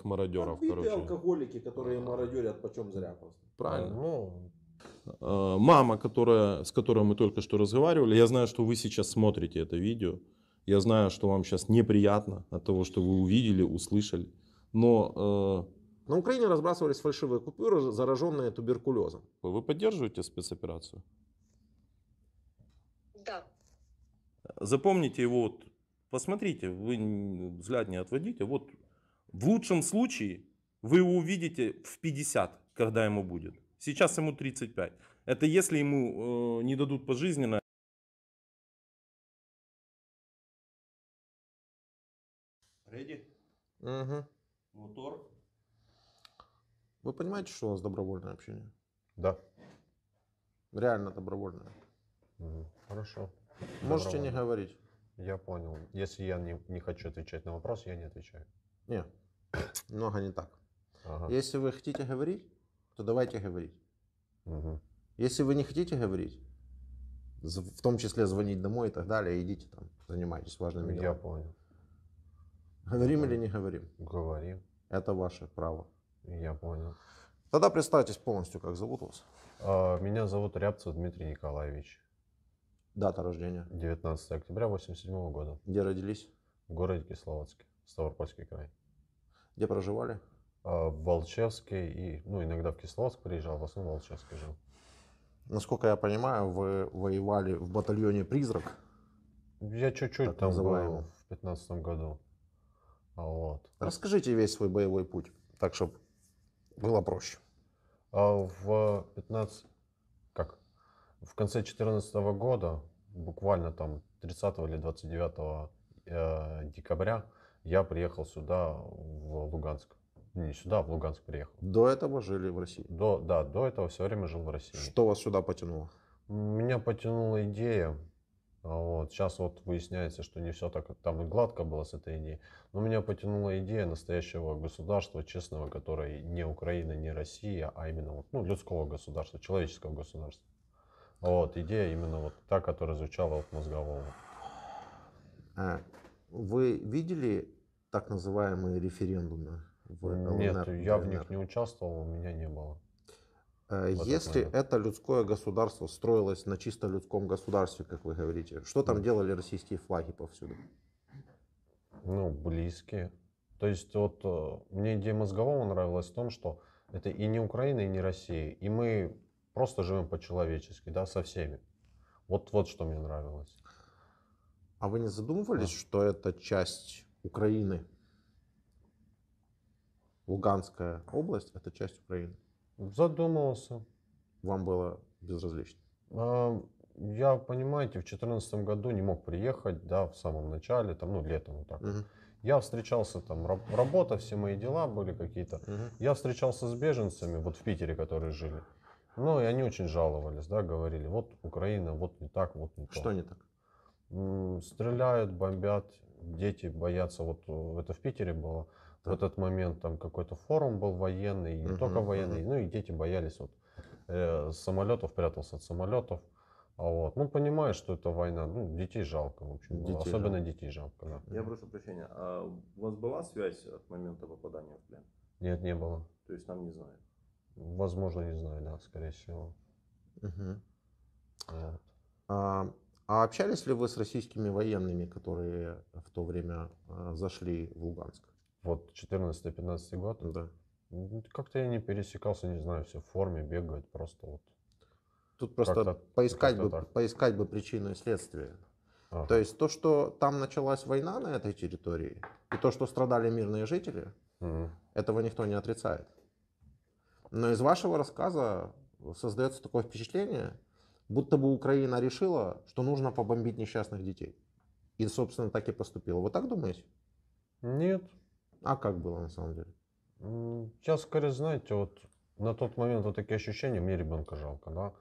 Беглых мародеров, Отбитые короче. алкоголики, которые мародерят почем зря просто. Правильно. Ну, э, Мама, которая, с которой мы только что разговаривали, я знаю, что вы сейчас смотрите это видео. Я знаю, что вам сейчас неприятно от того, что вы увидели, услышали. Но... Э... На Украине разбрасывались фальшивые купюры, зараженные туберкулезом. Вы поддерживаете спецоперацию? Да. Запомните его, вот, посмотрите, вы взгляд не отводите. Вот в лучшем случае вы его увидите в 50, когда ему будет. Сейчас ему 35. Это если ему э, не дадут пожизненно. Реди. Угу. Мотор. Вы понимаете, что у нас добровольное общение? Да. Реально добровольное. Угу. Хорошо. Можете не говорить. Я понял. Если я не, не хочу отвечать на вопрос, я не отвечаю. Нет, много не так. Ага. Если вы хотите говорить, то давайте говорить. Угу. Если вы не хотите говорить, в том числе звонить домой и так далее, идите там, занимайтесь важными делами. Я понял. Говорим Я или не говорим? Говорим. Это ваше право. Я понял. Тогда представьтесь полностью, как зовут вас. А, меня зовут Рябцев Дмитрий Николаевич. Дата рождения? 19 октября 1987 года. Где родились? В городе Кисловодске. Ставропольский край. Где проживали? А, в Волчевске и, ну, иногда в Кисловск приезжал, в основном в Волчевске жил. Насколько я понимаю, вы воевали в батальоне «Призрак». Я чуть-чуть там называемый. был в 15 году. А вот. Расскажите весь свой боевой путь, так, чтобы было проще. А в 15... Как? В конце 2014 года, буквально там 30 или 29 э, декабря, я приехал сюда, в Луганск. Не, сюда, в Луганск приехал. До этого жили в России? До, да, до этого все время жил в России. Что вас сюда потянуло? Меня потянула идея. А вот. Сейчас вот выясняется, что не все так там и гладко было с этой идеей. Но меня потянула идея настоящего государства, честного, которое не Украина, не Россия, а именно вот, ну, людского государства, человеческого государства. Вот, идея именно вот та, которая звучала от мозгового. А, вы видели так называемые референдумы в ЛНР. Нет, я в них не участвовал, у меня не было. Э, если это людское государство строилось на чисто людском государстве, как вы говорите, что там делали российские флаги повсюду? Ну, близкие. То есть вот э, мне идея мозгового нравилась в том, что это и не Украина, и не Россия. И мы просто живем по-человечески, да, со всеми. Вот, вот что мне нравилось. А вы не задумывались, да. что это часть Украины. Луганская область — это часть Украины. Задумался. Вам было безразлично? А, я, понимаете, в 2014 году не мог приехать, да, в самом начале, там, ну, летом вот так. Угу. Я встречался там, работа, все мои дела были какие-то. Угу. Я встречался с беженцами, вот в Питере, которые жили. Ну, и они очень жаловались, да, говорили, вот Украина, вот не так, вот не так. Что не так? М -м, стреляют, бомбят, дети боятся, вот э, это в Питере было, да. в этот момент там какой-то форум был военный, не угу, только военный, угу. ну и дети боялись вот э, самолетов, прятался от самолетов. А вот, ну понимаешь, что это война, ну детей жалко, в общем, детей особенно жалко. детей жалко. Да. Я прошу прощения, а у вас была связь от момента попадания в плен? Нет, не было. То есть нам не знают? Возможно, не знаю, да, скорее всего. Угу. Вот. А, а общались ли вы с российскими военными, которые в то время а, зашли в Луганск? Вот 14-15 год? Да. Как-то я не пересекался, не знаю, все в форме бегают, просто вот. Тут просто поискать бы, поискать бы причину и следствие. Ага. То есть то, что там началась война на этой территории, и то, что страдали мирные жители, угу. этого никто не отрицает. Но из вашего рассказа э, создается такое впечатление, будто бы Украина решила, что нужно побомбить несчастных детей. И, собственно, так и поступила. Вы так думаете? Нет. А как было на самом деле? Сейчас, скорее, знаете, вот на тот момент вот такие ощущения, мне ребенка жалко, да.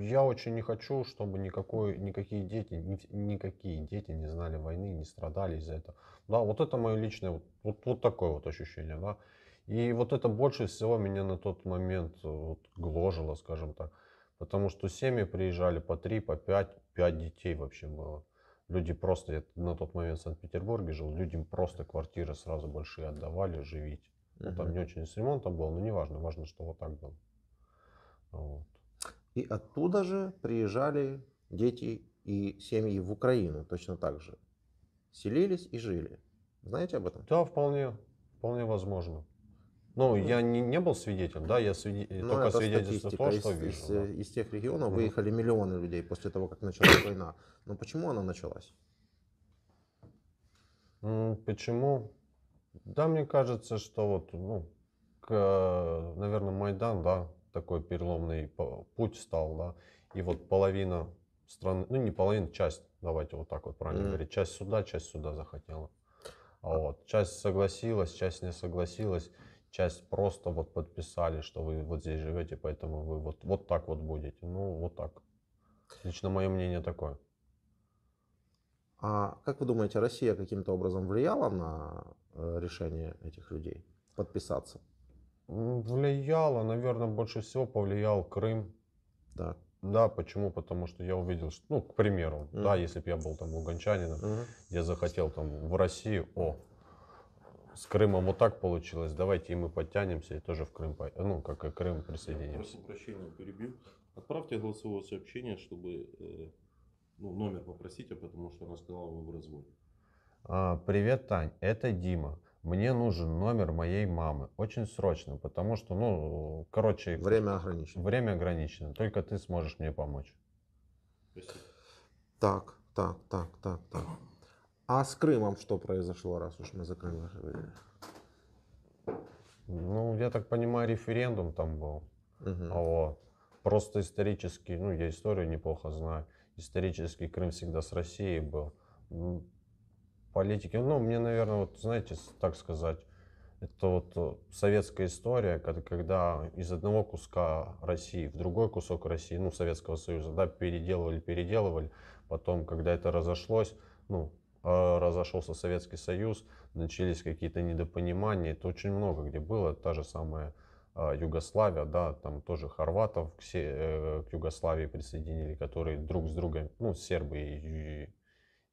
Я очень не хочу, чтобы никакой, никакие дети, ни, никакие дети не знали войны, не страдали из-за этого. Да, вот это мое личное, вот, вот, вот такое вот ощущение, да. И вот это больше всего меня на тот момент э, вот, гложило, скажем так. Потому что семьи приезжали по три, по пять, пять детей вообще было. Люди просто, я на тот момент в Санкт-Петербурге жил, людям просто квартиры сразу большие отдавали, живите. Ну, там не очень с ремонтом было, но не важно, важно, что вот так было. Вот. И оттуда же приезжали дети и семьи в Украину точно так же. Селились и жили. Знаете об этом? Да, вполне, вполне возможно. Ну, я не, не был свидетелем, да, я свиде... ну, только свидетельство то, что из, вижу. Из, да. из тех регионов угу. выехали миллионы людей после того, как началась война. Но ну, почему она началась? Почему? Да, мне кажется, что вот, ну, к, наверное, Майдан, да, такой переломный путь стал, да, и вот половина страны, ну не половина, часть, давайте вот так вот правильно mm. говорить, часть сюда, часть сюда захотела. А вот, часть согласилась, часть не согласилась часть просто вот подписали, что вы вот здесь живете, поэтому вы вот, вот так вот будете. Ну, вот так. Лично мое мнение такое. А как вы думаете, Россия каким-то образом влияла на э, решение этих людей подписаться? Влияло, наверное, больше всего повлиял Крым. Да. Да, почему? Потому что я увидел, что, ну, к примеру, mm. да, если бы я был там луганчанином, mm. я захотел там в Россию, о, с Крымом вот так получилось, давайте и мы подтянемся и тоже в Крым, ну, как и Крым присоединимся. Я прошу прощения, перебью. Отправьте голосовое сообщение, чтобы э, ну, номер попросите, а потому что она сказала, вы в разводе. А, привет, Тань, это Дима. Мне нужен номер моей мамы. Очень срочно, потому что, ну, короче... Время ограничено. Время ограничено. Только ты сможешь мне помочь. Спасибо. Так, так, так, так, так. А с Крымом что произошло, раз уж мы за Ну, я так понимаю, референдум там был. Угу. Вот. Просто исторически, ну, я историю неплохо знаю. Исторически Крым всегда с Россией был. Политики, ну, мне, наверное, вот, знаете, так сказать, это вот э, советская история, когда из одного куска России в другой кусок России, ну, Советского Союза, да, переделывали, переделывали. Потом, когда это разошлось, ну, а, разошелся Советский Союз, начались какие-то недопонимания. Это очень много где было. Та же самая а, Югославия, да, там тоже хорватов к, се- э, к Югославии присоединили, которые друг с другом, ну, сербы и,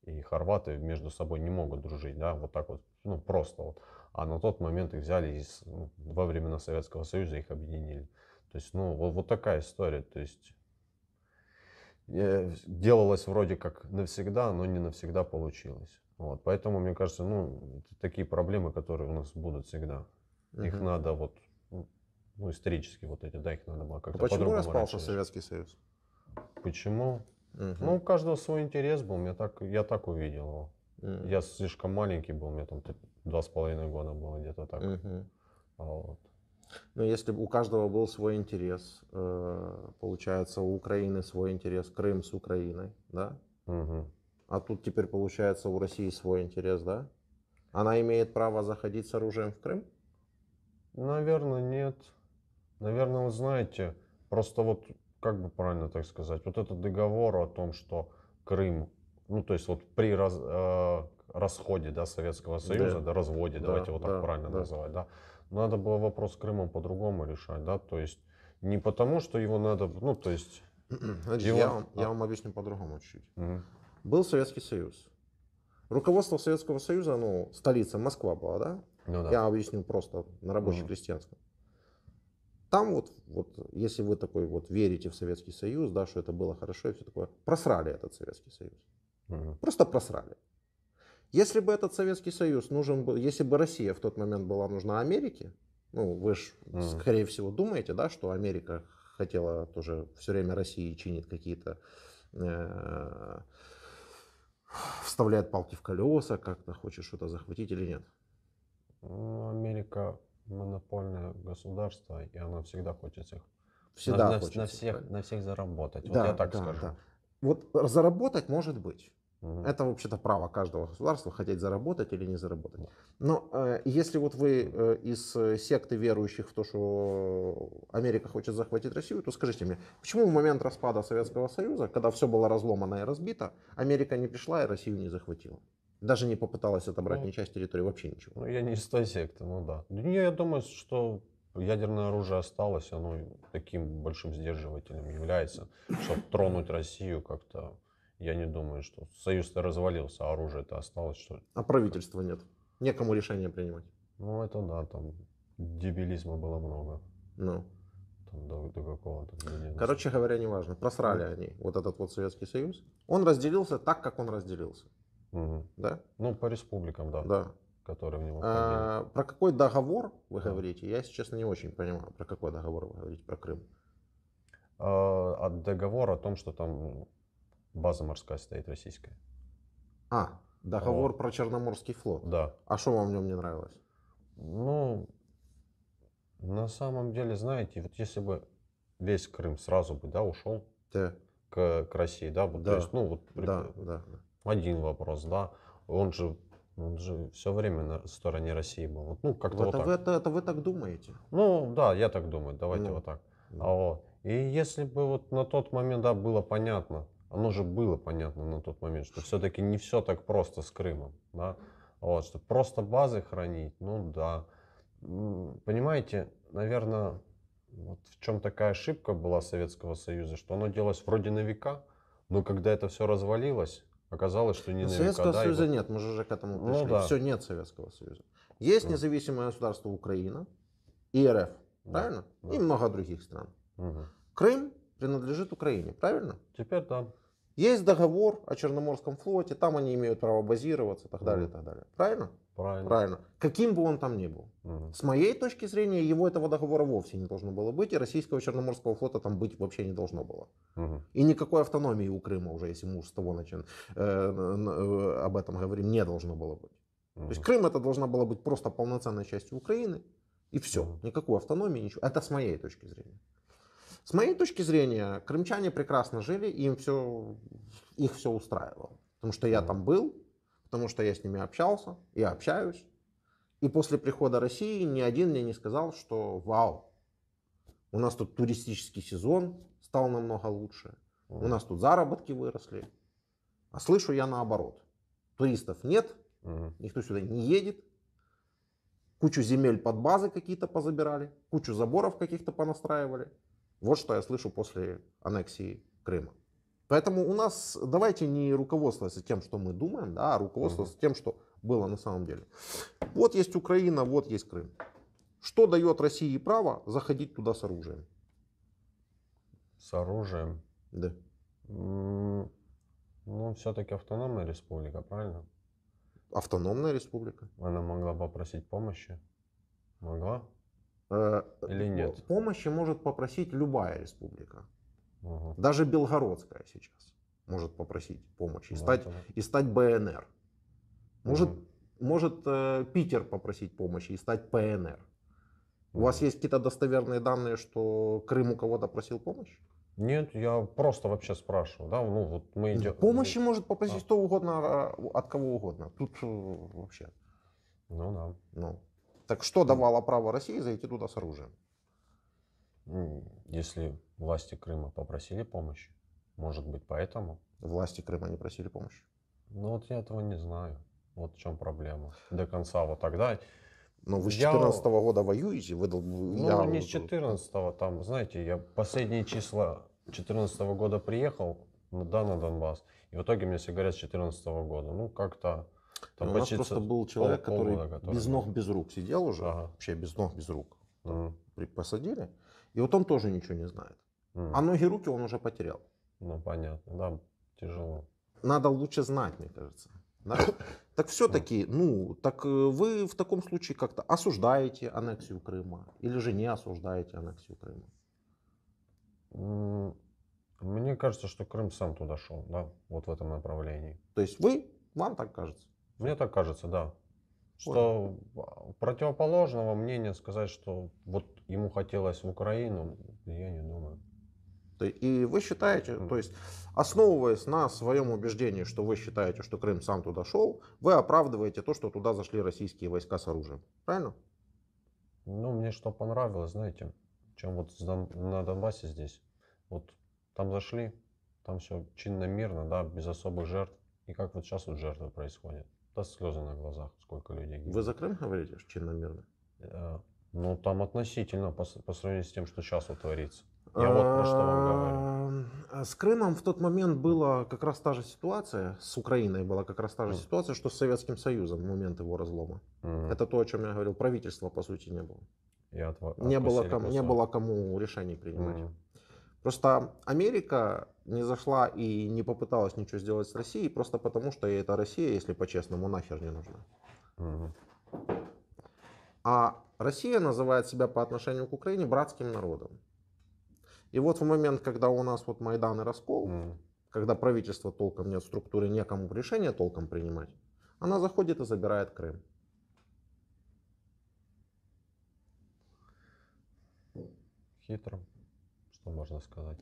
и, хорваты между собой не могут дружить, да, вот так вот, ну, просто вот. А на тот момент их взяли из, ну, во времена Советского Союза их объединили. То есть, ну, вот, вот такая история, то есть Э, делалось вроде как навсегда, но не навсегда получилось. Вот, поэтому, мне кажется, ну, такие проблемы, которые у нас будут всегда. Угу. Их надо вот, ну, ну, исторически вот эти, да, их надо было как-то а Почему распался Советский Союз? Почему? Угу. Ну, у каждого свой интерес был, я так, я так увидел его. Угу. Я слишком маленький был, мне там два с половиной года было где-то так. Угу. Вот. Но если бы у каждого был свой интерес, э, получается, у Украины свой интерес, Крым с Украиной, да? Угу. А тут теперь, получается, у России свой интерес, да? Она имеет право заходить с оружием в Крым? Наверное, нет. Наверное, вы знаете, просто вот, как бы правильно так сказать, вот этот договор о том, что Крым, ну, то есть вот при раз, э, расходе да, Советского Союза, да. Да, разводе, да, давайте вот да, так правильно да. называть, да, надо было вопрос с Крымом по-другому решать, да, то есть не потому, что его надо, ну, то есть... его... я, вам, а. я вам объясню по-другому чуть-чуть. Угу. Был Советский Союз. Руководство Советского Союза, ну, столица Москва была, да? Ну, да. Я объясню просто на рабоче-крестьянском. Там вот, вот, если вы такой вот верите в Советский Союз, да, что это было хорошо и все такое, просрали этот Советский Союз. Угу. Просто просрали. Если бы этот Советский Союз нужен был, если бы Россия в тот момент была нужна Америке, ну, вы же, mm. скорее всего, думаете, да, что Америка хотела тоже все время России чинит какие-то э, вставляет палки в колеса, как-то хочет что-то захватить или нет? Ну, Америка монопольное государство, и она всегда хочет всех всегда на, хочет. На, всех, на всех заработать. Да, вот я так да, скажу. Да. Вот заработать может быть. Угу. Это вообще-то право каждого государства хотеть заработать или не заработать. Но э, если вот вы э, из э, секты верующих в то, что Америка хочет захватить Россию, то скажите мне, почему в момент распада Советского Союза, когда все было разломано и разбито, Америка не пришла и Россию не захватила? Даже не попыталась отобрать ну, ни часть территории, вообще ничего. Ну, я не из той секты, ну да. Не, я думаю, что ядерное оружие осталось, оно таким большим сдерживателем является, чтобы тронуть Россию как-то я не думаю, что союз-то развалился, а оружие-то осталось, что ли. А правительства нет? Некому решение принимать? Ну, это да, там дебилизма было много. Ну. Там до, до какого-то... Короче говоря, неважно. Просрали mm. они вот этот вот Советский Союз. Он разделился так, как он разделился. Угу. Да? Ну, по республикам, да. Да. Которые в него а, Про какой договор вы да. говорите? Я, если честно, не очень понимаю, про какой договор вы говорите, про Крым. А, договор о том, что там база морская стоит российская. А, договор вот. про Черноморский флот. Да. А что вам в нем не нравилось? Ну, на самом деле, знаете, вот если бы весь Крым сразу бы, да, ушел да. К, к России, да, вот, да. то есть, ну, вот да, да, да. один вопрос, да, он же он же все время на стороне России был. Вот, ну, как-то вот, вот это, а так. Вы, это, это вы так думаете? Ну, да, я так думаю. Давайте ну, вот так. Да. А вот. И если бы вот на тот момент, да, было понятно, оно же было понятно на тот момент, что все-таки не все так просто с Крымом, да, вот, что просто базы хранить, ну да, понимаете, наверное, вот в чем такая ошибка была Советского Союза, что оно делалось вроде на века, но когда это все развалилось, оказалось, что не но ну, на Советского века. Союза да, нет, мы же уже к этому ну пришли. Ну, да. Все, нет Советского Союза. Есть независимое государство Украина и РФ, да. правильно? Да. И много других стран. Угу. Крым принадлежит Украине, правильно? Теперь да. Есть договор о Черноморском флоте, там они имеют право базироваться и так далее, и так далее. Правильно? Правильно. Правильно. Каким бы он там ни был. Угу. С моей точки зрения, его этого договора вовсе не должно было быть, и российского Черноморского флота там быть вообще не должно было. Угу. И никакой автономии у Крыма уже, если мы уж с того начинаем э, э, об этом говорим, не должно было быть. Угу. То есть Крым это должна была быть просто полноценной частью Украины, и все. Угу. Никакой автономии, ничего. Это с моей точки зрения. С моей точки зрения, крымчане прекрасно жили, им все, их все устраивало. Потому что я там был, потому что я с ними общался, и общаюсь. И после прихода России ни один мне не сказал, что вау, у нас тут туристический сезон стал намного лучше, у нас тут заработки выросли. А слышу я наоборот. Туристов нет, никто сюда не едет, кучу земель под базы какие-то позабирали, кучу заборов каких-то понастраивали. Вот что я слышу после аннексии Крыма. Поэтому у нас давайте не руководствоваться тем, что мы думаем, да, а руководствоваться тем, что было на самом деле. Вот есть Украина, вот есть Крым. Что дает России право заходить туда с оружием? С оружием? Да. Ну, все-таки автономная республика, правильно? Автономная республика. Она могла попросить помощи? Могла? Э, Или э, нет? Помощи может попросить любая республика. Угу. Даже Белгородская сейчас может попросить помощи и ну, стать, да. и стать БНР. Может, угу. может э, Питер попросить помощи и стать ПНР. У вас есть какие-то достоверные данные, что Крым у кого-то просил помощи? Нет, я просто вообще спрашиваю, да, ну вот мы идем. Помощи ну, может попросить а. кто угодно, а, от кого угодно. Тут вообще. Ну да. Ну. Так что давало право России зайти туда с оружием? Ну, если власти Крыма попросили помощи, может быть, поэтому. Власти Крыма не просили помощи? Ну вот я этого не знаю. Вот в чем проблема. До конца вот тогда. Но вы с 14 я... года воюете? Вы... Ну, я... не с 14 там, знаете, я последние числа 14 года приехал, да, на Донбасс. И в итоге мне все говорят с 14 года. Ну, как-то там у нас просто был человек, пол, который, который без ног, без рук сидел уже, ага. вообще без ног, без рук. Угу. Посадили. И вот он тоже ничего не знает. Угу. А ноги, руки он уже потерял. Ну, понятно, да, тяжело. Надо лучше знать, мне кажется. Да? Так все-таки, ну, так э, вы в таком случае как-то осуждаете аннексию Крыма или же не осуждаете аннексию Крыма? Мне кажется, что Крым сам туда шел, да, вот в этом направлении. То есть вы, вам так кажется? Мне так кажется, да. Что Ой. противоположного мнения сказать, что вот ему хотелось в Украину, я не думаю. И вы считаете, то есть основываясь на своем убеждении, что вы считаете, что Крым сам туда шел, вы оправдываете то, что туда зашли российские войска с оружием. Правильно? Ну, мне что понравилось, знаете, чем вот на Донбассе здесь. Вот там зашли, там все чинно, мирно, да, без особых жертв. И как вот сейчас вот жертвы происходят. Да, слезы на глазах, сколько людей гибнет. Вы за Крым говорите, что чинно э, Ну, там относительно, по, сравнению с тем, что сейчас вот творится. Я вот про что вам говорю. Эм, с Крымом в тот момент была как раз та же ситуация, с Украиной была как раз та же ситуация, что с Советским Союзом в момент его разлома. Это то, о чем я говорил, правительства по сути не было. Не, было кому решений принимать. Просто Америка не зашла и не попыталась ничего сделать с Россией, просто потому что эта Россия, если по-честному, нахер не нужна. Угу. А Россия называет себя по отношению к Украине братским народом. И вот в момент, когда у нас вот Майдан и раскол, угу. когда правительство толком нет структуры, некому решения толком принимать, она заходит и забирает Крым. Хитро можно сказать.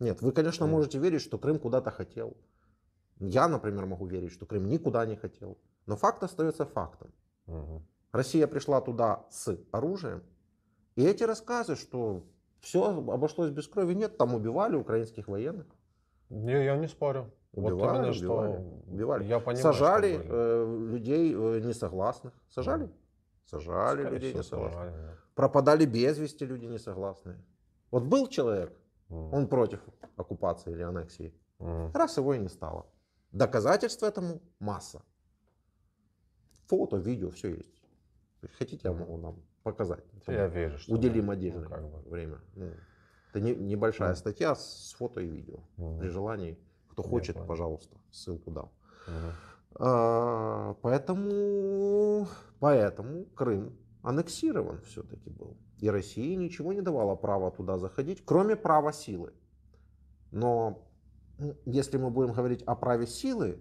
Нет, вы, конечно, ну. можете верить, что Крым куда-то хотел. Я, например, могу верить, что Крым никуда не хотел. Но факт остается фактом. Угу. Россия пришла туда с оружием. И эти рассказы, что все обошлось без крови, нет, там убивали украинских военных. Не, я не спорю. Убивали, вот именно, убивали, что убивали. Я понимаю, Сажали что э, людей э, несогласных. Сажали? Да. Сажали Скорее людей всего, несогласных. Сажали, да пропадали без вести люди несогласные. Вот был человек, mm. он против оккупации или аннексии, mm. раз его и не стало. Доказательств этому масса. Фото, видео, все есть. Хотите, я могу нам показать. Там я вижу. что уделим ну, отдельное ну, как бы. время. Ну, это не, небольшая mm. статья с фото и видео. Mm. При желании, кто хочет, я пожалуйста, ссылку дам. Mm. А, поэтому, поэтому Крым аннексирован все-таки был. И России ничего не давало права туда заходить, кроме права силы. Но ну, если мы будем говорить о праве силы,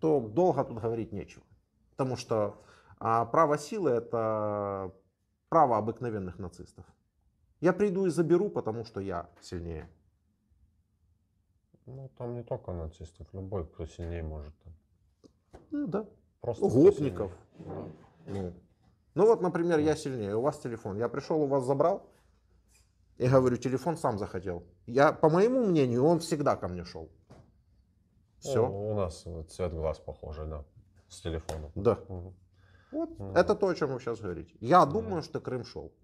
то долго тут говорить нечего. Потому что а, право силы это право обыкновенных нацистов. Я приду и заберу, потому что я сильнее. Ну, там не только нацистов, любой, кто сильнее может. Ну да. Просто Гопников. Да. Ну, ну вот, например, я сильнее, у вас телефон. Я пришел, у вас забрал. И говорю, телефон сам захотел. Я, по моему мнению, он всегда ко мне шел. Все. О, у нас цвет глаз похожий, да, с телефоном. Да. Угу. Вот угу. это то, о чем вы сейчас говорите. Я угу. думаю, что Крым шел.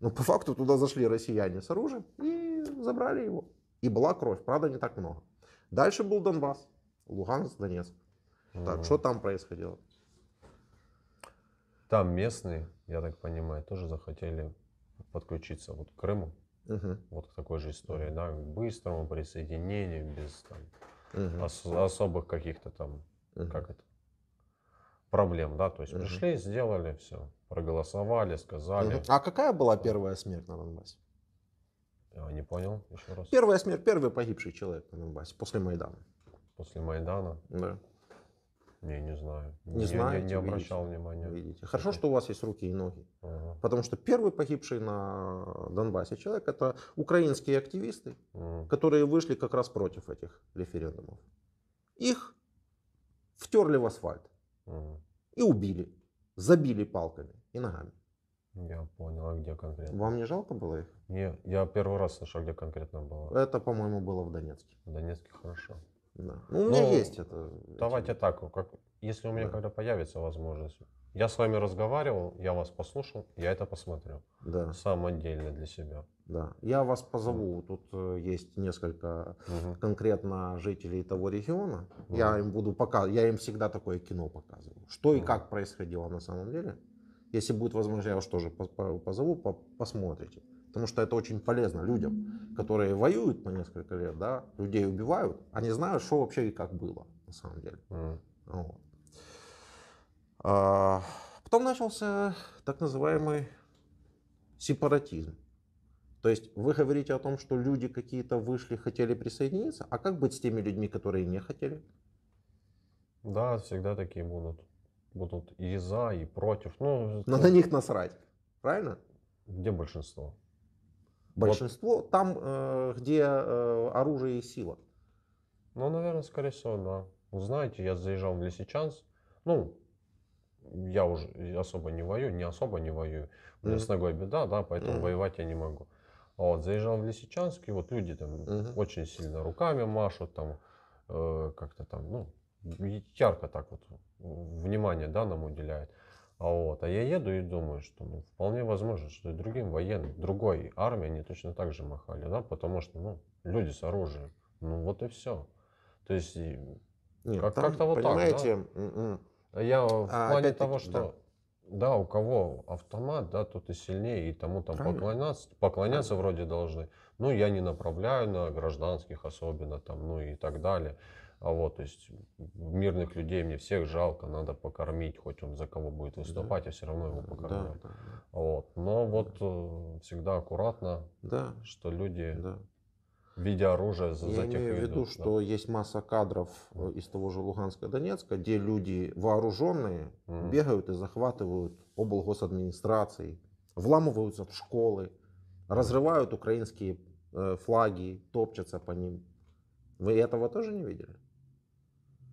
Но по факту туда зашли россияне с оружием и забрали его. И была кровь, правда, не так много. Дальше был Донбасс, Луганск, Донецк. Угу. Так, что там происходило? Там местные, я так понимаю, тоже захотели подключиться вот к Крыму, uh-huh. вот к такой же истории, да, к быстрому присоединению, без там uh-huh. ос- особых каких-то там, uh-huh. как это, проблем, да, то есть uh-huh. пришли, сделали все, проголосовали, сказали. Uh-huh. А какая была первая смерть на Донбассе? Я не понял, еще раз. Первая смерть, первый погибший человек на Донбассе после Майдана. После Майдана? Да. Не, не знаю. Не я, не обращал видите, внимания. Видите. Хорошо, что у вас есть руки и ноги. Ага. Потому что первый погибший на Донбассе человек это украинские активисты, ага. которые вышли как раз против этих референдумов. Их втерли в асфальт ага. и убили. Забили палками и ногами. Я понял, а где конкретно? Вам не жалко было их? Не, я первый раз слышал, где конкретно было. Это, по-моему, было в Донецке. В Донецке хорошо. Да. Ну, у меня ну, есть это. Давайте эти... так, как, если у меня да. когда появится возможность. Я с вами разговаривал, я вас послушал, я это посмотрю. Да. Сам отдельно для себя. Да. Я вас позову. Тут э, есть несколько угу. конкретно жителей того региона. Угу. Я им буду показывать, я им всегда такое кино показываю. Что угу. и как происходило на самом деле. Если будет возможность, я вас тоже позову, посмотрите. Потому что это очень полезно людям, которые воюют по несколько лет, да, людей убивают, они знают, что вообще и как было, на самом деле. Mm. Вот. А, потом начался так называемый сепаратизм. То есть вы говорите о том, что люди какие-то вышли, хотели присоединиться, а как быть с теми людьми, которые не хотели? Да, всегда такие будут. Будут и за, и против. Ну, Но ну, на них насрать, правильно? Где большинство? Большинство вот. там, э, где э, оружие и сила. Ну, наверное, скорее всего, да. Знаете, я заезжал в Лисичанск, ну, я уже особо не воюю, не особо не воюю. У меня mm с ногой беда, да, поэтому mm воевать я не могу. А вот заезжал в Лисичанск, и вот люди там mm-hmm. очень сильно руками машут, там э, как-то там, ну, ярко так вот внимание да, нам уделяют. А вот, а я еду и думаю, что ну, вполне возможно, что и другим военным, другой армии они точно так же махали, да, потому что, ну, люди с оружием, ну вот и все. То есть, Нет, как, там, как-то вот понимаете, так, да? М-м. Я в а, плане того, что, да. да, у кого автомат, да, тот и сильнее, и тому там Правильно. поклоняться, поклоняться Правильно. вроде должны. Ну, я не направляю на гражданских особенно, там, ну и так далее. А вот, то есть мирных людей мне всех жалко, надо покормить, хоть он за кого будет выступать, да. я все равно его покормлю. Да, да. Вот. Но вот э, всегда аккуратно, да. что люди да виде оружия за, Я за тех имею в виду, да. что есть масса кадров э, из того же Луганска, Донецка, где люди вооруженные mm. бегают и захватывают облгосадминистрации, вламываются в школы, разрывают украинские э, флаги, топчатся по ним. Вы этого тоже не видели?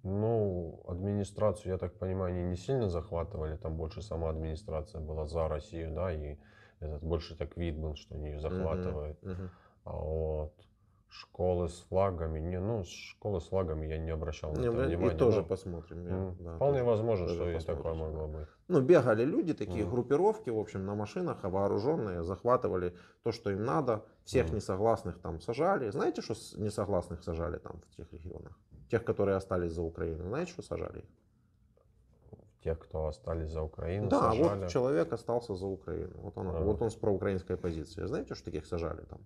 Ну, администрацию, я так понимаю, они не сильно захватывали, там больше сама администрация была за Россию, да, и этот больше так вид был, что они ее захватывают. Uh-huh, uh-huh. вот школы с флагами, не, ну, школы с флагами я не обращал на не, это внимания. И тоже но, посмотрим. Я, ну, да, вполне возможно, что и такое могло быть. Ну, бегали люди, такие mm. группировки, в общем, на машинах, а вооруженные, захватывали то, что им надо, всех mm. несогласных там сажали. Знаете, что несогласных сажали там в тех регионах? Тех, которые остались за Украину. Знаете, что сажали Тех, кто остались за Украину, Да, сажали. вот человек остался за Украину. Вот он, а. вот он с проукраинской позиции. Знаете, что таких сажали там?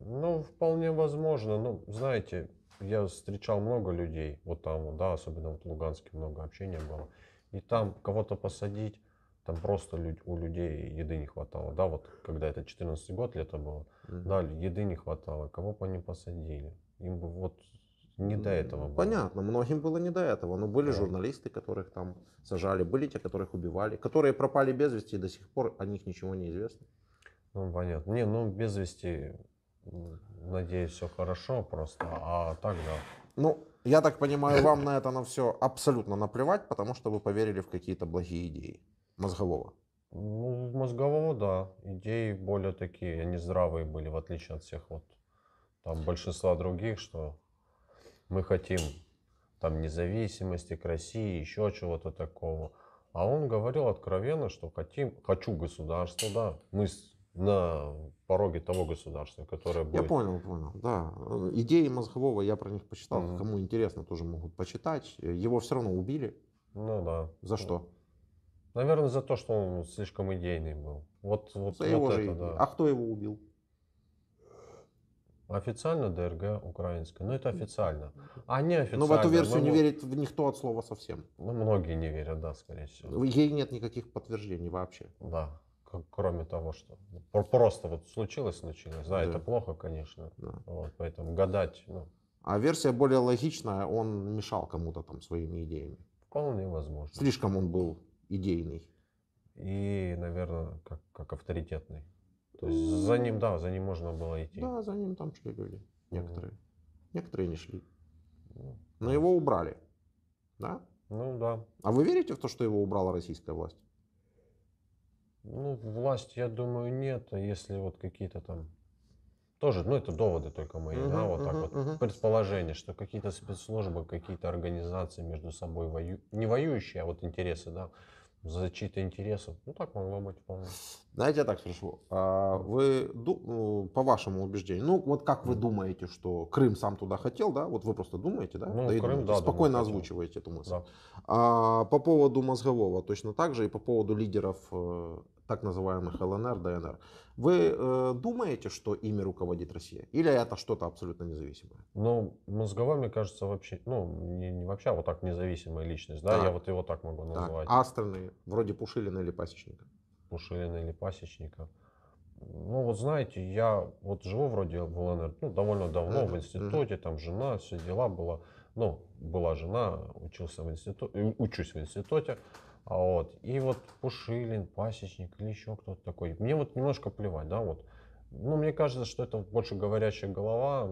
Ну, вполне возможно. Ну, знаете, я встречал много людей, вот там, да, особенно вот в Луганске много общения было. И там кого-то посадить, там просто люд, у людей еды не хватало, да, вот когда это 14 год лето было, mm да, еды не хватало, кого бы они посадили, им бы вот не до этого было. Понятно, многим было не до этого, но были да. журналисты, которых там сажали, были те, которых убивали, которые пропали без вести, и до сих пор о них ничего не известно. Ну, понятно. Не, ну, без вести, надеюсь, все хорошо просто, а так да. Ну, я так понимаю, вам на это на все абсолютно наплевать, потому что вы поверили в какие-то благие идеи мозгового. Ну, мозгового, да. Идеи более такие, они здравые были, в отличие от всех вот там большинства других, что мы хотим там независимости к России, еще чего-то такого. А он говорил откровенно, что хотим, хочу государство, да, мы на пороге того государства, которое будет. Я понял, понял, да. Идеи Мозгового, я про них почитал, mm кому интересно, тоже могут почитать. Его все равно убили. Ну да. За что? Наверное, за то, что он слишком идейный был. Вот, вот, за вот его это, же да. А кто его убил? Официально ДРГ украинская, но это официально. А не официально. Но в эту версию не верит в никто от слова совсем. Ну, многие не верят, да, скорее всего. Ей нет никаких подтверждений вообще. Да, кроме того, что просто вот случилось, случилось. Да, да. это плохо, конечно. Да. Вот, поэтому гадать. Ну. А версия более логичная, он мешал кому-то там своими идеями. Вполне возможно. Слишком он был идейный. И, наверное, как, как авторитетный. То есть за ним, да, за ним можно было идти. Да, за ним там шли люди, некоторые. Некоторые не шли. Ну, Но его убрали. Да? Ну да. А вы верите в то, что его убрала российская власть? Ну, власть, я думаю, нет, а если вот какие-то там тоже, ну это доводы только мои, uh-huh, да, вот uh-huh, так вот uh-huh. предположение, что какие-то спецслужбы, какие-то организации между собой вою, не воюющие, а вот интересы, да, за чьи-то Ну, так могло быть вполне. Знаете, я так спрошу. А вы, ну, по вашему убеждению, ну, вот как вы думаете, что Крым сам туда хотел, да? Вот вы просто думаете, да? Ну, да, Крым, думаете. да Спокойно думаю, озвучиваете эту мысль. Да. А, по поводу мозгового точно так же и по поводу лидеров э, так называемых ЛНР, ДНР. Вы э, думаете, что ими руководит Россия? Или это что-то абсолютно независимое? Ну, мозговой, мне кажется, вообще, ну, не, не вообще, а вот так независимая личность, да, да. я вот его так могу назвать. так. называть. вроде Пушилина или Пасечника? Пушилина или Пасечника. Ну, вот знаете, я вот живу вроде в ЛНР, ну, довольно давно, mm-hmm. в институте, там жена, все дела было. Ну, была жена, учился в институте, э, учусь в институте. А вот, и вот Пушилин, Пасечник или еще кто-то такой. Мне вот немножко плевать, да, вот. Ну, мне кажется, что это больше говорящая голова.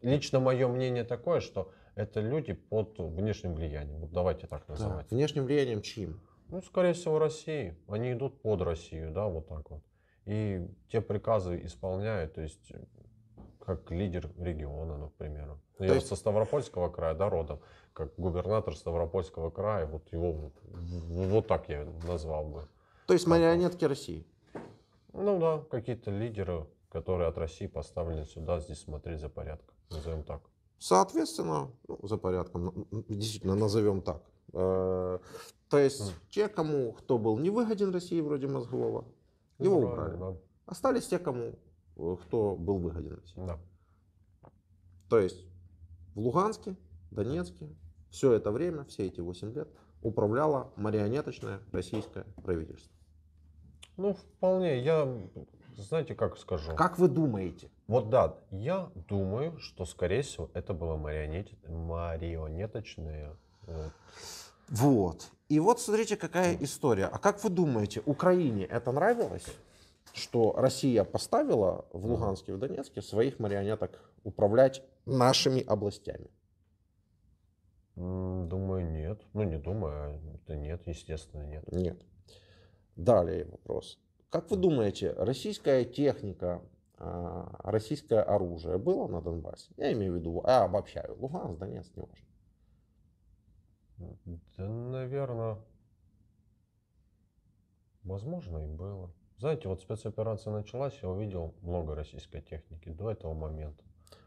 Лично мое мнение такое, что это люди под внешним влиянием. Вот давайте так называть. Да. Внешним влиянием чьим? Ну, скорее всего, России. Они идут под Россию, да, вот так вот. И те приказы исполняют. То есть как лидер региона, например, Я есть... со Ставропольского края, да, родом, как губернатор Ставропольского края, вот его вот, так я назвал бы. То есть марионетки России? Ну да, какие-то лидеры, которые от России поставлены сюда, здесь смотреть за порядком, назовем так. Соответственно, ну, за порядком, действительно, назовем так. Э, то есть те, кому кто был не выгоден России, вроде Мозглова, ну его убрали. Да. Остались те, кому кто был выгоден Да. То есть в Луганске, Донецке все это время, все эти 8 лет управляло марионеточное российское правительство. Ну, вполне. Я, знаете, как скажу. Как вы думаете? Вот да, я думаю, что, скорее всего, это было марионет... марионеточное. Вот. вот. И вот смотрите, какая история. А как вы думаете, Украине это нравилось? что Россия поставила в Луганске, в Донецке своих марионеток управлять нашими областями? Думаю, нет. Ну, не думаю, да нет, естественно, нет. Нет. Далее вопрос. Как вы думаете, российская техника, а, российское оружие было на Донбассе? Я имею в виду, а обобщаю, Луганск, Донецк, не важно. Да, наверное, возможно, и было. Знаете, вот спецоперация началась, я увидел много российской техники до этого момента.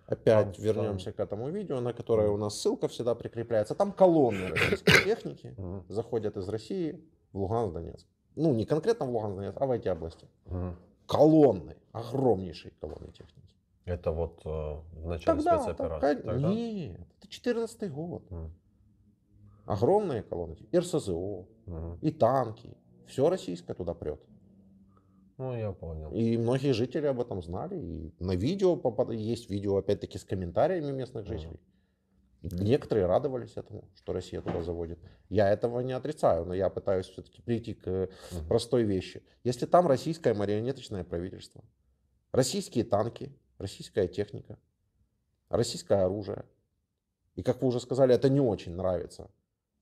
Опять там, вернемся там... к этому видео, на которое у нас ссылка всегда прикрепляется. Там колонны российской техники заходят из России в Луганск, Донецк. Ну, не конкретно в Луганск, Донецк, а в эти области. колонны, огромнейшие колонны техники. Это вот э, в начале тогда, спецоперации? Так, тогда? Нет, это 14 год. Огромные колонны. И РСЗО, и танки. Все российское туда прет. Ну, я понял. И многие жители об этом знали. И на видео есть видео, опять-таки, с комментариями местных жителей. Mm. -hmm. Некоторые радовались этому, что Россия туда заводит. Я этого не отрицаю, но я пытаюсь все-таки прийти к mm -hmm. простой вещи. Если там российское марионеточное правительство, российские танки, российская техника, российское оружие, и, как вы уже сказали, это не очень нравится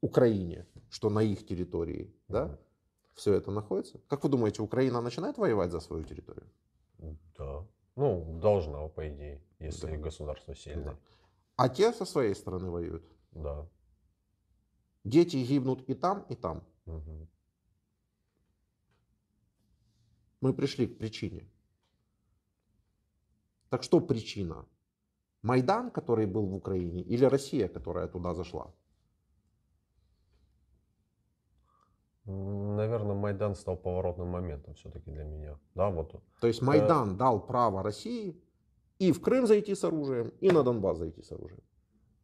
Украине, что на их территории, mm -hmm. да? все это находится. Как вы думаете, Украина начинает воевать за свою территорию? Да. Ну, должна, по идее, если да. государство сильное. Да. А те со своей стороны воюют? Да. Дети гибнут и там, и там. Угу. Мы пришли к причине. Так что причина? Майдан, который был в Украине, или Россия, которая туда зашла? Наверное, Майдан стал поворотным моментом все-таки для меня. Да, вот. То есть э, Майдан дал право России и в Крым зайти с оружием, и на Донбасс зайти с оружием.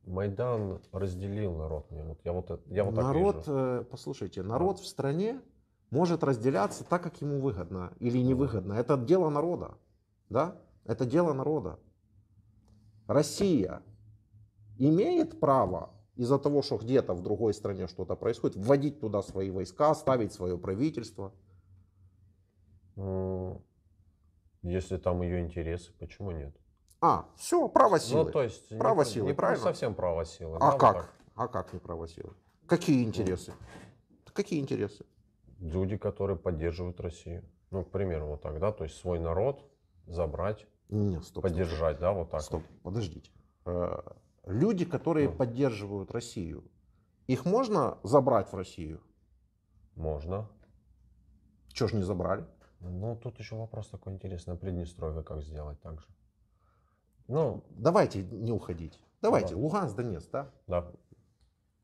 Майдан разделил народ. Мне вот, я вот, я вот народ, так вижу. Э, послушайте, народ в стране может разделяться так, как ему выгодно или невыгодно. Это дело народа. Да? Это дело народа. Россия имеет право из-за того, что где-то в другой стране что-то происходит, вводить туда свои войска, ставить свое правительство. Э, если там ее интересы, почему нет? А, все, право ну, силы. Ну, то есть, право не, силы, не, правильно? совсем право силы. А да, как? Вот а как не право силы? Какие интересы? Ну, Какие интересы? Люди, которые поддерживают Россию. Ну, к примеру, вот так, да? То есть свой народ забрать, не стоп, поддержать, стоп. да, вот так. Стоп, вот. подождите э, люди, которые ну. поддерживают Россию, их можно забрать в Россию? Можно. Чего ж не забрали? Ну, тут еще вопрос такой интересный. Приднестровье как сделать так же? Ну, давайте не уходить. Давайте. Да. Луганск, Донецк, да? Да.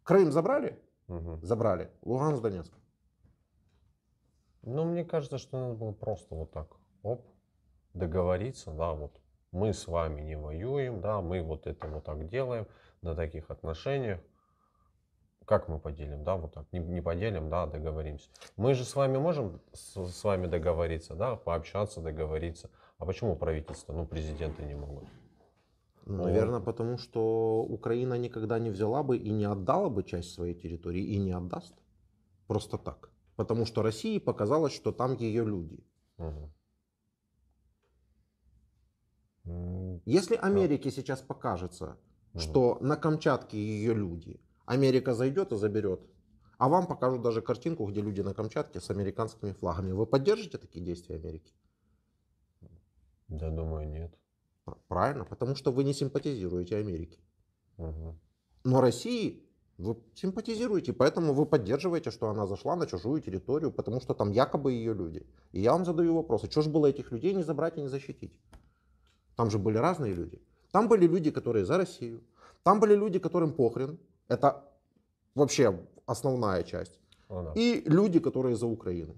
Крым забрали? Угу. Забрали. Луганск, Донецк. Ну, мне кажется, что надо было просто вот так, оп, договориться, да, вот мы с вами не воюем, да, мы вот это вот так делаем на таких отношениях. Как мы поделим, да, вот так, не, не поделим, да, а договоримся. Мы же с вами можем с, с вами договориться, да, пообщаться, договориться. А почему правительство, ну, президенты не могут? Наверное, ну, потому что Украина никогда не взяла бы и не отдала бы часть своей территории и не отдаст. Просто так. Потому что России показалось, что там ее люди. Угу. Если Америке сейчас покажется, что на Камчатке ее люди, Америка зайдет и заберет, а вам покажут даже картинку, где люди на Камчатке с американскими флагами. Вы поддержите такие действия Америки? Да, думаю, нет. Правильно, потому что вы не симпатизируете Америке. Угу. Но России вы симпатизируете, поэтому вы поддерживаете, что она зашла на чужую территорию, потому что там якобы ее люди. И я вам задаю вопрос, а что же было этих людей не забрать и не защитить? Там же были разные люди. Там были люди, которые за Россию. Там были люди, которым похрен. Это вообще основная часть. О, да. И люди, которые за Украину.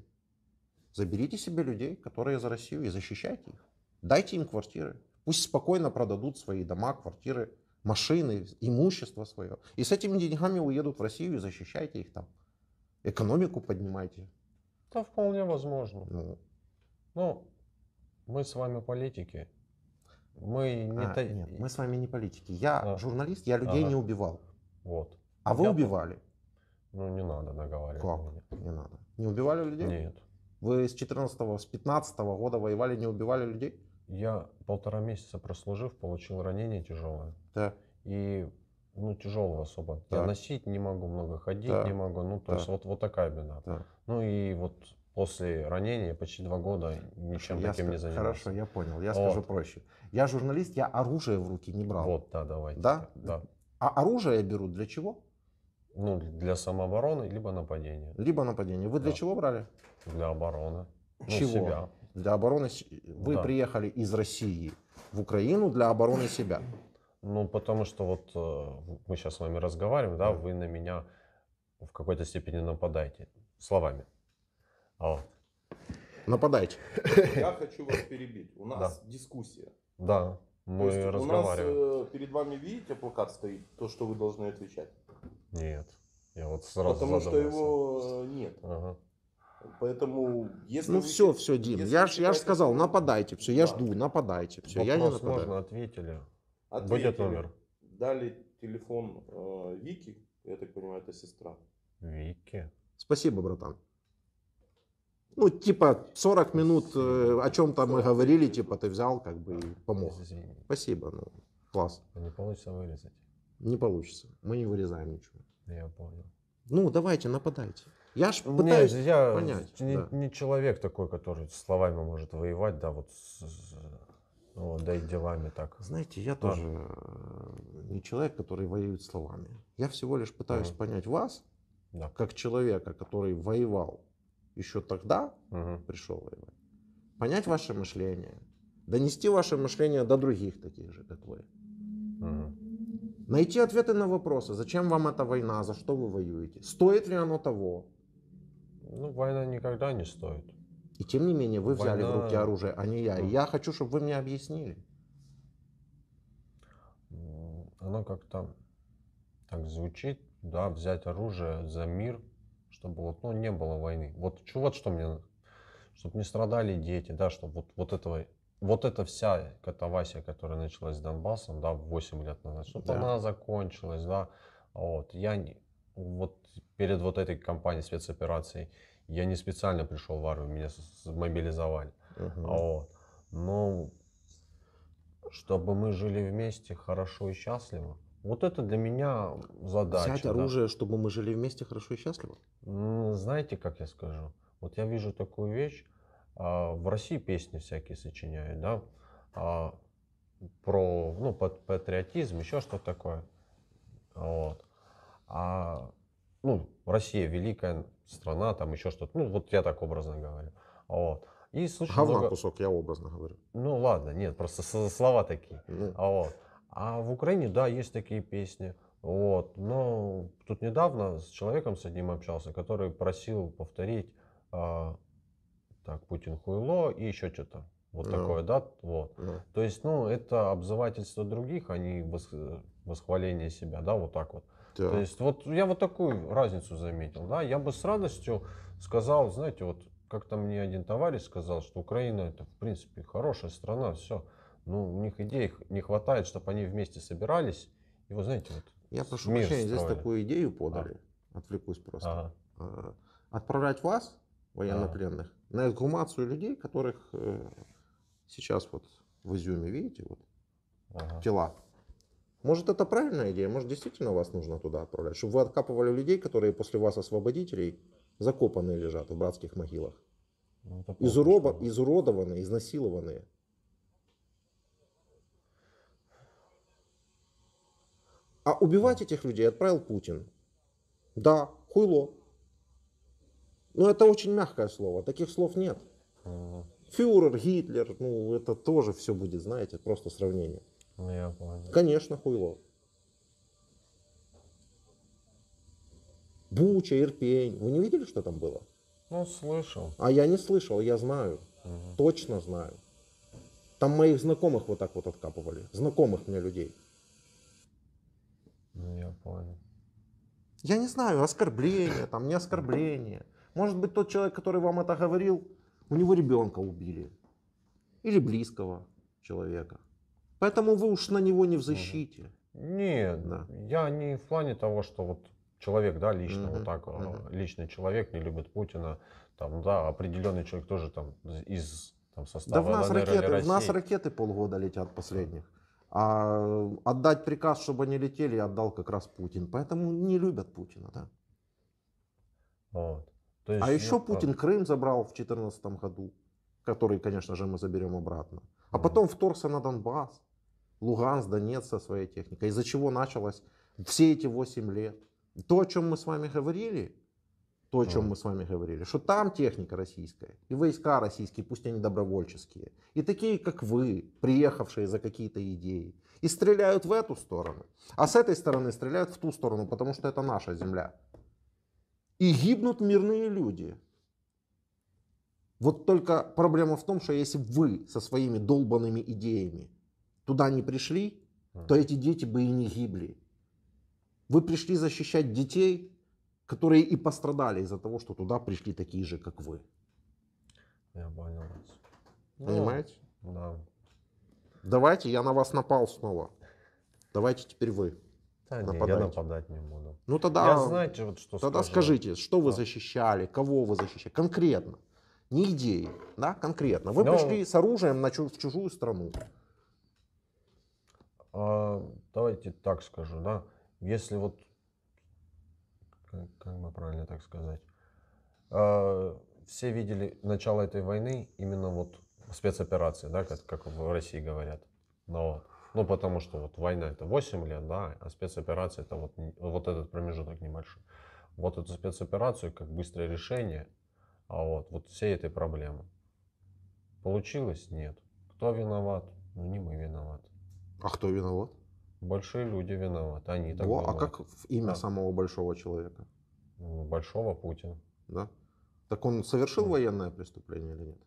Заберите себе людей, которые за Россию, и защищайте их. Дайте им квартиры. Пусть спокойно продадут свои дома, квартиры, машины, имущество свое. И с этими деньгами уедут в Россию и защищайте их там. Экономику поднимайте. Это вполне возможно. Ну. Но ну, мы с вами политики, мы не а, та... нет, мы с вами не политики. Я а. журналист, я людей ага. не убивал. Вот. А вы я... убивали? Ну не надо договаривать. Как? Не надо. Не убивали людей? Нет. Вы с 14 с 15 -го года воевали, не убивали людей? Я полтора месяца прослужив, получил ранение тяжелое. Да. И ну, тяжелого особо. Да. Я носить не могу, много ходить да. не могу. Ну, то да. есть вот, вот такая беда. Да. Ну и вот после ранения почти два года ничем я таким не занимался. Хорошо, я понял. Я вот. скажу проще. Я журналист, я оружие в руки не брал. Вот, да, давайте. Да? Да. А оружие я беру для чего? Ну, для самообороны, либо нападения. Либо нападения. Вы для да. чего брали? Для обороны. Ну, чего? Ну, себя. Для обороны. Вы да. приехали из России в Украину для обороны себя. Ну, потому что вот э, мы сейчас с вами разговариваем, да, да. вы на меня в какой-то степени нападаете словами. Алло. Нападайте. Я хочу вас перебить. У нас да. дискуссия. Да, мы То есть разговариваем. У нас э, перед вами, видите, плакат стоит, то, что вы должны отвечать? Нет. Я вот сразу Потому задумался. что его э, нет. Ага. Поэтому, если... Ну вы... все, все, Дим, если я же я ж сказал, нападайте, все, да. я жду, нападайте, все, я не нападаю. можно, ответили. ответили. Будет номер. Дали телефон э, Вики, я так понимаю, это сестра. Вики. Спасибо, братан. Ну, типа 40 минут, э, о чем там мы говорили, типа ты взял, как бы и помог. Спасибо, ну, класс. Ну, не получится вырезать. Не получится. Мы не вырезаем ничего. Я понял. Ну, давайте, нападайте. Я ж пытаюсь Нет, я понять. Не, да. не человек такой, который словами может воевать, да, вот, с, ну, вот да и делами так. Знаете, я да. тоже э, не человек, который воюет словами. Я всего лишь пытаюсь да. понять вас, да. как человека, который воевал еще тогда угу. пришел воевать. Понять ваше мышление, донести ваше мышление до других таких же, как вы. Угу. Найти ответы на вопросы, зачем вам эта война, за что вы воюете, стоит ли оно того. Ну, война никогда не стоит. И тем не менее, вы война... взяли в руки оружие, а не я. И я хочу, чтобы вы мне объяснили. Оно как-то так звучит, да, взять оружие за мир, чтобы вот, ну, не было войны. Вот, чего, вот что мне, чтобы не страдали дети, да, чтобы вот, вот этого, вот эта вся катавасия, которая началась с Донбассом, да, 8 лет назад, чтобы да. она закончилась, да, вот, я не, вот перед вот этой кампанией спецоперации я не специально пришел в армию, меня мобилизовали, угу. вот, но ну, чтобы мы жили вместе хорошо и счастливо, вот это для меня задача. Взять оружие, да. чтобы мы жили вместе хорошо и счастливо? Знаете, как я скажу? Вот я вижу такую вещь. А, в России песни всякие сочиняют, да, а, про ну, патриотизм, еще что такое. Вот. А ну, Россия великая страна, там еще что-то. Ну, вот я так образно говорю. Вот. И слушай, Говна много... кусок, я образно говорю. Ну ладно, нет, просто слова такие. Mm. Вот. А в Украине, да, есть такие песни. Вот. Но тут недавно с человеком с одним общался, который просил повторить э, так, Путин хуйло и еще что-то. Вот ну. такое, да? Вот. Ну. То есть, ну, это обзывательство других, а не восх... Э, восхваление себя, да, вот так вот. Да. То есть, вот я вот такую разницу заметил, да. Я бы с радостью сказал, знаете, вот как-то мне один товарищ сказал, что Украина это, в принципе, хорошая страна, все. Ну, у них идей не хватает, чтобы они вместе собирались. И вы знаете, вот Я прошу мир прощения, строили. здесь такую идею подали. А. Отвлекусь просто. Ага. А, отправлять вас, военнопленных, ага. на эксгумацию людей, которых э, сейчас вот в Изюме, видите, вот ага. тела. Может, это правильная идея, может, действительно вас нужно туда отправлять, чтобы вы откапывали людей, которые после вас освободителей закопанные лежат в братских могилах. Ну, Изуроб... Изуродованные, изнасилованные. А убивать этих людей отправил Путин. Да, хуйло. Но это очень мягкое слово, таких слов нет. Фюрер, Гитлер, ну это тоже все будет, знаете, просто сравнение. Ну, я понял. Конечно, хуйло. Буча, Ирпень. Вы не видели, что там было? Ну, слышал. А я не слышал, я знаю. Угу. Точно знаю. Там моих знакомых вот так вот откапывали. Знакомых мне людей. Ну, я понял. Я не знаю, оскорбление, там, не оскорбление. Может быть, тот человек, который вам это говорил, у него ребенка убили. Или близкого человека. Поэтому вы уж на него не в защите. Нет, да. я не в плане того, что вот человек, да, лично, угу, вот так, угу. личный человек не любит Путина, там, да, определенный человек тоже там из там, состава Да в нас, ЛНР ракеты, в нас ракеты полгода летят последних. А отдать приказ, чтобы они летели, отдал как раз Путин. Поэтому не любят Путина, да. Вот. То а есть, а еще нет, Путин Крым забрал в 2014 году, который, конечно же, мы заберем обратно. А угу. потом вторгся на Донбасс, Луганск, Донец со своей техникой. Из-за чего началось все эти 8 лет. То, о чем мы с вами говорили, то, о чем мы с вами говорили, что там техника российская и войска российские, пусть они добровольческие, и такие, как вы, приехавшие за какие-то идеи, и стреляют в эту сторону, а с этой стороны стреляют в ту сторону, потому что это наша земля. И гибнут мирные люди. Вот только проблема в том, что если вы со своими долбанными идеями туда не пришли, то эти дети бы и не гибли. Вы пришли защищать детей, которые и пострадали из-за того, что туда пришли такие же, как вы. Я понял вас. Ну. Понимаете? Ну, да. Давайте, я на вас напал снова. Давайте теперь вы. Да, нападать. Не, я нападать не буду. Ну тогда, я, знаете, вот что тогда скажу. скажите, что вы защищали, кого вы защищали, конкретно. Не идеи, да, конкретно. Вы Но... Ну. пришли с оружием на чу- в чужую страну. А, давайте так скажу, да. Если вот как, бы правильно так сказать, а, все видели начало этой войны именно вот спецоперации, да, как, как в России говорят. Но, ну, потому что вот война это 8 лет, да, а спецоперация это вот, вот этот промежуток небольшой. Вот эту спецоперацию как быстрое решение, а вот, вот всей этой проблемы. Получилось? Нет. Кто виноват? Ну, не мы виноваты. А кто виноват? Большие люди виноваты, они так Во, А как имя да. самого большого человека? Большого Путин. Да? Так он совершил да. военное преступление или нет?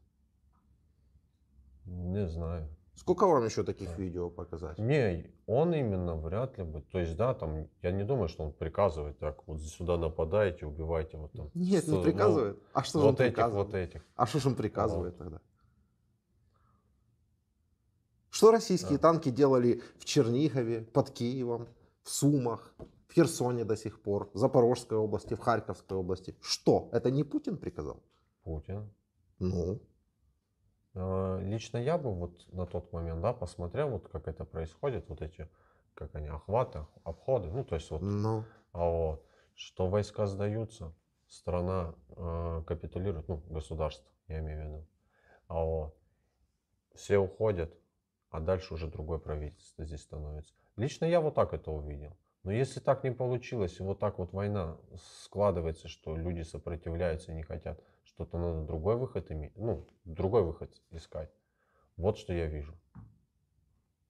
Не знаю. Сколько вам еще таких да. видео показать? Не, он именно вряд ли бы. То есть, да, там, я не думаю, что он приказывает так, вот сюда нападайте, убивайте вот там. Нет, что, не ну, приказывает. Ну, а что вот он этих, Вот этих. А что же он приказывает вот. тогда? Что российские да. танки делали в Чернигове, под Киевом, в Сумах, в Херсоне до сих пор, в Запорожской области, в Харьковской области? Что? Это не Путин приказал? Путин. Ну. А, лично я бы вот на тот момент, да, посмотрел, вот как это происходит, вот эти, как они, охваты, обходы, ну, то есть вот, ну. а вот, что войска сдаются, страна э, капитулирует, ну, государство, я имею в виду, а вот, все уходят, а дальше уже другое правительство здесь становится. Лично я вот так это увидел. Но если так не получилось, и вот так вот война складывается, что люди сопротивляются, не хотят, что-то надо другой выход иметь, ну, другой выход искать. Вот что я вижу.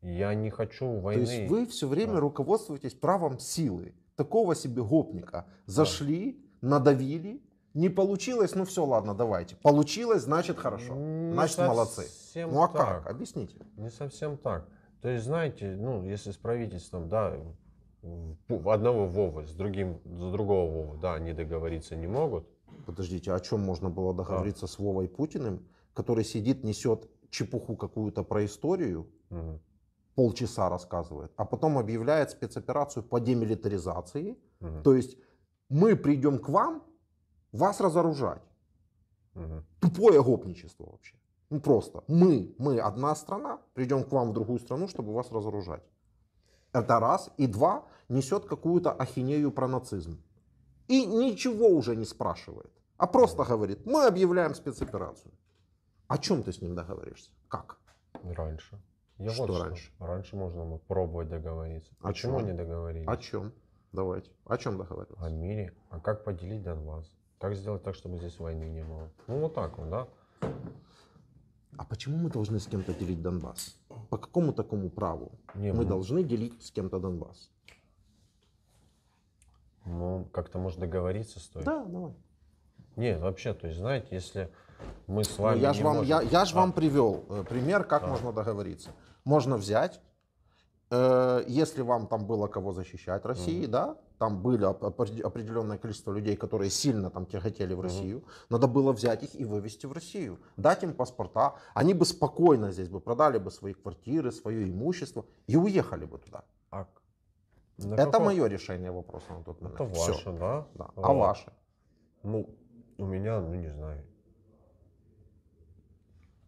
Я не хочу войны. То есть вы все время да. руководствуетесь правом силы. Такого себе гопника. Зашли, да. надавили, не получилось, ну все, ладно, давайте. Получилось, значит хорошо. Значит, не молодцы совсем ну, а так. Как? Объясните. Не совсем так. То есть, знаете, ну, если с правительством, да, одного Вовы с другим, с другого Вовы, да, они договориться не могут. Подождите, о чем можно было договориться а. с Вовой Путиным, который сидит, несет чепуху какую-то про историю, угу. полчаса рассказывает, а потом объявляет спецоперацию по демилитаризации, угу. то есть мы придем к вам вас разоружать. Угу. Тупое гопничество вообще. Ну просто мы, мы одна страна, придем к вам в другую страну, чтобы вас разоружать. Это раз. И два, несет какую-то ахинею про нацизм. И ничего уже не спрашивает. А просто говорит, мы объявляем спецоперацию. О чем ты с ним договоришься? Как? Ну, раньше. Я что вот раньше? Что. Раньше можно было пробовать договориться. О Почему чем? не договорились? О чем? Давайте. О чем договорились? О мире. А как поделить Донбасс? Как сделать так, чтобы здесь войны не было? Ну вот так вот, да? а почему мы должны с кем-то делить Донбасс? По какому такому праву не, мы ну... должны делить с кем-то Донбасс? Ну, как-то, можно договориться стоит. Да, давай. Нет, вообще, то есть, знаете, если мы с ну, вами... Ну, я же вам, можем... я, я ж а. вам привел э, пример, как а. можно договориться. Можно взять, э, если вам там было кого защищать России, угу. да, там были определенное количество людей, которые сильно там тяготели в Россию. Угу. Надо было взять их и вывести в Россию, дать им паспорта. Они бы спокойно здесь бы продали бы свои квартиры, свое имущество и уехали бы туда. А Это какого? мое решение вопроса на тот момент. Это ваше, Все. да? да. А вот. А ваше? Ну, у меня, ну не знаю,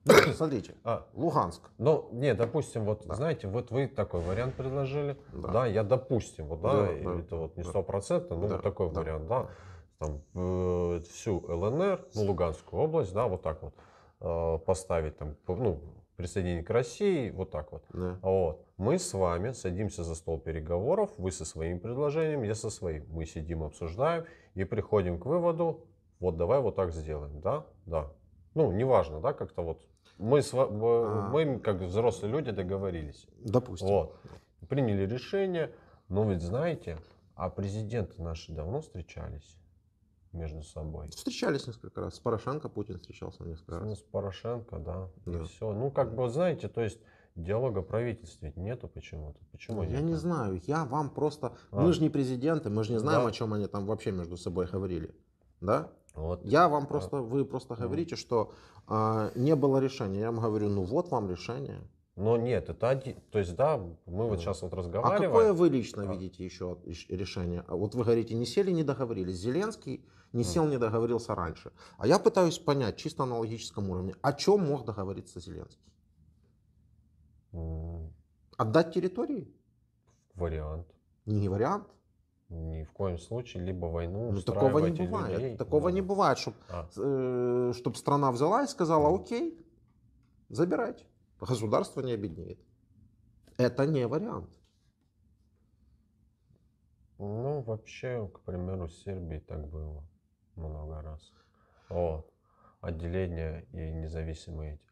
нет, смотрите, а, Луганск. Ну, не, допустим, вот, да. знаете, вот вы такой вариант предложили, да, да я допустим, вот, да, да, да это вот не сто процентов, но такой да. вариант, да, там э, всю ЛНР, ну, Луганскую область, да, вот так вот э, поставить там, ну, присоединение к России, вот так вот. Да. вот. Мы с вами садимся за стол переговоров, вы со своим предложением, я со своим. Мы сидим, обсуждаем и приходим к выводу, вот давай вот так сделаем, да, да, ну, неважно, да, как-то вот. Мы, мы, а. мы, как взрослые люди, договорились. Допустим. Вот. Приняли решение. Но ведь знаете, а президенты наши давно встречались между собой. Встречались несколько раз. С Порошенко Путин встречался несколько раз. Ну, с Порошенко, да. да. И все. Ну, как бы, знаете, то есть диалога правительств ведь нету почему-то. Почему Я нет? не знаю. Я вам просто... А. Мы же не президенты, мы же не знаем, да. о чем они там вообще между собой говорили. Да? Ну, вот. Я э, вам а, просто, вы просто говорите, что э, не было решения. Я вам говорю, ну вот вам решение. Но ну, нет, это один. То есть, да, мы вот сейчас вот а разговариваем. А какое вы лично а. видите еще решение? Вот вы говорите, не сели, не договорились. Зеленский не сел, не договорился раньше. А я пытаюсь понять чисто на логическом уровне, о чем мог договориться Зеленский? Отдать территории? Вариант. Не вариант. Ни в коем случае, либо войну ну, такого не бывает. Людей. Такого да. не бывает, чтобы а. э, чтоб страна взяла и сказала, окей, забирайте. Государство не обеднеет. Это не вариант. Ну, вообще, к примеру, в Сербии так было много раз. О, Отделение и независимые эти.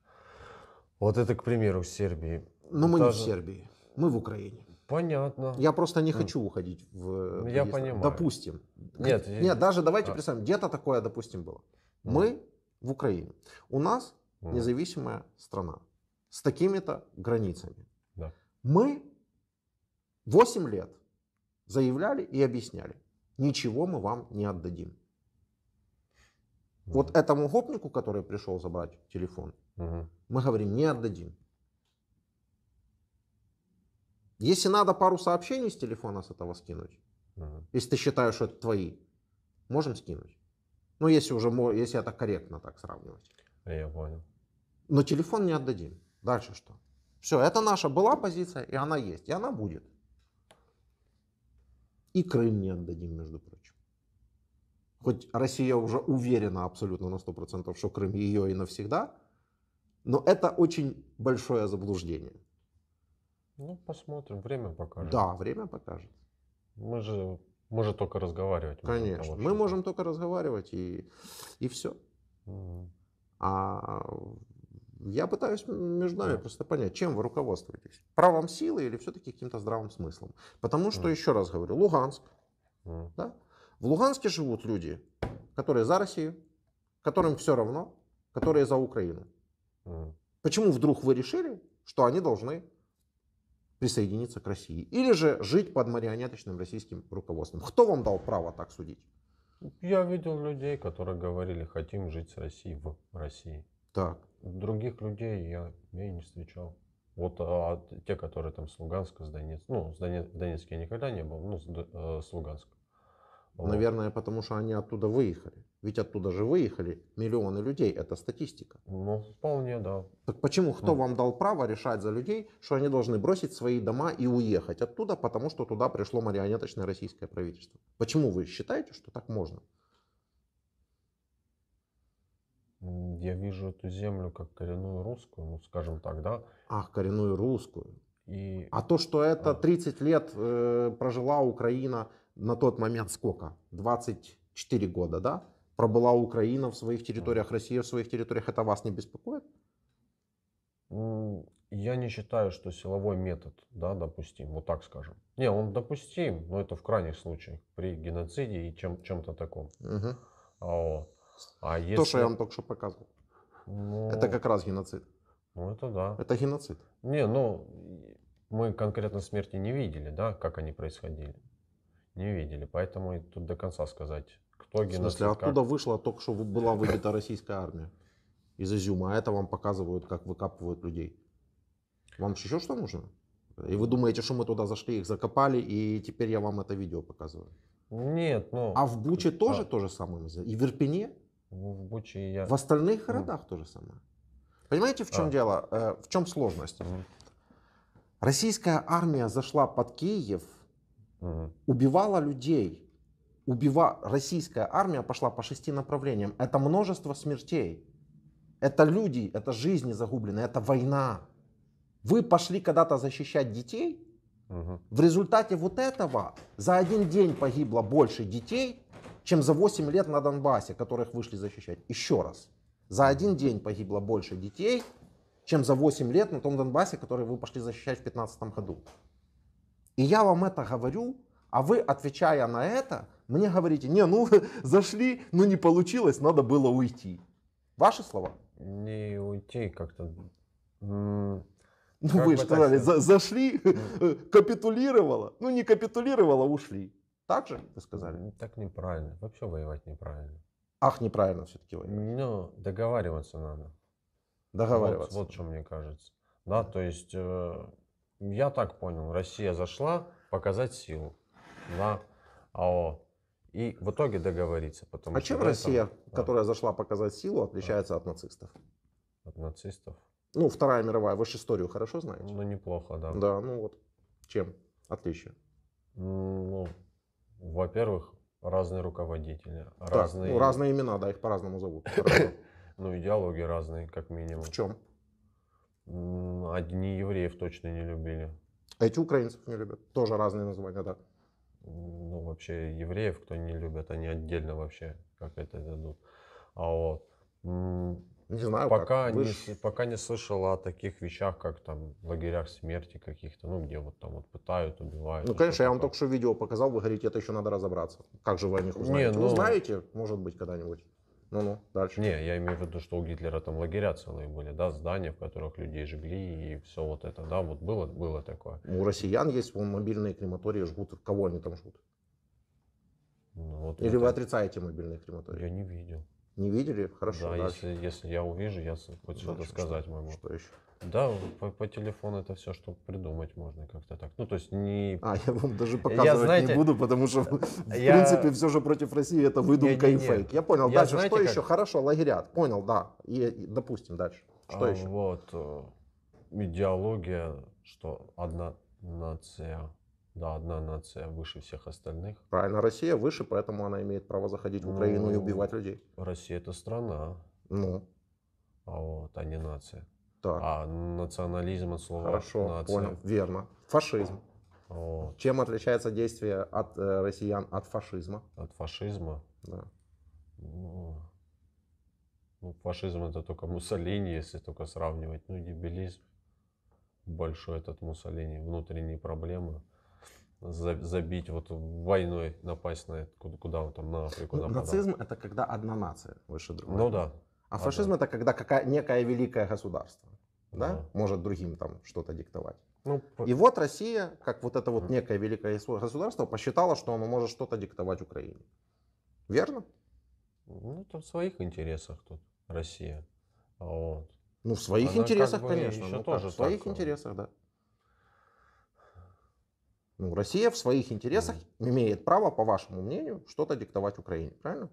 Вот это, к примеру, в Сербии. Но это ну, мы не же... в Сербии, мы в Украине. Понятно. Я просто не хочу уходить в... Я понимаю. Допустим. Нет, нет, даже давайте а. представим, где-то такое, допустим, было. Мы в Украине. У нас независимая страна с такими-то границами. Да. Мы 8 лет заявляли и объясняли, ничего мы вам не отдадим. Угу. Вот этому гопнику, который пришел забрать телефон, угу. мы говорим, не отдадим. Если надо пару сообщений с телефона с этого скинуть, угу. если ты считаешь, что это твои, можем скинуть. Ну, если уже, если это корректно так сравнивать. Я понял. Но телефон не отдадим. Дальше что? Все, это наша была позиция, и она есть, и она будет. И Крым не отдадим, между прочим. Хоть Россия уже уверена абсолютно на 100%, что Крым ее и навсегда, но это очень большое заблуждение. Ну, посмотрим, время покажет. Да, время покажет. Мы же можем только разговаривать. Конечно, того, мы можем только разговаривать и, и все. Mm. А я пытаюсь между нами mm. просто понять, чем вы руководствуетесь? Правом силы или все-таки каким-то здравым смыслом? Потому что, mm. еще раз говорю, Луганск, mm. да? В Луганске живут люди, которые за Россию, которым все равно, которые за Украину. Mm. Почему вдруг вы решили, что они должны присоединиться к России. Или же жить под марионеточным российским руководством. Кто вам дал право так судить? Я видел людей, которые говорили, хотим жить с Россией в России. Так. Других людей я, я не встречал. Вот а, а те, которые там с Луганска, с Донецка. Ну, с Донец, я никогда не был, ну, с, э, с Луганска. О. Наверное, потому что они оттуда выехали. Ведь оттуда же выехали миллионы людей, это статистика. Ну, вполне, да. Так почему, кто ну. вам дал право решать за людей, что они должны бросить свои дома и уехать оттуда, потому что туда пришло марионеточное российское правительство? Почему вы считаете, что так можно? Я вижу эту землю как коренную русскую, ну, скажем так, да? Ах, коренную русскую. И... А то, что это 30 а. лет э, прожила Украина на тот момент сколько? 24 года, да? Пробыла Украина в своих территориях, Россия в своих территориях. Это вас не беспокоит? Я не считаю, что силовой метод, да, допустим, вот так скажем. Не, он допустим, но это в крайних случаях, при геноциде и чем, чем-то таком. Угу. А, если... А То, что я вам только что показывал. Ну... Это как раз геноцид. Ну, это да. Это геноцид. Не, ну, мы конкретно смерти не видели, да, как они происходили не видели. Поэтому и тут до конца сказать, кто геноцид. В смысле, как... оттуда вышла только что была выбита российская армия из Изюма, а это вам показывают, как выкапывают людей. Вам еще что нужно? И вы думаете, что мы туда зашли, их закопали, и теперь я вам это видео показываю? Нет, ну... А в Буче да. тоже то же самое? И в Ирпене? Ну, в Буче я... В остальных городах ну. то же самое. Понимаете, в чем а. дело? Э, в чем сложность? Угу. Российская армия зашла под Киев убивала людей. Убива... Российская армия пошла по шести направлениям. Это множество смертей. Это люди, это жизни загублены, это война. Вы пошли когда-то защищать детей. Угу. В результате вот этого за один день погибло больше детей, чем за 8 лет на Донбассе, которых вышли защищать. Еще раз. За один день погибло больше детей, чем за 8 лет на том Донбассе, который вы пошли защищать в 2015 году. И я вам это говорю, а вы, отвечая на это, мне говорите, не, ну зашли, но ну, не получилось, надо было уйти. Ваши слова? Не уйти как-то. Ну как вы же сказали, за, зашли, капитулировала, ну не капитулировала, ушли. Так же вы сказали? Так неправильно, вообще воевать неправильно. Ах, неправильно все-таки воевать. Ну, договариваться надо. Договариваться. Вот, вот что мне кажется. Да, то есть... Э, я так понял, Россия зашла показать силу на АО и в итоге договориться. Потому а что чем этом, Россия, да. которая зашла показать силу, отличается да. от нацистов? От нацистов? Ну, Вторая мировая, вы же историю хорошо знаете? Ну, неплохо, да. Да, ну вот. Чем отличие? Ну, во-первых, разные руководители. Так, ну, разные... Ну, разные имена, да, их по-разному зовут. Ну, идеологии разные, как минимум. В чем? Одни евреев точно не любили. А эти украинцев не любят. Тоже разные названия, да. Ну, вообще, евреев, кто не любят, они отдельно вообще как это ведут. А вот. Не знаю, пока как. не, Вы... пока не слышал о таких вещах, как там в лагерях смерти каких-то, ну где вот там вот пытают, убивают. Ну конечно, я вам такое. только что видео показал, вы говорите, это еще надо разобраться. Как же вы о них узнаете? Не, ну... Вы знаете, может быть, когда-нибудь? Ну-ну, дальше. Не, я имею в виду, что у Гитлера там лагеря целые были, да, здания, в которых людей жгли и все вот это, да, вот было, было такое. У россиян есть вон, мобильные крематории, жгут, кого они там жгут? Ну, вот Или это... вы отрицаете мобильные крематории? Я не видел. Не видели? Хорошо. Да, если, если я увижу, я хоть ну, что-то сказать что, могу. Что еще? Да, по, по телефону это все, что придумать можно как-то так. Ну, то есть не... А, я вам даже показывать я, знаете, не буду, потому что, э, в я... принципе, все же против России это выдумка не, не, не. и фейк. Я понял. Я, дальше знаете, что как... еще? Хорошо, лагерят. Понял, да. И, допустим, дальше. Что а, еще? Вот, э, идеология, что одна нация, да, одна нация выше всех остальных. Правильно, Россия выше, поэтому она имеет право заходить в Украину ну, и убивать людей. Россия это страна. Ну. А вот, а не нация. Так. А национализм от слова Хорошо, нация. понял, верно. Фашизм. Вот. Чем отличается действие от э, россиян от фашизма? От фашизма? Да. Ну, ну, фашизм это только Муссолини, если только сравнивать. Ну, дебилизм большой этот Муссолини, внутренние проблемы. забить вот войной, напасть на куда, куда он там, на Африку. Ну, нацизм это когда одна нация выше другой. Ну да, а, а фашизм да. это когда какая, некое великое государство да, ага. может другим там что-то диктовать. Ну, и вот Россия, как вот это вот некое великое государство, посчитала, что оно может что-то диктовать Украине. Верно? Ну, там в своих интересах тут Россия. Вот. Ну, в своих Она интересах, как бы конечно. Еще ну, тоже как, в своих так, интересах, да. Ну, Россия в своих интересах mm. имеет право, по вашему мнению, что-то диктовать Украине, правильно?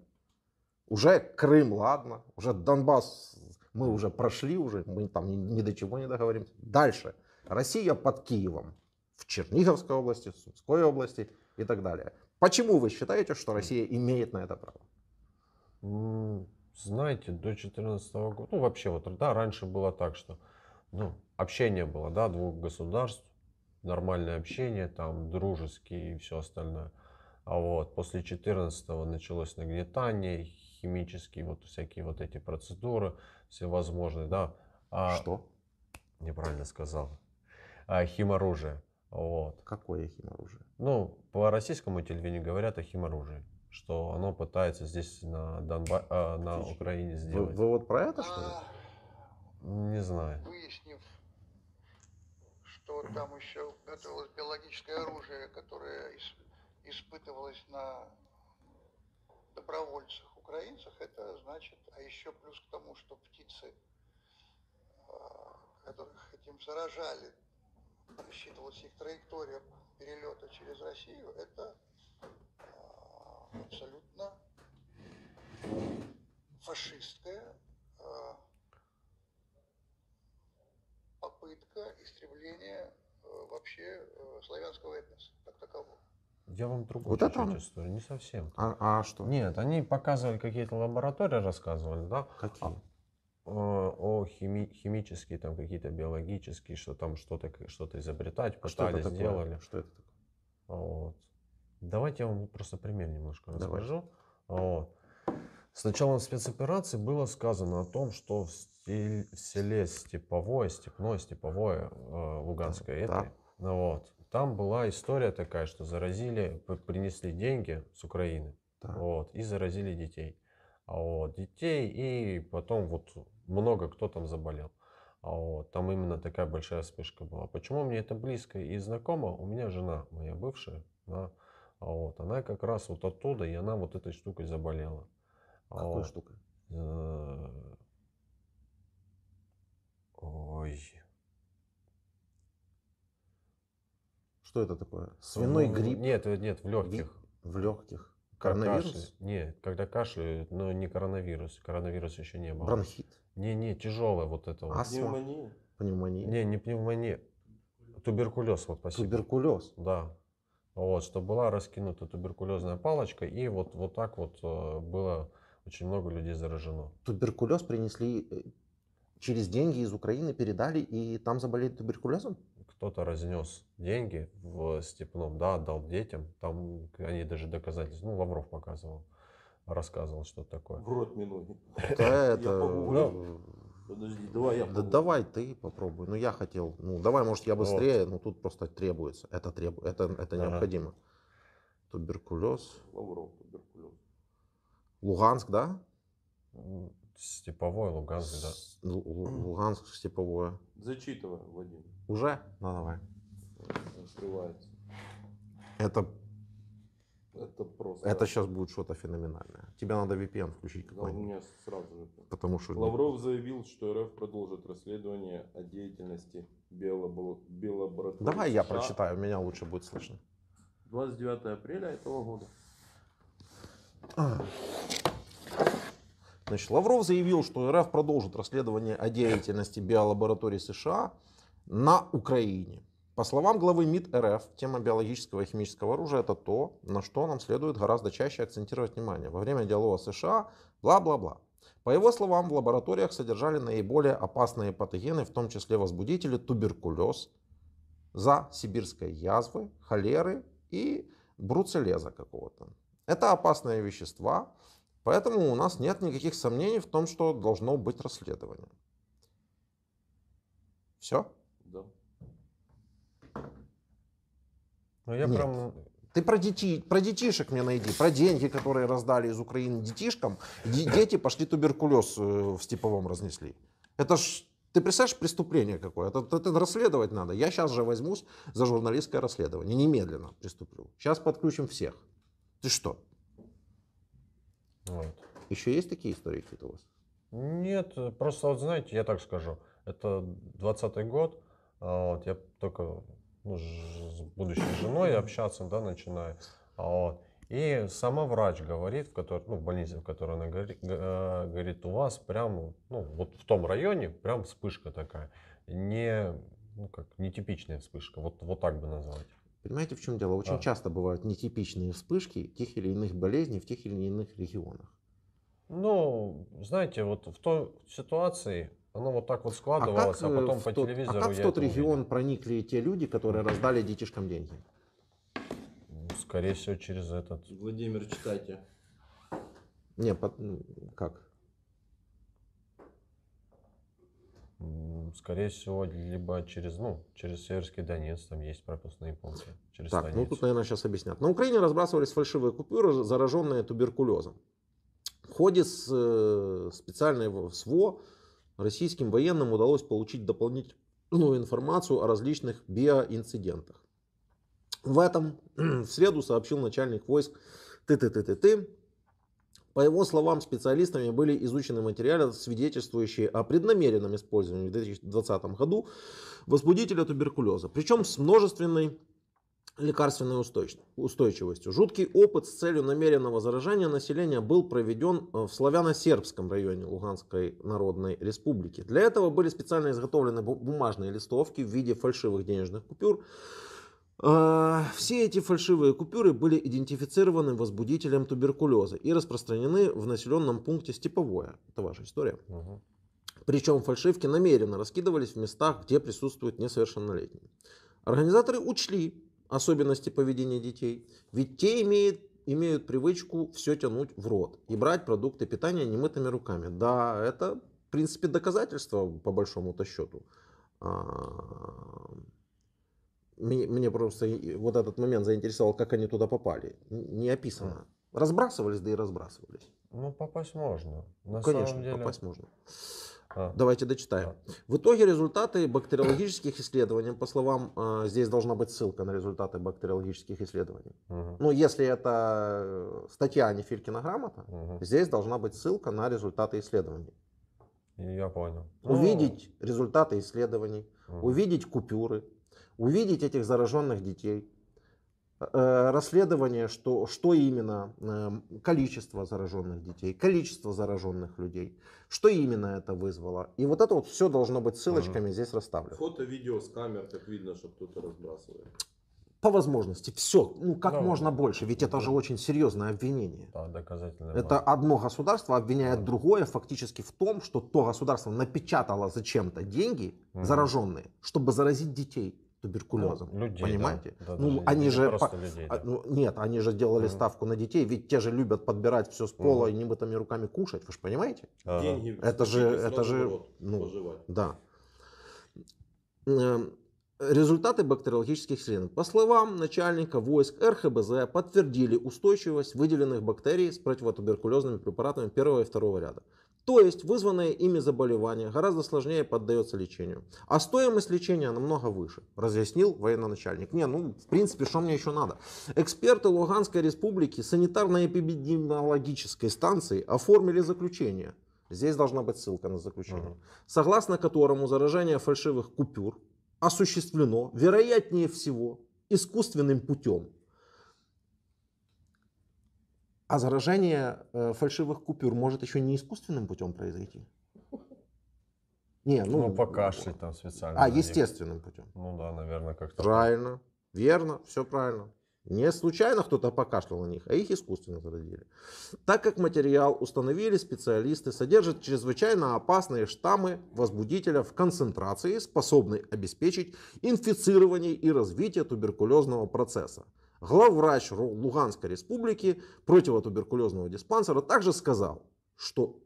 Уже Крым, ладно, уже Донбасс мы уже прошли, уже мы там ни, ни до чего не договоримся. Дальше. Россия под Киевом, в Черниговской области, в Сумской области и так далее. Почему вы считаете, что хм. Россия имеет на это право? Знаете, до 2014 года, ну вообще вот, да, раньше было так, что ну, общение было, да, двух государств, нормальное общение, там, дружеские и все остальное. А вот после 14 началось нагнетание, химические, вот всякие вот эти процедуры всевозможные, да. А, Что? Неправильно сказал. А, химоружие. Вот. Какое химоружие? Ну, по российскому телевидению говорят о химоружии, что оно пытается здесь на, Донба... а, на Украине сделать. Вы, вы вот про это что ли? Не знаю. Выяснив, что там еще готовилось биологическое оружие, которое испытывалось на добровольцах украинцах, это значит, а еще плюс к тому, что птицы, э, которых этим заражали, рассчитывалась их траектория перелета через Россию, это э, абсолютно фашистская э, попытка истребления вообще славянского этноса как такового. Я вам другую вот это историю, не совсем. А, а что? Нет, они показывали какие-то лаборатории, рассказывали, да? Какие? А, о хими, химические, там какие-то биологические, что там что-то что изобретать, пытались, что это Что это такое? Вот. Давайте я вам просто пример немножко Давай. расскажу. Вот. С началом спецоперации было сказано о том, что в, стиль, в селе Степовое, Степное, Степовое, э, Луганское, да. это, да. вот, там была история такая, что заразили, принесли деньги с Украины, так. вот, и заразили детей. А вот, детей, и потом вот много кто там заболел. А вот, там именно такая большая вспышка была. Почему мне это близко и знакомо? У меня жена, моя бывшая, да, а вот, она как раз вот оттуда, и она вот этой штукой заболела. Какой вот. штукой? Э, ой, Что это такое? Свиной ну, грипп? Нет, э, нет, в легких. В легких. Коронавирус? Кашель. Нет, когда кашляют, но не коронавирус. Коронавирус еще не было. Бронхит? Не, не, тяжелая вот это вот. Астма? Пневмония? Пневмония. Не, не пневмония. Туберкулез, вот спасибо. Туберкулез? Да. Вот, что была раскинута туберкулезная палочка, и вот, вот так вот э, было очень много людей заражено. Туберкулез принесли э, через деньги из Украины, передали, и там заболели туберкулезом? кто-то разнес деньги в Степном, да, отдал детям, там они даже доказательства, ну, Лавров показывал, рассказывал, что такое. В рот минули. Да, это... Ну, Подожди, давай я. Да давай ты попробуй. Ну я хотел. Ну давай, может, я быстрее, но тут просто требуется. Это требу... это, это необходимо. Туберкулез. Лавров, туберкулез. Луганск, да? Степовое, Луганское, да. С- Л- Луганск, Степовое. Зачитывай, Владимир Уже? Ну, давай. Открывается. Это, Это просто. это сейчас будет что-то феноменальное. Тебе надо VPN включить Да, какой-нибудь. меня сразу же. Потому что... Лавров заявил, что РФ продолжит расследование о деятельности Белобл- Белобратвы Давай я США. прочитаю, меня лучше будет слышно. 29 апреля этого года. А. Значит, Лавров заявил, что РФ продолжит расследование о деятельности биолаборатории США на Украине. По словам главы МИД РФ, тема биологического и химического оружия это то, на что нам следует гораздо чаще акцентировать внимание во время диалога США, бла-бла-бла. По его словам, в лабораториях содержали наиболее опасные патогены, в том числе возбудители, туберкулез, за сибирской язвы, холеры и бруцеллеза какого-то. Это опасные вещества, Поэтому у нас нет никаких сомнений в том, что должно быть расследование. Все? Да. Но ну, я Нет. прям... Ты про, дети, про детишек мне найди, про деньги, которые раздали из Украины детишкам. Дети пошли туберкулез э, в Степовом разнесли. Это ж ты представляешь преступление какое? Это, это, это расследовать надо. Я сейчас же возьмусь за журналистское расследование. Немедленно приступлю. Сейчас подключим всех. Ты что? Вот. Еще есть такие истории какие-то у вас? Нет, просто вот знаете, я так скажу, это 20 год, а, вот, я только ну, с будущей женой общаться, да, начинаю, а, вот. И сама врач говорит, в которой, ну, в больнице, в которой она говорит, э, говорит, у вас прям, ну, вот в том районе прям вспышка такая, не, ну, как, нетипичная вспышка, вот, вот так бы назвать. Понимаете, в чем дело? Очень а. часто бывают нетипичные вспышки тех или иных болезней в тех или иных регионах. Ну, знаете, вот в той ситуации оно вот так вот а складывалось, а, как, э, а потом по тот, а телевизору. А как в тот регион увидел. проникли те люди, которые раздали детишкам деньги? Ну, скорее всего, через этот. Владимир, читайте. Не, под... как? Скорее всего, либо через, ну, через Северский Донец, там есть пропускные пункты. Через так, Донец. ну тут, наверное, сейчас объяснят. На Украине разбрасывались фальшивые купюры, зараженные туберкулезом. В ходе с, э, специальной СВО российским военным удалось получить дополнительную информацию о различных биоинцидентах. В этом в среду сообщил начальник войск ты-ты-ты-ты-ты по его словам, специалистами были изучены материалы, свидетельствующие о преднамеренном использовании в 2020 году возбудителя туберкулеза, причем с множественной лекарственной устойчивостью. Жуткий опыт с целью намеренного заражения населения был проведен э, в славяно-сербском районе Луганской Народной Республики. Для этого были специально изготовлены бумажные листовки в виде фальшивых денежных купюр, а, все эти фальшивые купюры были идентифицированы возбудителем туберкулеза и распространены в населенном пункте Степовое. Это ваша история. Угу. Причем фальшивки намеренно раскидывались в местах, где присутствуют несовершеннолетние. Организаторы учли особенности поведения детей, ведь те имеют, имеют привычку все тянуть в рот и брать продукты питания немытыми руками. Да, это, в принципе, доказательство по большому-то счету а, мне, мне просто вот этот момент заинтересовал, как они туда попали. Не описано. Разбрасывались, да и разбрасывались. Ну, попасть можно. На Конечно, самом деле... попасть можно. А. Давайте дочитаем. А. В итоге результаты бактериологических исследований, по словам, э, здесь должна быть ссылка на результаты бактериологических исследований. Угу. Ну, если это э, статья, а не Филькина грамота, угу. здесь должна быть ссылка на результаты исследований. Я понял. Увидеть ну... результаты исследований, угу. увидеть купюры, увидеть этих зараженных детей, э, расследование, что, что именно э, количество зараженных детей, количество зараженных людей, что именно это вызвало. И вот это вот все должно быть ссылочками угу. здесь расставлено. Фото, видео с камер, как видно, что кто-то разбрасывает. По возможности, все, ну как да, можно да. больше, ведь это да. же очень серьезное обвинение. Да, доказательное. Это одно государство обвиняет да. другое фактически в том, что то государство напечатало зачем-то деньги, угу. зараженные, чтобы заразить детей туберкулезом. Ну, людей, понимаете? Да, да, ну, они же по... людей, а, да. ну, нет, они же делали mm. ставку на детей, ведь те же любят подбирать все с пола mm. и небытыми руками кушать, вы же понимаете? Деньги. Это же, это же, ну, да. Эм, результаты бактериологических исследований. По словам начальника войск РХБЗ, подтвердили устойчивость выделенных бактерий с противотуберкулезными препаратами первого и второго ряда. То есть вызванное ими заболевание гораздо сложнее поддается лечению. А стоимость лечения намного выше, разъяснил военноначальник. Не, ну в принципе, что мне еще надо? Эксперты Луганской республики санитарно-эпидемиологической станции оформили заключение. Здесь должна быть ссылка на заключение. Ага. Согласно которому заражение фальшивых купюр осуществлено, вероятнее всего, искусственным путем. А заражение э, фальшивых купюр может еще не искусственным путем произойти? Не, ну, ну покашлять там специально. А, естественным путем. Ну да, наверное, как-то. Правильно, верно, все правильно. Не случайно кто-то покашлял на них, а их искусственно заразили. Так как материал установили специалисты, содержит чрезвычайно опасные штаммы возбудителя в концентрации, способной обеспечить инфицирование и развитие туберкулезного процесса главврач Луганской республики противотуберкулезного диспансера также сказал, что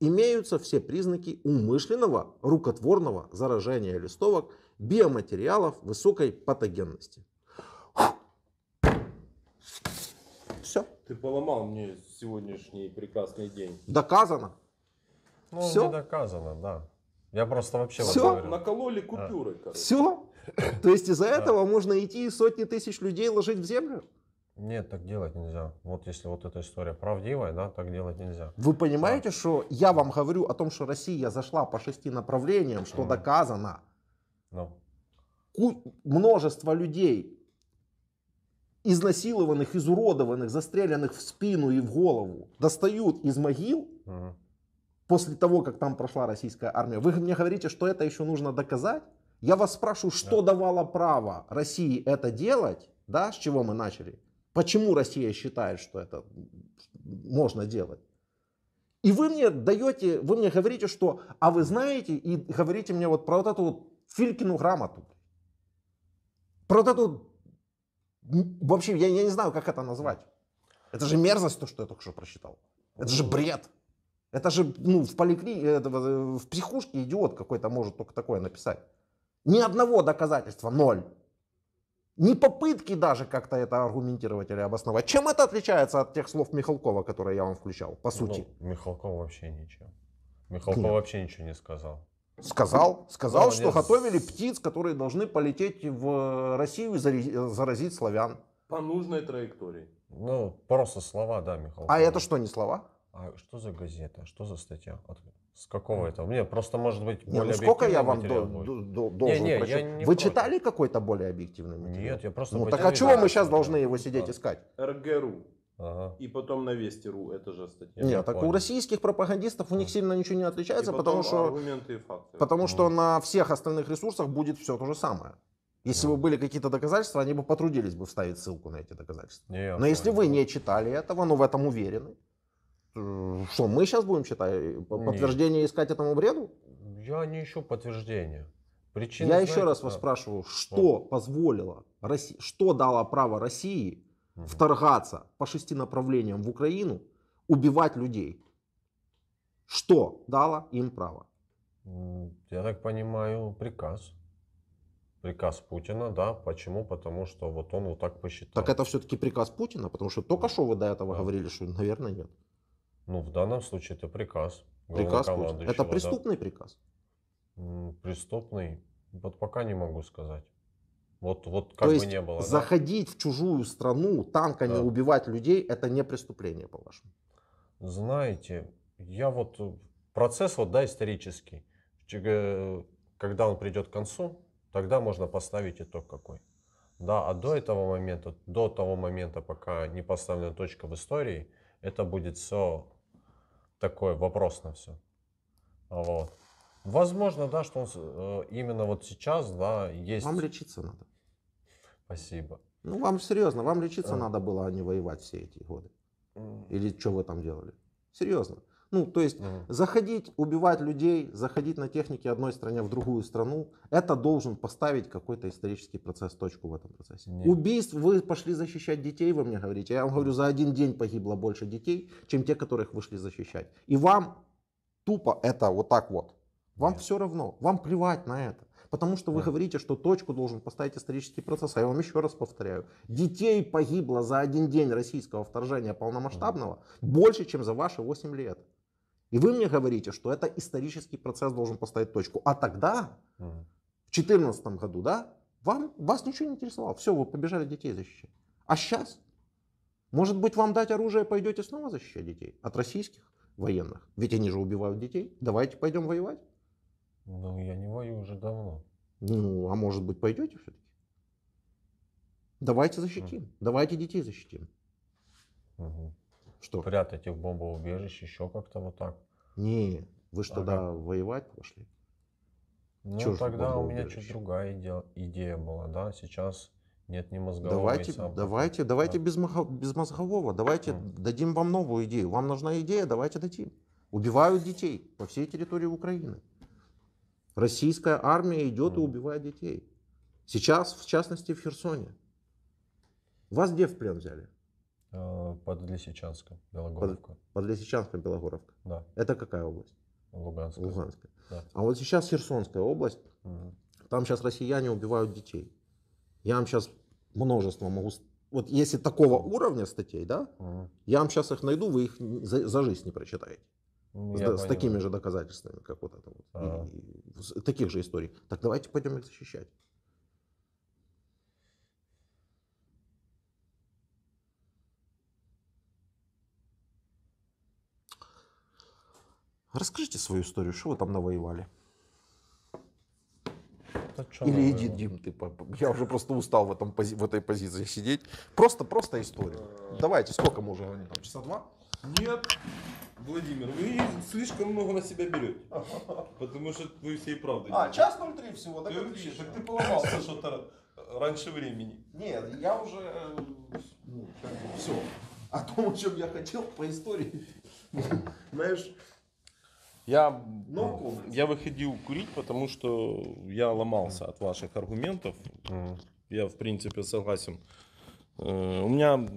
имеются все признаки умышленного рукотворного заражения листовок биоматериалов высокой патогенности. Все. Ты поломал мне сегодняшний прекрасный день. Доказано. Ну, Все? доказано, да. Я просто вообще Все? вот говорю. Накололи купюры. Да. Все? То есть из-за этого можно идти и сотни тысяч людей ложить в землю? Нет, так делать нельзя. Вот если вот эта история правдивая, да, так делать нельзя. Вы понимаете, да. что я вам говорю о том, что Россия зашла по шести направлениям, что mm. доказано. No. Ну. множество людей, изнасилованных, изуродованных, застреленных в спину и в голову, достают из могил mm. после того, как там прошла российская армия. Вы мне говорите, что это еще нужно доказать? Я вас спрашиваю, что да. давало право России это делать, да, с чего мы начали? Почему Россия считает, что это можно делать? И вы мне даете, вы мне говорите, что, а вы знаете, и говорите мне вот про вот эту вот Филькину грамоту. Про вот эту, вообще, я, я не знаю, как это назвать. Это же мерзость, то, что я только что прочитал. Это же ну. бред. Это же ну, в поликлинике, э, э, в психушке идиот какой-то может только такое написать. Ни одного доказательства, ноль. Ни попытки даже как-то это аргументировать или обосновать. Чем это отличается от тех слов Михалкова, которые я вам включал, по сути? Ну, Михалков вообще ничем. Михалков Нет. вообще ничего не сказал. Сказал, сказал, ну, что нет. готовили птиц, которые должны полететь в Россию и заразить славян. По нужной траектории. Ну, просто слова, да, Михалков. А это что, не слова? А что за газета? Что за статья? С какого этого? Мне просто может быть более не, ну сколько я вам до, до, до, должен не, не, прочитать? Я не Вы читали какой-то более объективный материал? Нет, я просто... Ну так а чего мы сейчас должны его сидеть да. искать? РГРУ. Ага. И потом на Вести.ру, это же статья. Нет, так понял. у российских пропагандистов у них сильно ничего не отличается, потому что, и факты. потому что на всех остальных ресурсах будет все то же самое. Если бы были какие-то доказательства, они бы потрудились бы вставить ссылку на эти доказательства. Не, Но если вы не читали этого, ну в этом уверены, Э, что, мы сейчас будем, читать э, подтверждение Нет. искать этому бреду? Я не ищу подтверждения. Причина, Я знаете, еще раз вас да. спрашиваю, что вот. позволило, России, что дало право России угу. вторгаться по шести направлениям в Украину, убивать людей? Что дало им право? Я так понимаю, приказ. Приказ Путина, да. Почему? Потому что вот он вот так посчитал. Так это все-таки приказ Путина? Потому что только да. что вы до этого да. говорили, что, наверное, нет. Ну, в данном случае это приказ. Приказ Это преступный да? приказ? Преступный? Вот пока не могу сказать. Вот, вот как То бы есть не было. Заходить да? в чужую страну, танками да. убивать людей, это не преступление, по-вашему? Знаете, я вот э, процесс вот, да, исторический, когда он придет к концу, тогда можно поставить итог какой. Да, а до этого момента, до того момента, пока не поставлена точка в истории, это будет все такой вопрос на все. Вот. Возможно, да, что он э, именно вот сейчас, да, есть. Вам лечиться надо. Спасибо. Ну, вам серьезно, вам лечиться а. надо было, а не воевать все эти годы. Или что вы там делали? Серьезно. Ну, то есть mm. заходить, убивать людей, заходить на технике одной стране в другую страну, это должен поставить какой-то исторический процесс, точку в этом процессе. Нет. Убийств, вы пошли защищать детей, вы мне говорите. Я вам говорю, за один день погибло больше детей, чем те, которых вышли защищать. И вам тупо это вот так вот. Вам Нет. все равно, вам плевать на это. Потому что вы да. говорите, что точку должен поставить исторический процесс. А я вам еще раз повторяю. Детей погибло за один день российского вторжения полномасштабного да. больше, чем за ваши 8 лет. И вы мне говорите, что это исторический процесс должен поставить точку. А тогда, угу. в 2014 году, да, вам, вас ничего не интересовало. Все, вы побежали детей защищать. А сейчас? Может быть, вам дать оружие, пойдете снова защищать детей от российских военных? Ведь они же убивают детей. Давайте пойдем воевать. Ну, я не вою уже давно. Ну, а может быть, пойдете все-таки? Давайте защитим. Угу. Давайте детей защитим. Угу. Что? Прятать их в бомбоубежище, еще как-то вот так. Не, вы что, тогда ага. воевать пошли? Ну, Чего тогда у меня чуть другая идея, идея была, да, сейчас нет ни мозгового. Давайте, сам... давайте, давайте без, мозго, без мозгового, давайте mm. дадим вам новую идею. Вам нужна идея, давайте дадим. Убивают детей по всей территории Украины. Российская армия идет mm. и убивает детей. Сейчас, в частности, в Херсоне. Вас где в плен взяли? Э, под Лисичанском, Белогоровка. Под, под Лисичанском, Белогоровка. Да. Это какая область? Луганская. Луганская. Да. А вот сейчас Херсонская область, угу. там сейчас россияне убивают детей. Я вам сейчас множество могу... Вот если такого уровня статей, да, угу. я вам сейчас их найду, вы их за, за жизнь не прочитаете. Ну, я с, понимаю. такими же доказательствами, как вот это вот. А -а -а. И, и, и, таких же историй. Так давайте пойдем их защищать. Расскажите свою историю, что вы там навоевали? Или иди, Дим, ты, я уже просто устал в, этом, в этой позиции сидеть. Просто, просто история. Давайте, сколько мы уже говорим? Там, часа два? Нет, Владимир, вы слишком много на себя берете. Потому что вы все а, и правда. А, час 03 всего, да? Ты вообще, так ты поломался что-то раньше времени. Нет, я уже, э, ну, как бы, все. О том, о чем я хотел по истории, знаешь, я, ну, я выходил курить, потому что я ломался от ваших аргументов. Я, в принципе, согласен. Э, у меня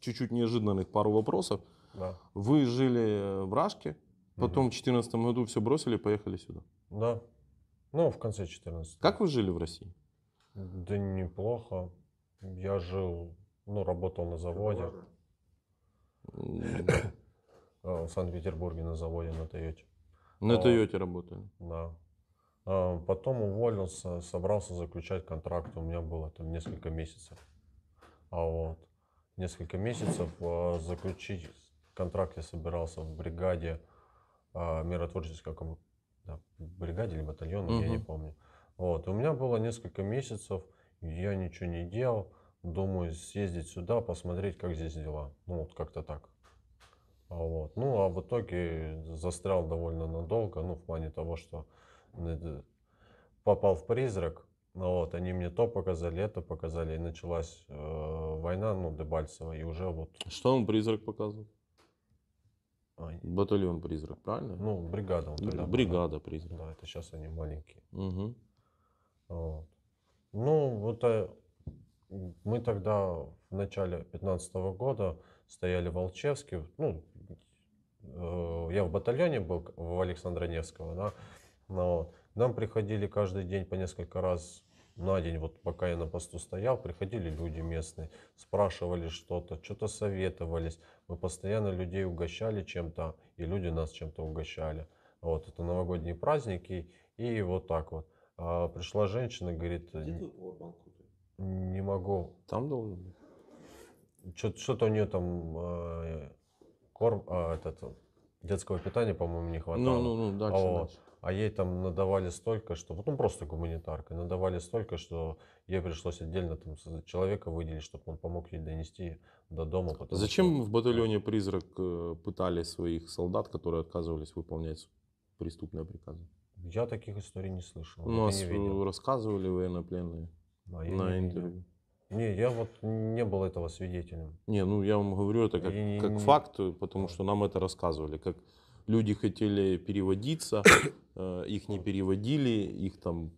чуть-чуть неожиданных пару вопросов. Да. Вы жили в Рашке, потом угу. в 2014 году все бросили, поехали сюда. Да. Ну, в конце 14 Как вы жили в России? Да неплохо. Я жил, ну, работал на заводе. А, в Санкт-Петербурге на заводе на Тойоте. На а, Тойоте работали. Да. А, потом уволился, собрался заключать контракт. У меня было там несколько месяцев. А вот несколько месяцев а, заключить контракт я собирался в бригаде миротворческого да, бригаде или батальоне угу. я не помню. Вот. У меня было несколько месяцев, я ничего не делал. Думаю, съездить сюда, посмотреть, как здесь дела. Ну, вот как-то так. Вот. Ну, а в итоге застрял довольно надолго, ну, в плане того, что э, попал в призрак. ну Вот, они мне то показали, это показали, и началась э, война, ну, Дебальцева, и уже вот... Что он призрак показывал? Ай. Батальон призрак, правильно? Ну, бригада. Он тогда бригада была. призрак. Да, это сейчас они маленькие. Угу. Вот. Ну, вот э, мы тогда в начале 2015 года стояли Волчевский. Ну, э, я в батальоне был в Александра Невского, да, но ну, нам приходили каждый день по несколько раз на день, вот пока я на посту стоял, приходили люди местные, спрашивали что-то, что-то советовались. Мы постоянно людей угощали чем-то, и люди нас чем-то угощали. Вот, это новогодние праздники, и вот так вот. А пришла женщина, говорит, не могу. Там должен быть. Что-то у нее там э, корм, а, э, этот, детского питания, по-моему, не хватало. Ну, ну, ну, дальше, вот. дальше. А ей там надавали столько, что, ну просто гуманитарка, надавали столько, что ей пришлось отдельно там человека выделить, чтобы он помог ей донести до дома. Зачем что... в батальоне «Призрак» э, пытали своих солдат, которые отказывались выполнять преступные приказы? Я таких историй не слышал. У ну, нас не рассказывали военнопленные а на интервью. Видел. Не, я вот не был этого свидетелем. Не, ну я вам говорю это как, и... как факт, потому что нам это рассказывали, как люди хотели переводиться, э, их не переводили, их там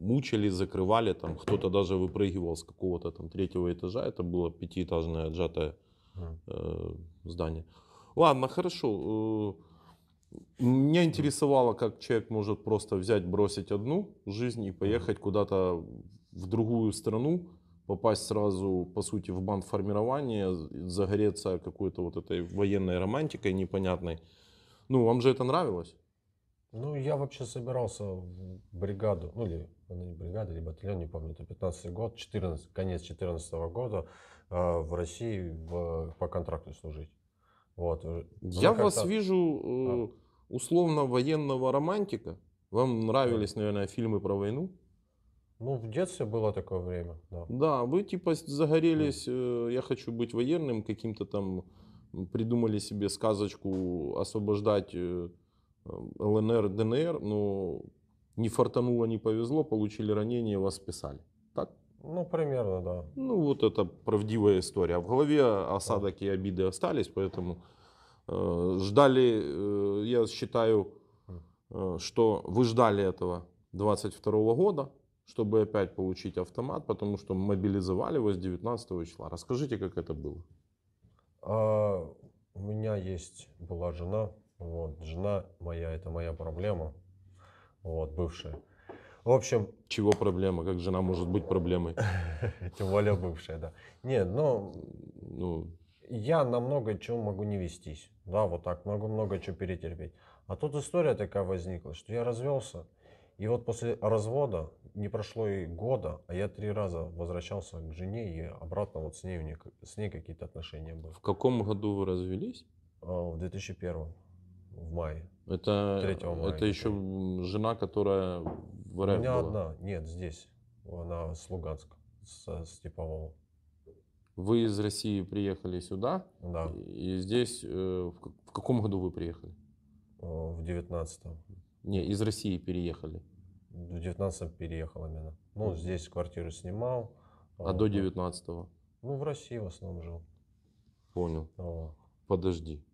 мучили, закрывали, там кто-то даже выпрыгивал с какого-то там третьего этажа, это было пятиэтажное отжатое э, здание. Ладно, хорошо. Э, меня интересовало, как человек может просто взять, бросить одну жизнь и поехать куда-то в другую страну, попасть сразу, по сути, в банк формирования, загореться какой-то вот этой военной романтикой непонятной. Ну, вам же это нравилось? Ну, я вообще собирался в бригаду, ну, или она ну, не бригада, или батальон, не помню, это 15 год, 14, конец 14 -го года э, в России в, по контракту служить. Вот. я вас вижу э, условно военного романтика. Вам нравились, наверное, фильмы про войну? Ну, в детстве было такое время, да. Да, вы типа загорелись, э, я хочу быть военным, каким-то там придумали себе сказочку освобождать э, ЛНР, ДНР, но не фартануло, не повезло, получили ранение, вас списали. Так? Ну, примерно, да. Ну, вот это правдивая история. А в голове осадок и обиды остались, поэтому э, ждали, э, я считаю, э, что вы ждали этого 22 года, чтобы опять получить автомат, потому что мобилизовали его с 19 числа. Расскажите, как это было. А, у меня есть, была жена, вот, жена моя, это моя проблема, вот, бывшая. В общем... Чего проблема? Как жена может быть проблемой? Тем более бывшая, да. Нет, но... Ну, ну... Я на много чего могу не вестись. Да, вот так, могу много чего перетерпеть. А тут история такая возникла, что я развелся. И вот после развода не прошло и года, а я три раза возвращался к жене и обратно вот с ней, у нее, с ней какие-то отношения были. В каком году вы развелись? А, в 2001, в мае. Это, 3 мая. Это еще жена, которая в РФ У меня была? одна, нет, здесь. Она с Луганска, с, с Типового. Вы из России приехали сюда? Да. И здесь, э, в в каком году вы приехали? Э, в 19 Не, из России переехали. В 19 переехал именно. Ну, здесь квартиру снимал. А вот. до 19 -го? Ну, в России в основном жил. Понял. Вот. Подожди.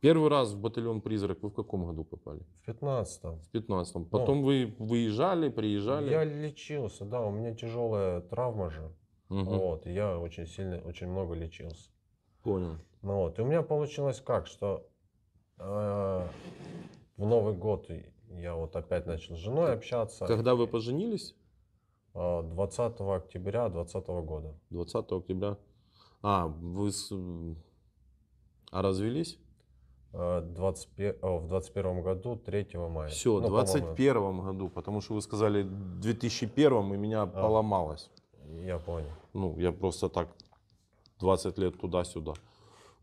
Первый раз в батальон «Призрак» вы в каком году попали? В 15-м. В 15-м. Ну. Потом ну, вы выезжали, приезжали? Я лечился, да. У меня тяжелая травма же. Угу. Вот. Я очень сильно, очень много лечился. Понял. Ну вот. И у меня получилось как, что э, в Новый год я вот опять начал с женой общаться. Когда вы поженились? 20 а, октября 2020 года. 20 октября. А, вы... С... А развелись? 21, а, в 21 году, 3 мая. Все, ну, 21 по-моему. году, потому что вы сказали 2001, и меня а, поломалось. Я понял. Ну, я просто так 20 лет туда-сюда.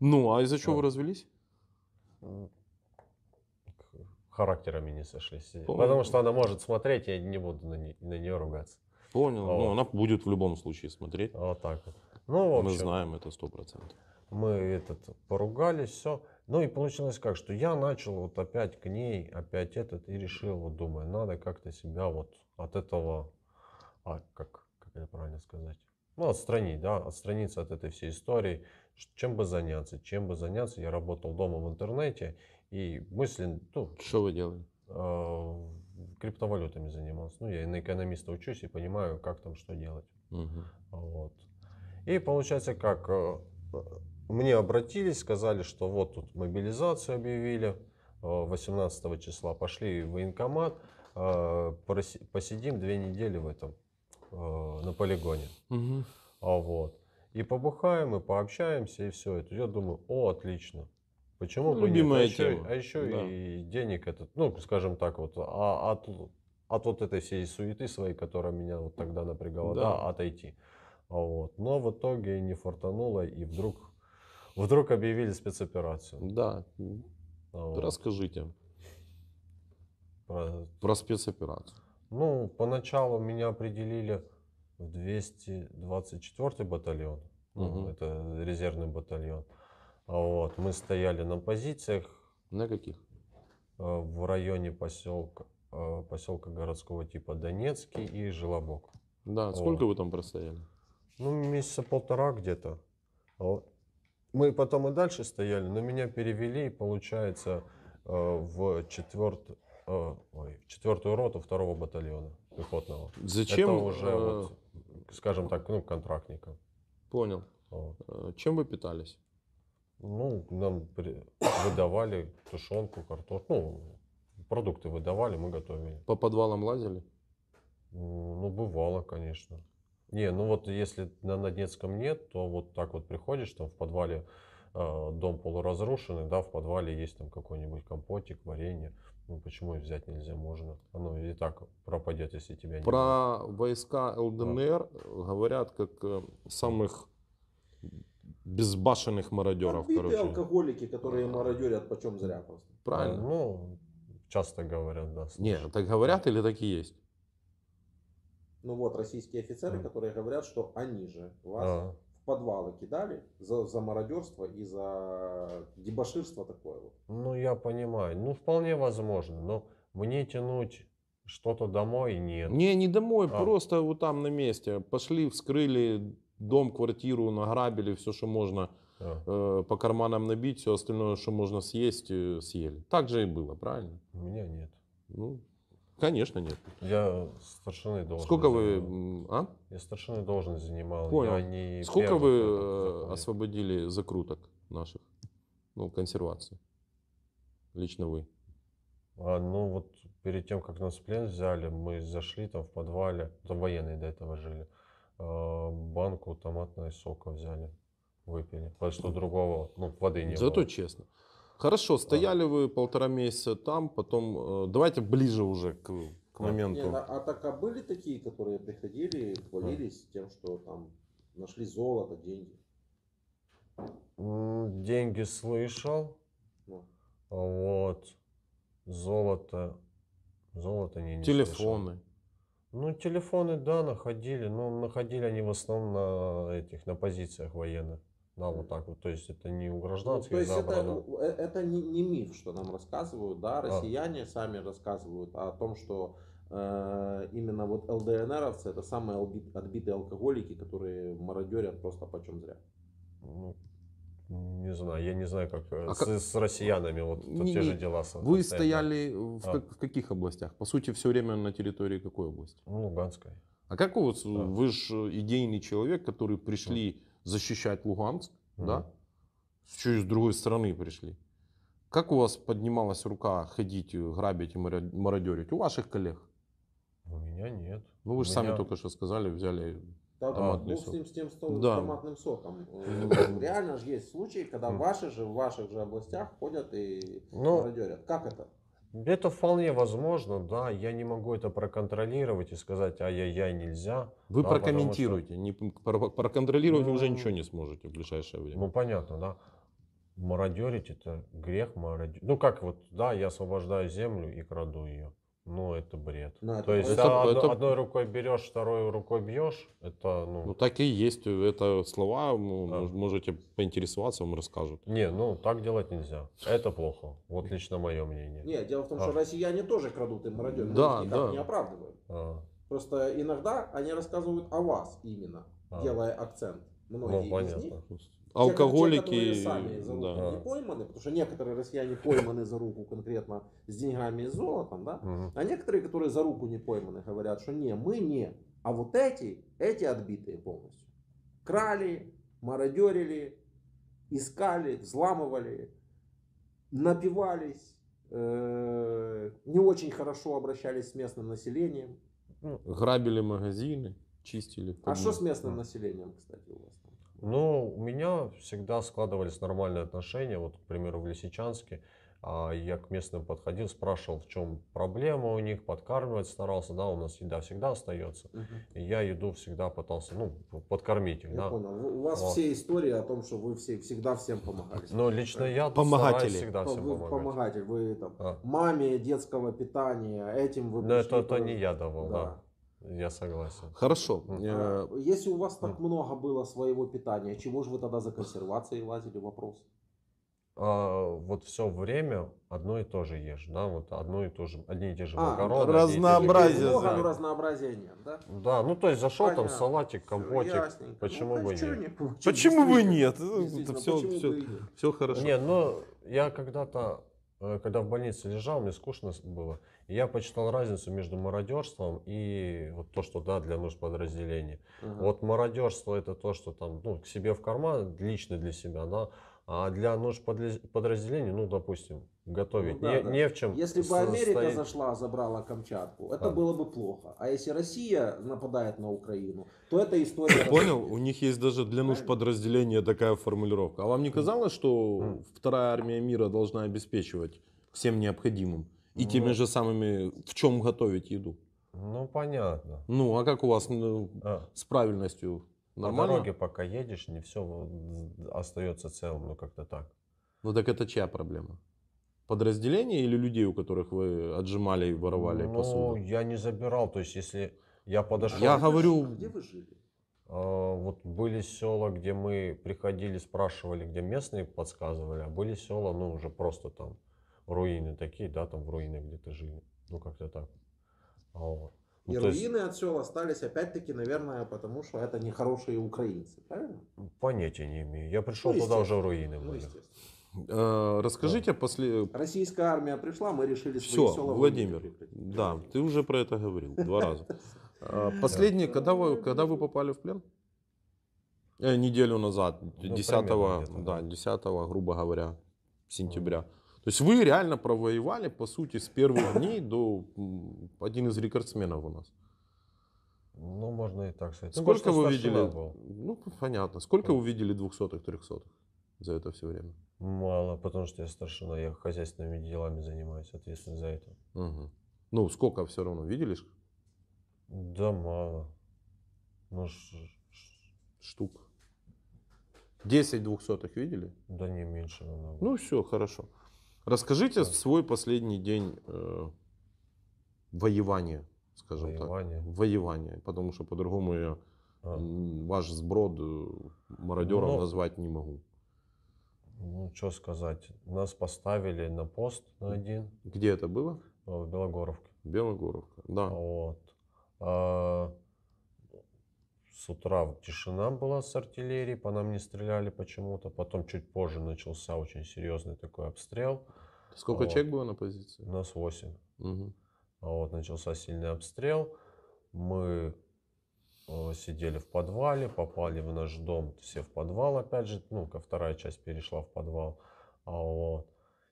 Ну, а из-за чего а. вы развелись? характерами не сошлись. Понял. Потому что она может смотреть, я не буду на, не, на нее ругаться. Понял. Ну, вот. Ну, она будет в любом случае смотреть. Вот так вот. Ну, общем, мы знаем это сто процентов. Мы этот поругались, все. Ну и получилось как, что я начал вот опять к ней, опять этот, и решил, вот думаю, надо как-то себя вот от этого, а как, как это правильно сказать, ну, отстранить, да, отстраниться от этой всей истории, чем бы заняться, чем бы заняться. Я работал дома в интернете, и мысли, ну... Что вы делали? А, криптовалютами занимался. Ну, я и на экономиста учусь и понимаю, как там что делать. Угу. Вот. И получается как, а, мне обратились, сказали, что вот тут мобилизацию объявили, 18 а, числа пошли в военкомат, посидим две недели в этом, на полигоне. Угу. А вот. И побухаем, и пообщаемся, и все это. Я думаю, о, отлично. Почему ну, бы Любимая нет? А тема. еще, а еще да. и денег этот, ну, скажем так, вот а, от, от вот этой всей суеты своей, которая меня вот тогда напрягала, да, да отойти. Вот. Но в итоге не фортануло, и вдруг, вдруг объявили спецоперацию. Да. Вот. Расскажите. Про... Про спецоперацию. Ну, поначалу меня определили в 224 батальон. Угу. это резервный батальон. Вот, мы стояли на позициях. На каких? Э, в районе поселка, э, поселка городского типа Донецкий и Желобок. Да, сколько вот. вы там простояли? Ну, месяца полтора где-то. А мы потом и дальше стояли, но меня перевели, получается, э, в, четверт... Ой, четвертую роту второго батальона пехотного. Зачем? Это уже, вот, скажем так, ну, контрактника. Понял. Вот. Чем вы питались? Ну, нам выдавали тушенку, картошку, ну, продукты выдавали, мы готовили. По подвалам лазили? Ну, бывало, конечно. Не, ну вот если на, на нет, то вот так вот приходишь, там в подвале э, дом полуразрушенный, да, в подвале есть там какой-нибудь компотик, варенье. Ну почему и взять нельзя, можно. Оно и так пропадет, если тебя не Про войска ЛДНР да. говорят как э, самых безбашенных мародеров, Отбитые короче. алкоголики, которые мародерят почем зря просто. Правильно. Ну, часто говорят, да. слушай. Не, так говорят или так и есть? Ну вот, российские офицеры, которые говорят, что они же вас Да. в подвалы кидали за, за мародерство и за дебоширство такое вот. Ну, я понимаю. Ну, вполне возможно. Но мне тянуть что-то домой нет. Не, не домой, А. просто вот там на месте. Пошли, вскрыли дом, квартиру награбили, все, что можно а. Э, по карманам набить, все остальное, что можно съесть, э, съели. Так же и было, правильно? У меня нет. Ну, конечно нет. Я старшиной должен. Сколько занимал. вы... А? Я старшиной должен занимал. Понял. Я не Сколько вы закон. Э, освободили закруток наших? Ну, консервации. Лично вы. А, ну вот перед тем, как нас в плен взяли, мы зашли там в подвале, там военные до этого жили. А, банку томатного сока взяли, выпили. Потому что другого, ну, воды не Зато было. Зато честно. Хорошо, а. стояли а. вы полтора месяца там, потом э, давайте ближе уже к, к а, моменту. Не, а, а так а были такие, которые приходили хвалились а. тем, что там нашли золото, деньги? Деньги слышал. Ну. Вот. Золото. Золото не, не Телефоны. Слышал. Ну, телефоны, да, находили, но находили они в основном на этих, на позициях военных. Да, вот так вот. То есть это не у гражданских. Ну, то есть это, э, это не, не миф, что нам рассказывают, да, а. россияне а. сами рассказывают о том, что э, именно вот ЛДНРовцы это самые отбитые алкоголики, которые мародерят просто почем зря. Ну, не знаю, я не знаю, как, э, а с, как... с россиянами вот не, те не, же дела. Вы стояли в, а. как, в каких областях? По сути, все время на территории какой области? Ну, Луганской. А как у вас, э, да. вы же э, идейный человек, который пришли да. защищать Луганск, mm да? Еще и с другой стороны пришли. Как у вас поднималась рука ходить, грабить и мародерить? У ваших коллег? У меня нет. Ну, вы же меня... сами только что сказали, взяли да, томатный а, ну, сок. С, ним, с тем стол, да. томатным соком. Реально же есть случаи, когда ваши же в ваших же областях ходят и ну, мародерят. Как это? Это вполне возможно, да. Я не могу это проконтролировать и сказать, ай-яй-яй, нельзя. Вы да, прокомментируете, что... не, проконтролировать ну, уже ничего не сможете в ближайшее время. Ну, понятно, да. Мародерить это грех, мародерить. Ну, как вот, да, я освобождаю землю и краду ее. Ну, это бред. Ну, это То есть это, од- это... одной рукой берешь, второй рукой бьешь. Это, ну... ну, так и есть. Э, это слова, ну, да. можете поинтересоваться, вам расскажут. Не, ну, так делать нельзя. Это плохо. Вот лично мое мнение. Нет, дело в том, а. что россияне тоже крадут и мародеры. Да, Мы да. не оправдывают. А. Просто иногда они рассказывают о вас именно, а. делая акцент. Ну, Многие ну, понятно. из них алкоголики. Те, те, сами за руку да. не пойманы, потому что некоторые россияне пойманы за руку конкретно с деньгами и золотом, да? Угу. А некоторые, которые за руку не пойманы, говорят, что не, мы не. А вот эти, эти отбитые полностью. Крали, мародерили, искали, взламывали, напивались, э, не очень хорошо обращались с местным населением. Ну, грабили магазины, чистили. А что с местным населением, кстати, у вас? Ну, у меня всегда складывались нормальные отношения. Вот, к примеру, в Лисичанске а, я к местным подходил, спрашивал, в чем проблема у них, подкармливать старался, да, у нас еда всегда остается. Угу. И я еду всегда пытался, ну, подкормить их, я да. понял. У вас вот. все истории о том, что вы все, всегда всем помогали. Ну, лично э, я Помогатели. всегда всем вы помогать. помогатель, вы там, а. маме детского питания, этим вы... Ну, это, это не я давал, да. да. Я согласен. Хорошо. Э, если у вас так много было своего питания, чего же вы тогда за консервацией лазили? Вопрос. А, вот все время одно и то же ешь, да, вот одно и то же, одни и те же а, макароны. Разнообразие. Много, да. но разнообразия нет, да? Да, ну то есть зашел Понятно. там салатик, компотик, Ясненько. Ну, почему ну, бы нет? Почему бы нет? Это все, все, все хорошо. Не, ну я когда-то Э, когда в больнице лежал, мне скучно было. я почитал разницу между мародерством и вот то, что да, для нужд подразделения. Угу. Вот мародерство это то, что там, ну, к себе в карман, лично для себя, да. А для нужд подразделения, ну, допустим, готовить. Ну, да, не, да. не в чем. Если бы Америка состоит... зашла, забрала Камчатку, это а. было бы плохо. А если Россия нападает на Украину, то это история. Понял? У них есть даже для нужд подразделения такая формулировка. А вам не казалось, что вторая армия мира должна обеспечивать всем необходимым и ну. теми же самыми, в чем готовить еду? Ну понятно. Ну а как у вас ну, а. с правильностью? Нормально? По дороге пока едешь, не все остается целым, но ну, как-то так. Ну так это чья проблема? подразделение или людей, у которых вы отжимали и воровали ну, посуду? я не забирал, то есть если я подошел... Я говорю... А где вы жили? А, вот были села, где мы приходили, спрашивали, где местные подсказывали, а были села, ну, уже просто там руины такие, да, там в руинах где-то жили. Ну, как-то так. А вот. И ну, руины есть... от села остались, опять-таки, наверное, потому что это нехорошие украинцы, правильно? Понятия не имею. Я пришел ну, туда уже в руины ну, были. естественно. Э, расскажите да. после... Э, Российская армия пришла, мы решили Все, Владимир, да, ты уже про это говорил два раза. Э, Последний, когда вы, когда вы попали в плен? Э, неделю назад, 10, ну, да, 10 грубо говоря, сентября. То есть вы реально провоевали, по сути, с первых дней до... Один из рекордсменов у нас. Ну, можно и так сказать. Ну, Сколько ну, вы видели? Ну, понятно. Сколько вы видели двухсотых, трехсотых? за это все время? Мало, потому что я старшина, я хозяйственными делами занимаюсь, ответственность за это. Угу. Ну, сколько все равно, видели? Да, мало. Ну, ш... штук. 10 двухсотых видели? Да не меньше намного. Ну все, хорошо. Расскажите да. свой последний день э, воевания, скажем воевание. так. Воевания. Потому что по-другому я а. ваш сброд э, мародером Но... Ну, назвать не могу. Ну, что сказать. Нас поставили на пост на один. Где это было? А, в Белогоровке. Белогоровка, да. Вот. А, с утра тишина была с артиллерии, по нам не стреляли почему-то. Потом чуть позже начался очень серьезный такой обстрел. Сколько вот. человек было на позиции? У нас 8. Угу. А вот, начался сильный обстрел. Мы Э, сидели в подвале, попали в наш дом все в подвал, опять же, ну, ко вторая часть перешла в подвал, а вот,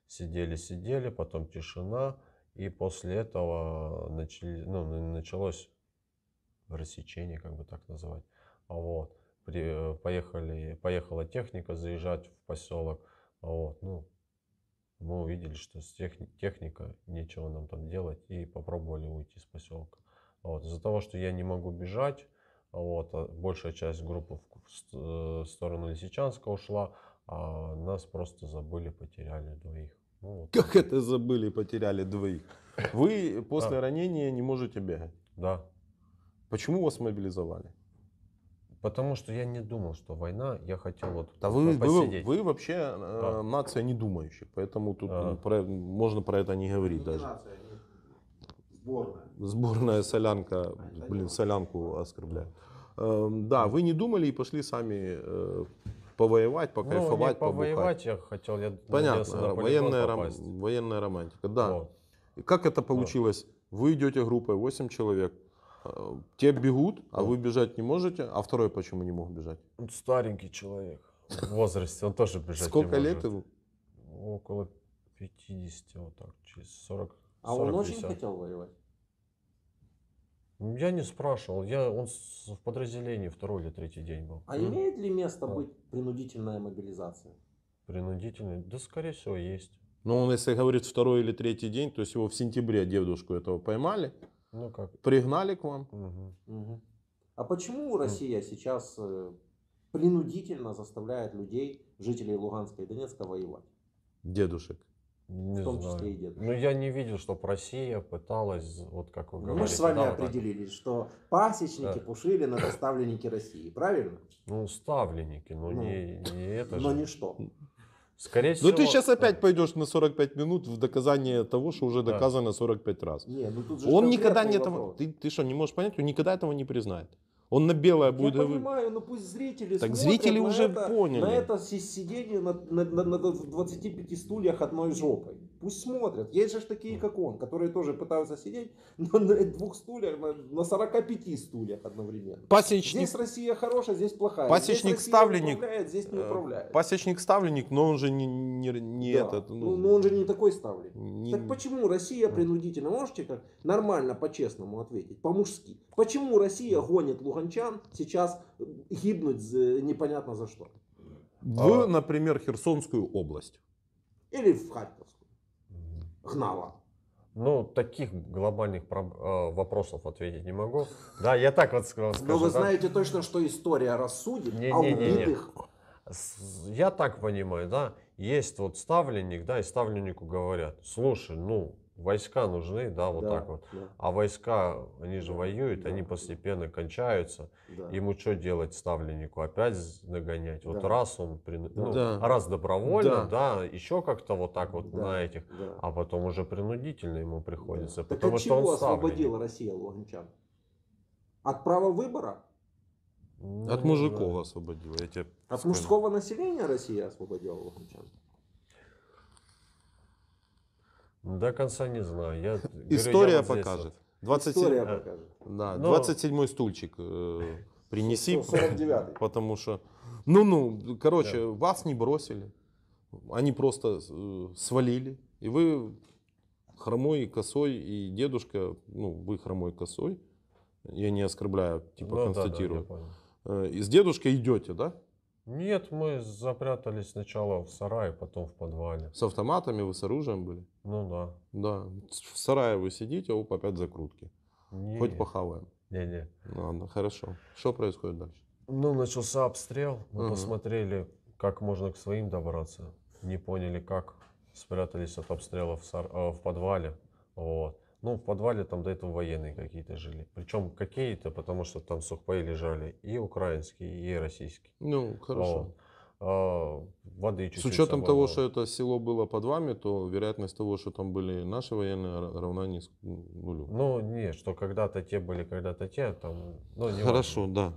сидели-сидели, потом тишина, и после этого начали, ну, началось рассечение, как бы так называть, а вот, при, э, поехали, поехала техника заезжать в поселок, а вот, ну, мы увидели, что с техни техника, нечего нам там делать, и попробовали уйти с поселка. А вот. Из-за того, что я не могу бежать, вот, а большая часть группы э, в, сторону Лисичанска ушла, а нас просто забыли, потеряли двоих. Ну, вот. Как это забыли, потеряли двоих? Вы после да. ранения не можете бегать? Да. Почему вас мобилизовали? Потому что я не думал, что война, я хотел вот да вы, посидеть. Вы, вы вообще э, да. э, нация не думающих, поэтому тут а. про, можно про это не говорить ну, даже. Нация, Сборная. Сборная солянка. А Блин, солянку оскорбляю. Эм, да, вы не думали и пошли сами э, повоевать, ну, покайфовать, ну, повоевать побухать. я хотел. Я Понятно, военная, ром, военная романтика, да. Вот. И как это получилось? Вы идете группой, 8 человек, э, те бегут, а вы бежать не можете, а второй почему не мог бежать? старенький человек в возрасте, он тоже бежать Сколько не может. Сколько лет ему? Около 50, вот так, через 40 а он очень хотел воевать? Я не спрашивал. Я, он в подразделении второй или третий день был. А mm. имеет ли место быть принудительная мобилизация? Принудительная? Да, скорее всего, есть. Но он, если говорит второй или третий день, то есть его в сентябре дедушку этого поймали, ну как? пригнали к вам. Угу. Угу. А почему хм. Россия угу. сейчас э, принудительно заставляет людей, жителей Луганской и Донецка, воевать? Дедушек. Не в том знаю. числе и дедушек. Ну, я не видел, что Россия пыталась, вот как вы говорите. Мы же с вами да, определились, так. что пасечники да. Пушилина – это ставленники России, правильно? Ну, ставленники, но ну, не, не это Но не что. Скорее всего... Ну ты сейчас опять пойдешь на 45 минут в доказание того, что уже доказано да. 45 раз. Не, ну тут же Он никогда не этого... Ты, ты что, не можешь понять? Он никогда этого не признает. Он на белое будет... Я понимаю, но пусть зрители Так зрители уже это, поняли. На это сидение на, на, на, на 25 стульях одной жопой. Пусть смотрят. Есть же такие, как он, которые тоже пытаются сидеть на, на двух стульях, на, на 45 стульях одновременно. Пасечник, здесь Россия хорошая, здесь плохая. Пасечник здесь ставленник. Управляет, здесь не э, управляет. Пасечник ставленник, но он же не, не, не да. этот. Ну, ну но он же не такой ставленник. Не... Так почему Россия принудительно, можете как нормально, по-честному ответить, по-мужски. Почему Россия гонит луганчан сейчас э, гибнуть э, непонятно за что? В, а... например, Херсонскую область. Или в Харьков гнала. Ну, таких глобальных э, вопросов ответить не могу. Да, я так вот скажу. Но вы да? знаете точно, что история рассудит, не, а не, не, убитых... Не. Я так понимаю, да, есть вот ставленник, да, и ставленнику говорят, слушай, ну, войска нужны, да, вот да, так вот. Да. А войска, они же воюют, да. они постепенно кончаются. Да. Ему что делать ставленнику? Опять нагонять? Да. Вот раз он, при... да. ну, да. раз добровольно, да, да еще как-то вот так вот да. на этих, да. а потом уже принудительно ему приходится. Да. Потому так а от чего освободила Россия луганчан? От права выбора? Ну, от мужиков освободила. Я тебе от скажу. мужского населения Россия освободила луганчан? До конца не знаю. Я, История говорю, я вот покажет. 27... История покажет. Да, Но... Ну, 27 стульчик э, принеси, 49 потому что... Ну-ну, короче, да. вас не бросили. Они просто э, свалили. И вы хромой и косой, и дедушка, ну, вы хромой и косой. Я не оскорбляю, типа ну, констатирую. Да, да, э, и с дедушкой идете, да? Нет, мы запрятались сначала в сарае, потом в подвале. С автоматами вы с оружием были? Ну да. Да. В сарае вы сидите, оп, опять закрутки. Не, Хоть похаваем. Не-не. Ладно, хорошо. Что происходит дальше? Ну, начался обстрел. Мы угу. посмотрели, как можно к своим добраться. Не поняли, как. Спрятались от обстрела в, сар... Э, в подвале. Вот. Ну, в подвале там до этого военные какие-то жили. Причем какие-то, потому что там сухпаи лежали и украинские, и российские. Ну, хорошо. Вот. А, воды чуть-чуть. С учетом собрал. того, что это село было под вами, то вероятность того, что там были наши военные, равна не ну, нулю. Ну, нет, что когда-то те были, когда-то те, там, ну, не Хорошо, важно. да.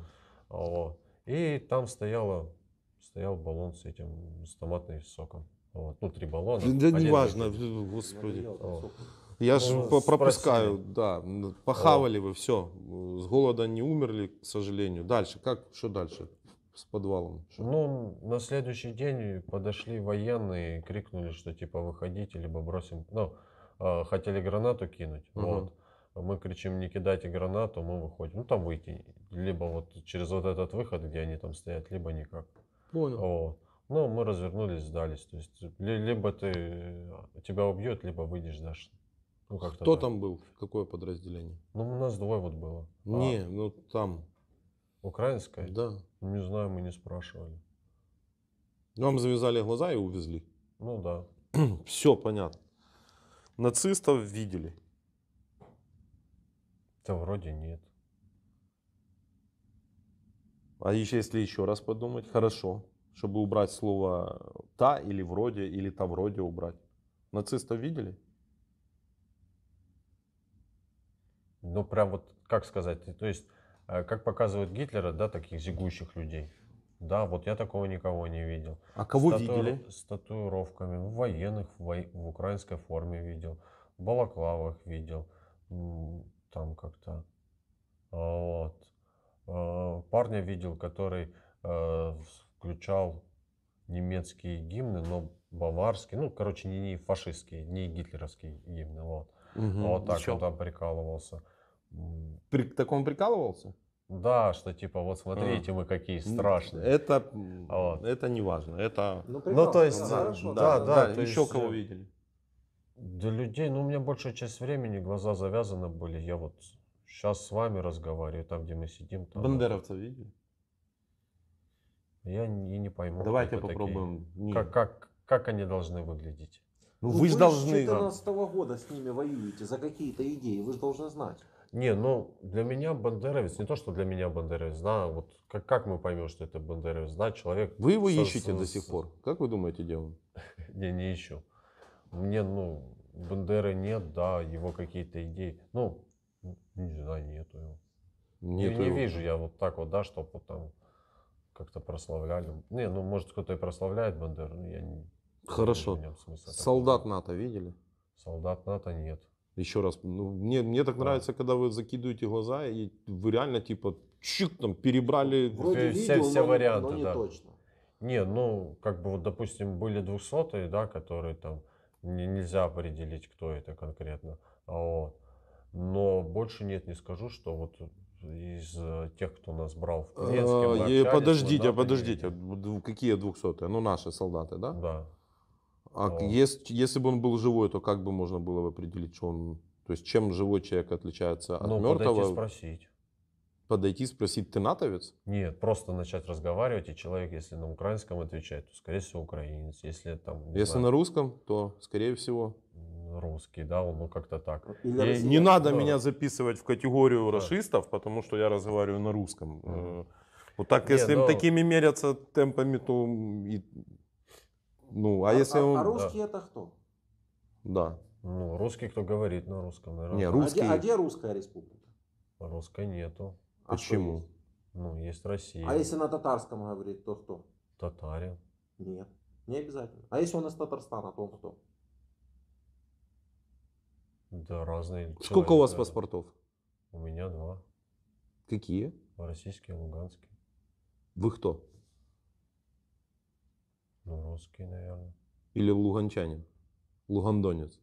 Вот. И там стояло, стоял баллон с этим, с томатным соком. Вот. Ну, три баллона. Да не важно, господи. Вот. Я же ну, пропускаю, спросили. да. Ну, похавали О. вы, все. С голода не умерли, к сожалению. Дальше, как, что дальше с подвалом? Что? Ну, на следующий день подошли военные, крикнули, что типа выходите, либо бросим. Ну, э, хотели гранату кинуть. Угу. Вот. Мы кричим, не кидайте гранату, мы выходим. Ну, там выйти. Либо вот через вот этот выход, где они там стоят, либо никак. Понял. Вот. Ну, мы развернулись, сдались. То есть, либо ты тебя убьет, либо выйдешь дальше. Ну, как Кто да. там был? Какое подразделение? Ну, у нас двое вот было. А не, а, ну там. Украинское? Да. Ну, не знаю, мы не спрашивали. Вам завязали глаза и увезли? Ну да. Все понятно. Нацистов видели? Да вроде нет. А еще, если еще раз подумать, хорошо, чтобы убрать слово «та» или «вроде», или «та вроде» убрать. Нацистов видели? ну прям вот, как сказать, то есть, э, как показывают Гитлера, да, таких зигущих людей. Да, вот я такого никого не видел. А кого с видели? С татуировками, в военных, в, во... в украинской форме видел, в балаклавах видел, там как-то, а вот. Э, парня видел, который э, включал немецкие гимны, но баварские, ну, короче, не, не фашистские, не гитлеровские гимны, вот. Угу, вот так он там прикалывался. Ну. При, к такому прикалывался? Да, что типа, вот смотрите, а. мы какие страшные. Это, вот. это не важно. Это... Ну, ну, то есть, да, хорошо, да, да, да, да, да еще есть, кого э, видели? Да людей, ну, у меня большая часть времени глаза завязаны были. Я вот сейчас с вами разговариваю, там, где мы сидим. Там, Бандеровца вот. видели? Я и не пойму. Давайте попробуем. Такие, как, как, как они должны выглядеть? Ну, ну вы, вы же должны... Вы с 2014 года с ними воюете за какие-то идеи, вы же должны знать. Не, ну для меня бандеровец, не то, что для меня бандеровец, да, вот как, как мы поймем, что это бандеровец, да, человек... Вы его со, ищете с, до сих пор? Как вы думаете, где он? Не, не ищу. Мне, ну, Бандеры нет, да, его какие-то идеи, ну, не знаю, нету его. Нету не, не вижу я вот так вот, да, чтобы вот там как-то прославляли. Не, ну, может, кто-то и прославляет Бандеру, но я не... Хорошо. Не Солдат НАТО видели? Солдат НАТО нет. Еще раз, ну, мне, мне так нравится, когда вы закидываете глаза, и вы реально типа чик там перебрали. Вроде все, видео, все но, варианты, но не да. точно. Не, ну, как бы вот, допустим, были двухсотые, да, которые там не, нельзя определить, кто это конкретно. А вот. Но больше нет, не скажу, что вот из э, тех, кто нас брал в Курецке, а, Подождите, подождите, какие двухсотые? Ну, наши солдаты, да? Да. А если, если бы он был живой, то как бы можно было определить, что он... То есть чем живой человек отличается от ну, мертвого? Подойти спросить. Подойти спросить, ты натовец? Нет, просто начать разговаривать, и человек, если на украинском отвечает, то, скорее всего, украинец. Если там... Если знаю, на русском, то, скорее всего... Русский, да, он, ну как-то так. Или не надо да. меня записывать в категорию да. расистов, потому что я разговариваю на русском. mm Вот так, Нет, если но... такими мерятся темпами, то и ну, а, а если а, он... А русский да. это кто? Да. Ну, русский, кто говорит на русском. Наверное. Не, а русский... а, где, а где русская республика? Русской нету. А Почему? Есть? Ну, есть Россия. А если на татарском говорит, то кто? Татарин. Нет, не обязательно. А если он из Татарстана, то он кто? Да, разные. Сколько человек, у вас да. паспортов? У меня два. Какие? Российский и луганский. Вы кто? Ну, русский, наверное. Или луганчанин. Лугандонец.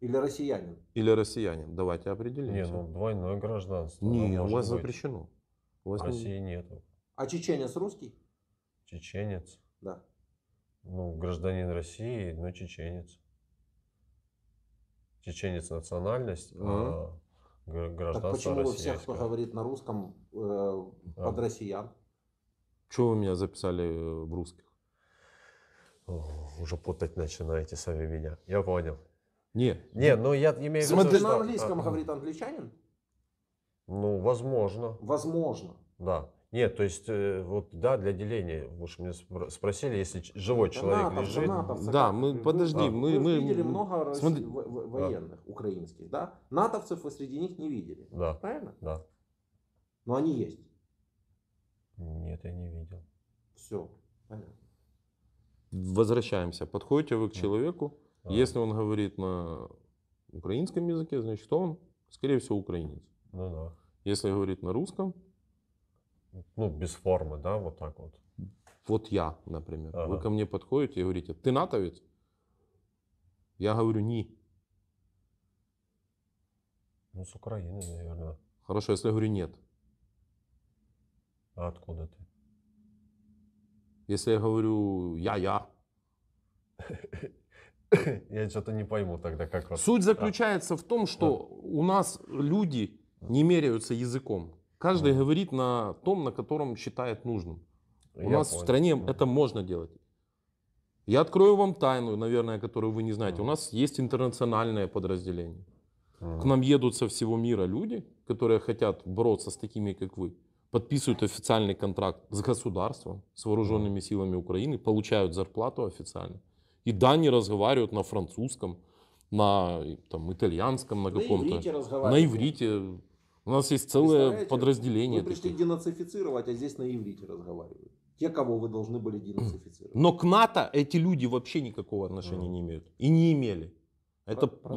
Или россиянин. Или россиянин. Давайте определимся. Не, ну двойное гражданство. Не, у вас быть. запрещено. У вас России не... нету. А чеченец русский? Чеченец. Да. Ну, гражданин России, но ну, чеченец. Чеченец национальность, угу. а гражданство Так почему вы всех, кто говорит на русском, э, под а. россиян? Чего вы меня записали э, в русских? уже путать начинаете сами меня. Я понял. Не. Не, но ну, ну, я имею в виду, что... На а, английском а, говорит англичанин? Ну, возможно. Возможно. Да. Нет, то есть, э, вот да, для деления, вы же меня спросили, если живой человек НАТО, лежит. НАТО, да, мы, вы, подожди, да. мы, мы видели мы, много смотри, военных да. украинских, да? Натовцев вы среди них не видели, да. правильно? Да. Но они есть. Нет, я не видел. Все, понятно. Возвращаемся. Подходите вы к человеку. А. Если он говорит на украинском языке, значит он, скорее всего, украинец. Ну да. Если говорит на русском. Ну, без формы, да, вот так вот. Вот я, например. Ага. Вы ко мне подходите и говорите, ты натовец? Я говорю, не. Ну, с Украины, наверное. Хорошо, если я говорю нет. А откуда ты? Если я говорю «я-я», я что-то не пойму тогда, как вас. Суть заключается в том, что у нас люди не меряются языком. Каждый говорит на том, на котором считает нужным. у нас в стране это можно делать. Я открою вам тайну, наверное, которую вы не знаете. У нас есть интернациональное подразделение. К нам едут со всего мира люди, которые хотят бороться с такими, как вы подписывают официальный контракт с государством, с вооруженными силами Украины, получают зарплату официально. И да, не разговаривают на французском, на там, итальянском, на, каком-то. Иврите на иврите У нас есть целое подразделение. Вы пришли таких. денацифицировать, а здесь на иврите разговаривают. Те, кого вы должны были денацифицировать. Но к НАТО эти люди вообще никакого отношения mm. не имеют. И не имели. Это Про, про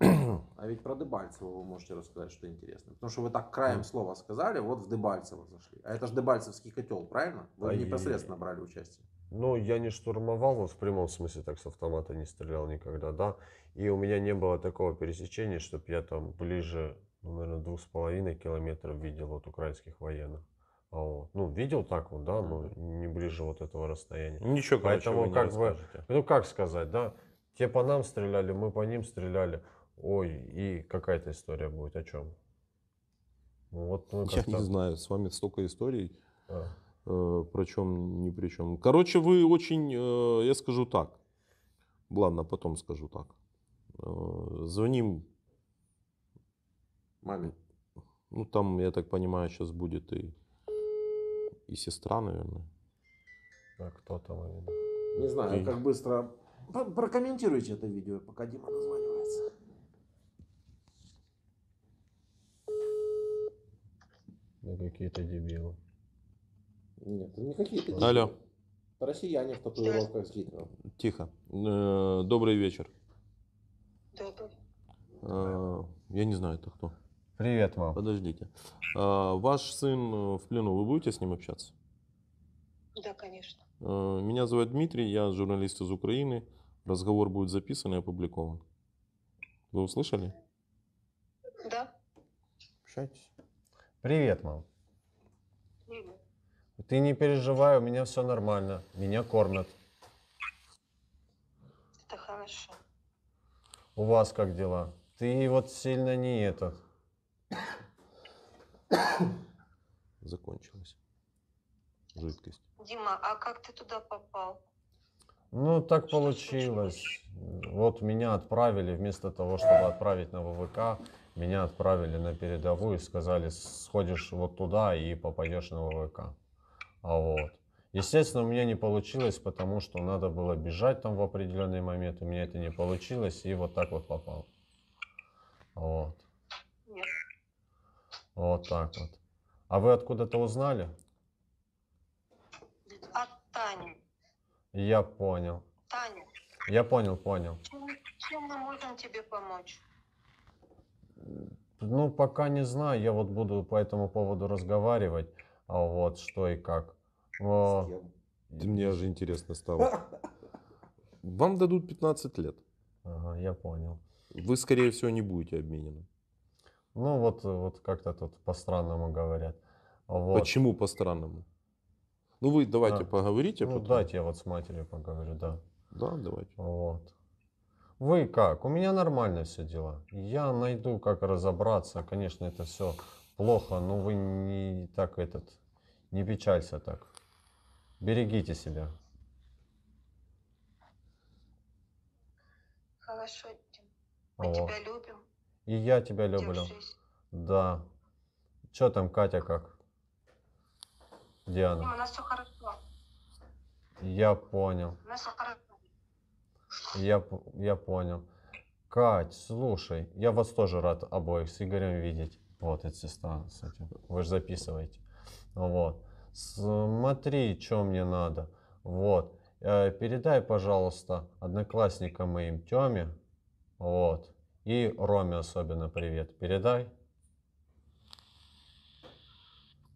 а ведь про дебальцева вы можете рассказать, что интересно. Потому что вы так краем слова сказали, вот в Дебальцево зашли. А это же Дебальцевский котел, правильно? Вы а непосредственно и... брали участие. Ну, я не штурмовал, в прямом смысле так с автомата не стрелял никогда, да. И у меня не было такого пересечения, чтобы я там ближе, ну, наверное, двух с половиной километров видел от украинских военных. А вот. Ну, видел так вот, да, но не ближе вот этого расстояния. Ну, ничего, короче, Поэтому, как бы, ну, как сказать, да, те по нам стреляли, мы по ним стреляли. Ой, и какая-то история будет о чем? Ну, вот мы ну, Я не знаю, с вами столько историй. А. Э, причем ни при чем. Короче, вы очень, э, я скажу так. Ладно, потом скажу так. Э, звоним. Маме. Ну, там, я так понимаю, сейчас будет и, и сестра, наверное. А кто там именно? Не знаю, и... как быстро. Прокомментируйте это видео, пока Дима дозванивается. Да ну, какие-то дебилы. Нет, ну, не какие-то дебилы. Алло. Россияне в татуировках с Гитлером. Тихо. Э, добрый вечер. Добрый. Э, я не знаю, это кто. Привет, мам. Подождите. Э, ваш сын в плену, вы будете с ним общаться? Да, конечно. Меня зовут Дмитрий, я журналист из Украины. Разговор будет записан и опубликован. Вы услышали? Да. Общайтесь. Привет, мам. Привет. Ты не переживай, у меня все нормально. Меня кормят. Это хорошо. У вас как дела? Ты вот сильно не этот. Закончилась жидкость. Дима, а как ты туда попал? Ну, так что получилось. Случилось? Вот меня отправили вместо того, чтобы отправить на ВВК меня отправили на передовую и сказали, сходишь вот туда и попадешь на ВВК. А вот. Естественно, у меня не получилось, потому что надо было бежать там в определенный момент, у меня это не получилось, и вот так вот попал. А вот. Нет. Вот так вот. А вы откуда-то узнали? От Тани. Я понял. Таня. Я понял, понял. Чем, чем мы можем тебе помочь? Ну, пока не знаю. Я вот буду по этому поводу разговаривать. А вот что и как. С кем? Мне же интересно стало. Вам дадут 15 лет. Ага, я понял. Вы, скорее всего, не будете обменены. Ну, вот, вот как-то тут по-странному говорят. Вот. Почему по-странному? Ну, вы давайте а, поговорите. Ну, потом. дайте я вот с матерью поговорю, да. Да, давайте. Вот. Вы как? У меня нормально все дела. Я найду, как разобраться. Конечно, это все плохо, но вы не так этот, не печалься так. Берегите себя. Хорошо, Дим. Мы О. тебя любим. И я тебя люблю. Держись. Да. Че там, Катя, как? Диана. Дим, у нас все хорошо. Я понял. У нас все хорошо. Я, я понял. Кать, слушай, я вас тоже рад обоих с Игорем видеть. Вот, это сестра, кстати. Вы же записываете. Вот. Смотри, что мне надо. Вот. Э, передай, пожалуйста, одноклассникам моим Тёме. Вот. И Роме особенно привет. Передай.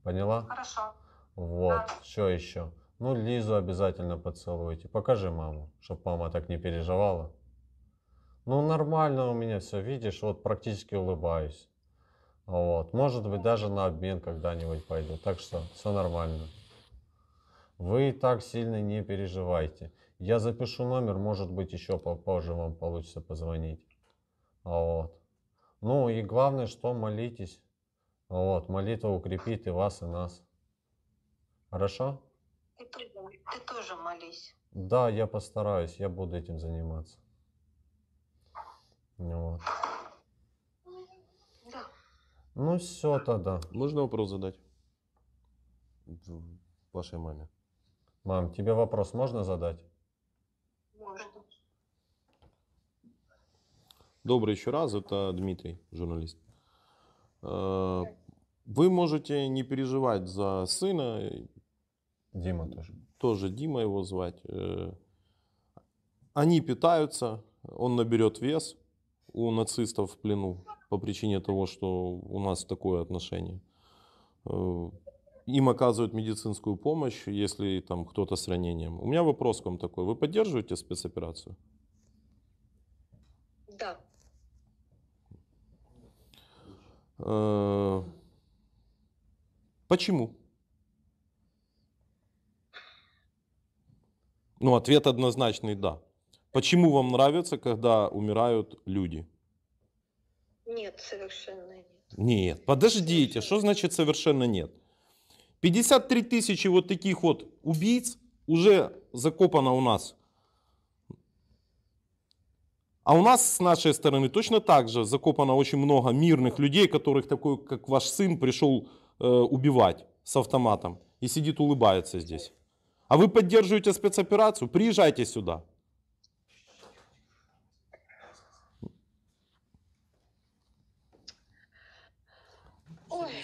Поняла? Хорошо. Вот. Да. Что еще? Ну, Лизу обязательно поцелуйте. Покажи маму, чтобы мама так не переживала. Ну, нормально у меня все, видишь, вот практически улыбаюсь. Вот. Может быть, даже на обмен когда-нибудь пойду. Так что все нормально. Вы так сильно не переживайте. Я запишу номер, может быть, еще попозже вам получится позвонить. Вот. Ну и главное, что молитесь. Вот, молитва укрепит и вас, и нас. Хорошо? Ты тоже, молись. Да, я постараюсь, я буду этим заниматься. Вот. Да. Ну все тогда. Можно вопрос задать? Вашей маме. Мам, тебе вопрос можно задать? Можно. Добрый еще раз, это Дмитрий, журналист. Э, вы можете не переживать за сына, Дима тоже. Тоже Дима его звать. Э, они питаются, он наберет вес у нацистов в плену по причине того, что у нас такое отношение. Э, им оказывают медицинскую помощь, если там кто-то с ранением. У меня вопрос к вам такой. Вы поддерживаете спецоперацию? Да. Э, почему? Ну, ответ однозначный да. Почему вам нравится, когда умирают люди? Нет, совершенно нет. Нет, подождите, что значит совершенно нет? 53 тысячи вот таких вот убийц уже закопано у нас. А у нас с нашей стороны точно так же закопано очень много мирных людей, которых такой, как ваш сын, пришел э, убивать с автоматом и сидит улыбается здесь. А вы поддерживаете спецоперацию? Приезжайте сюда. Ой,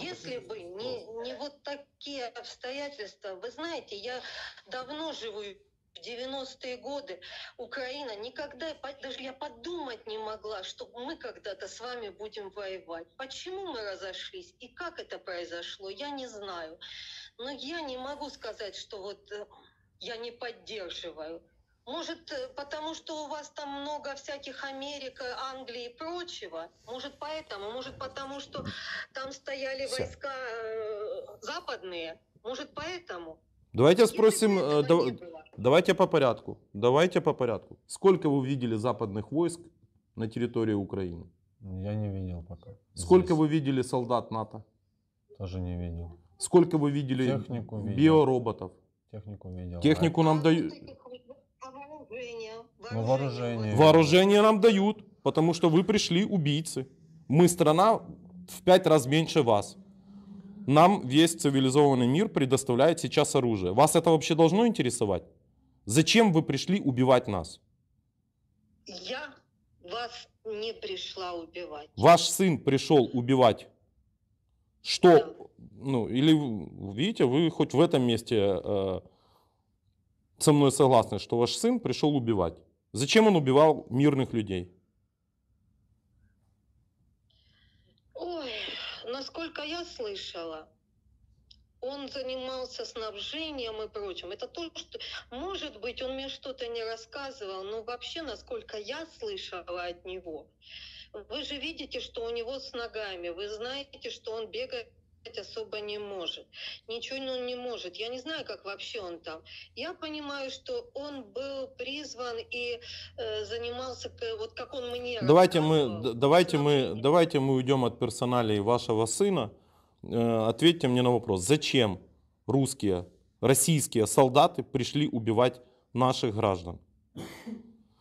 если бы не, не вот такие обстоятельства, вы знаете, я давно живу в 90-е годы Украина никогда, даже я подумать не могла, что мы когда-то с вами будем воевать. Почему мы разошлись и как это произошло, я не знаю. Но я не могу сказать, что вот э, я не поддерживаю. Может, э, потому что у вас там много всяких Америка, Англии и прочего. Может, поэтому. Может, потому что там стояли Все. войска э, западные. Может, поэтому. Давайте спросим, э, давайте по порядку. Давайте по порядку. Сколько вы видели западных войск на территории Украины? Я не видел пока. Сколько Здесь. вы видели солдат НАТО? Тоже не видел. Сколько вы видели Технику биороботов? Технику видел. Технику да. нам дают. Ну, вооружение. вооружение. Вооружение нам дают, потому что вы пришли убийцы. Мы страна в пять раз меньше вас. Нам весь цивилизованный мир предоставляет сейчас оружие. Вас это вообще должно интересовать? Зачем вы пришли убивать нас? Я вас не пришла убивать. Ваш сын пришел убивать. Что, да ну, или видите, вы хоть в этом месте э, со мной согласны, что ваш сын пришел убивать. Зачем он убивал мирных людей? Ой, насколько я слышала, он занимался снабжением и прочим. Это то, что, может быть, он мне что-то не рассказывал, но вообще, насколько я слышала от него, вы же видите, что у него с ногами, вы знаете, что он бегает особо не может. Ничего он ну, не может. Я не знаю, как вообще он там. Я понимаю, что он был призван и э, занимался, вот как он мне... Давайте мы, давайте, мы, давайте мы уйдем от персоналей вашего сына. Э, ответьте мне на вопрос, зачем русские, российские солдаты пришли убивать наших граждан?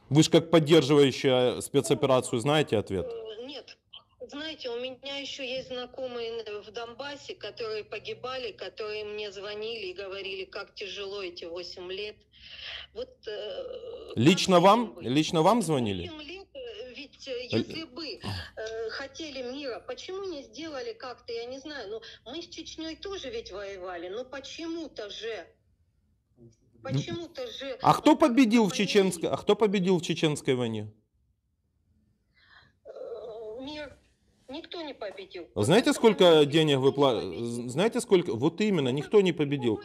Вы же как поддерживающая спецоперацию знаете ответ? Знаете, у меня еще есть знакомые в Донбассе, которые погибали, которые мне звонили и говорили, как тяжело эти 8 лет. Вот, э, лично вам? Лично вам звонили? 8 лет э, ведь э, если бы э, хотели мира, почему не сделали как-то, я не знаю, но ну, мы с Чечней тоже ведь воевали, но почему-то же почему-то же. А кто победил в чеченской? А кто победил в чеченской войне? Мир. Никто не победил. А знаете, сколько денег вы платите? Знаете, сколько? Вот именно, никто не победил.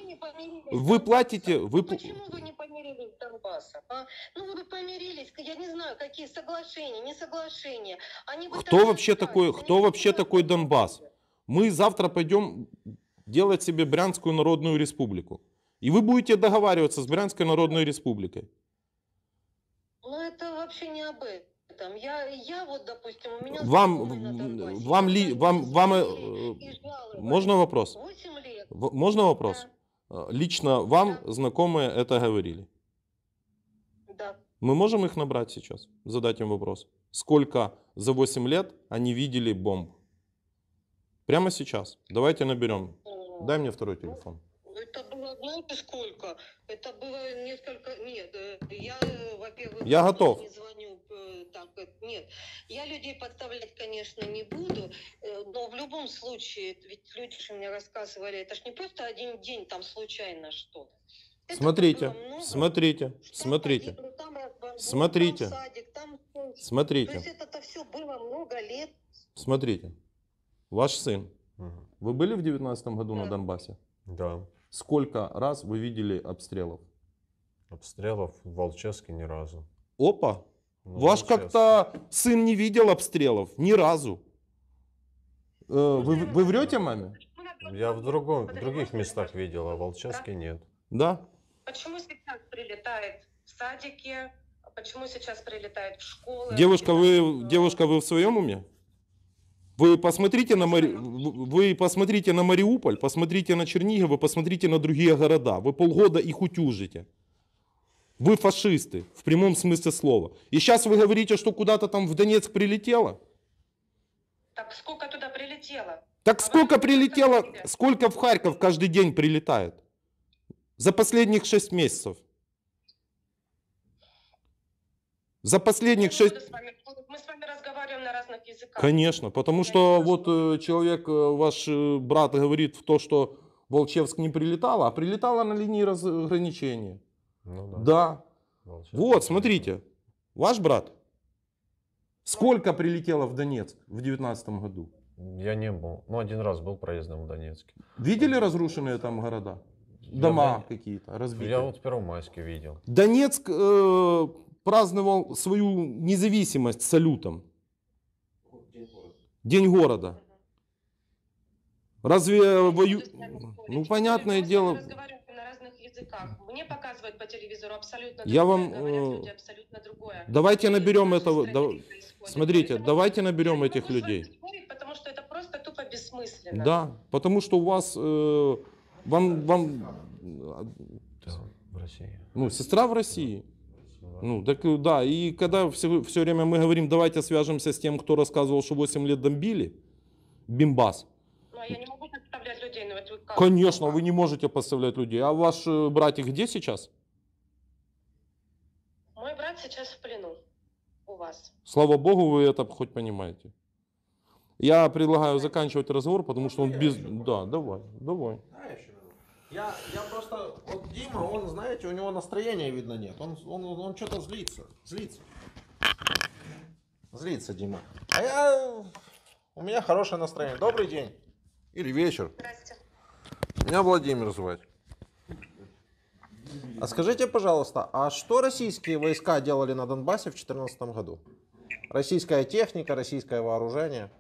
Вы, платите... Вы... Почему вы не помирились с Донбассом? А? Ну, вы помирились, я не знаю, какие соглашения, не соглашения. Они кто вообще такой, кто Они вообще такой Донбасс? Мы завтра пойдем делать себе Брянскую Народную Республику. И вы будете договариваться с Брянской Народной Республикой. Ну, это вообще не об этом этом. Я, я вот, допустим, у меня... Вам, вам, ли, вам, вам, э, можно вопрос? 8 лет. В, можно вопрос? Да. Э, лично вам да. знакомые это говорили? Да. Мы можем их набрать сейчас? Задать им вопрос. Сколько за 8 лет они видели бомб? Прямо сейчас. Давайте наберем. Дай мне второй ну, телефон. Это было, знаете, сколько? Это было несколько... Нет, э, я, э, во-первых... Я готов. Нет, я людей подставлять, конечно, не буду, э, но в любом случае, ведь люди же мне рассказывали, это ж не просто один день там случайно что-то. Смотрите, много, смотрите, смотрите, один, там разбор, смотрите, там садик, там... смотрите. То есть это все было много лет. Смотрите, ваш сын, угу. вы были в девятнадцатом году да. на Донбассе? Да. Сколько раз вы видели обстрелов? Обстрелов в Волческе ни разу. Опа, ну, Ваш как-то сын не видел обстрелов ни разу. Э, вы, вы врете маме? Я в, другом, в других местах видел, а в Волчанске нет. Да? Почему сейчас прилетает в садике? Почему сейчас прилетает в школы? Девушка, вы, девушка, вы в своем уме? Вы посмотрите, на Мари... вы посмотрите на Мариуполь, посмотрите на Чернигово, посмотрите на другие города. Вы полгода их утюжите. Вы фашисты, в прямом смысле слова. И сейчас вы говорите, что куда-то там в Донецк прилетело? Так сколько туда прилетело? Так а сколько прилетело, сколько в Харьков каждый день прилетает? За последних шесть месяцев. За последних Шесть... Мы с вами разговариваем на разных языках. Конечно, потому что вот э, человек, э, ваш э, брат говорит в то, что Волчевск не прилетала, а прилетала на линии разграничения. Ну, да. да. Вот, смотрите, ваш брат. Сколько прилетело в Донецк в 2019 году? Я не был. Ну, один раз был проездом в Донецке. Видели разрушенные там города? Дома я, какие-то разбитые? Я вот в Первомайске видел. Донецк э, праздновал свою независимость салютом. День города. День города. Разве вою... Ну, понятное дело языках. Мне показывают по телевизору абсолютно Я вам... А говорят э, люди абсолютно другое. Давайте наберем этого... Да... Смотрите, Поэтому давайте наберем этих людей. Спорить, потому что это просто тупо бессмысленно. Да, потому что у вас... Э, вам... вам... Да, в России. Ну, ну сестра в России. Ну, так э, да, и когда все, все время мы говорим, давайте свяжемся с тем, кто рассказывал, что 8 лет бомбили, бимбас. Ну, а я не могу Конечно, вы не можете поставлять людей. А ваш э, братик где сейчас? Мой брат сейчас в плену у вас. Слава богу, вы это хоть понимаете. Я предлагаю заканчивать разговор, потому что он без... Да, давай, давай. Э, я, я просто, вот Дима, он, знаете, у него настроения видно нет. Он, он, он, что-то злится, злится. Злится Дима. А я, у меня хорошее настроение. Добрый день. Или вечер. Здрасте. Меня Владимир звать. А скажите, пожалуйста, а что российские войска делали на Донбассе в 2014 году? Российская техника, российское вооружение?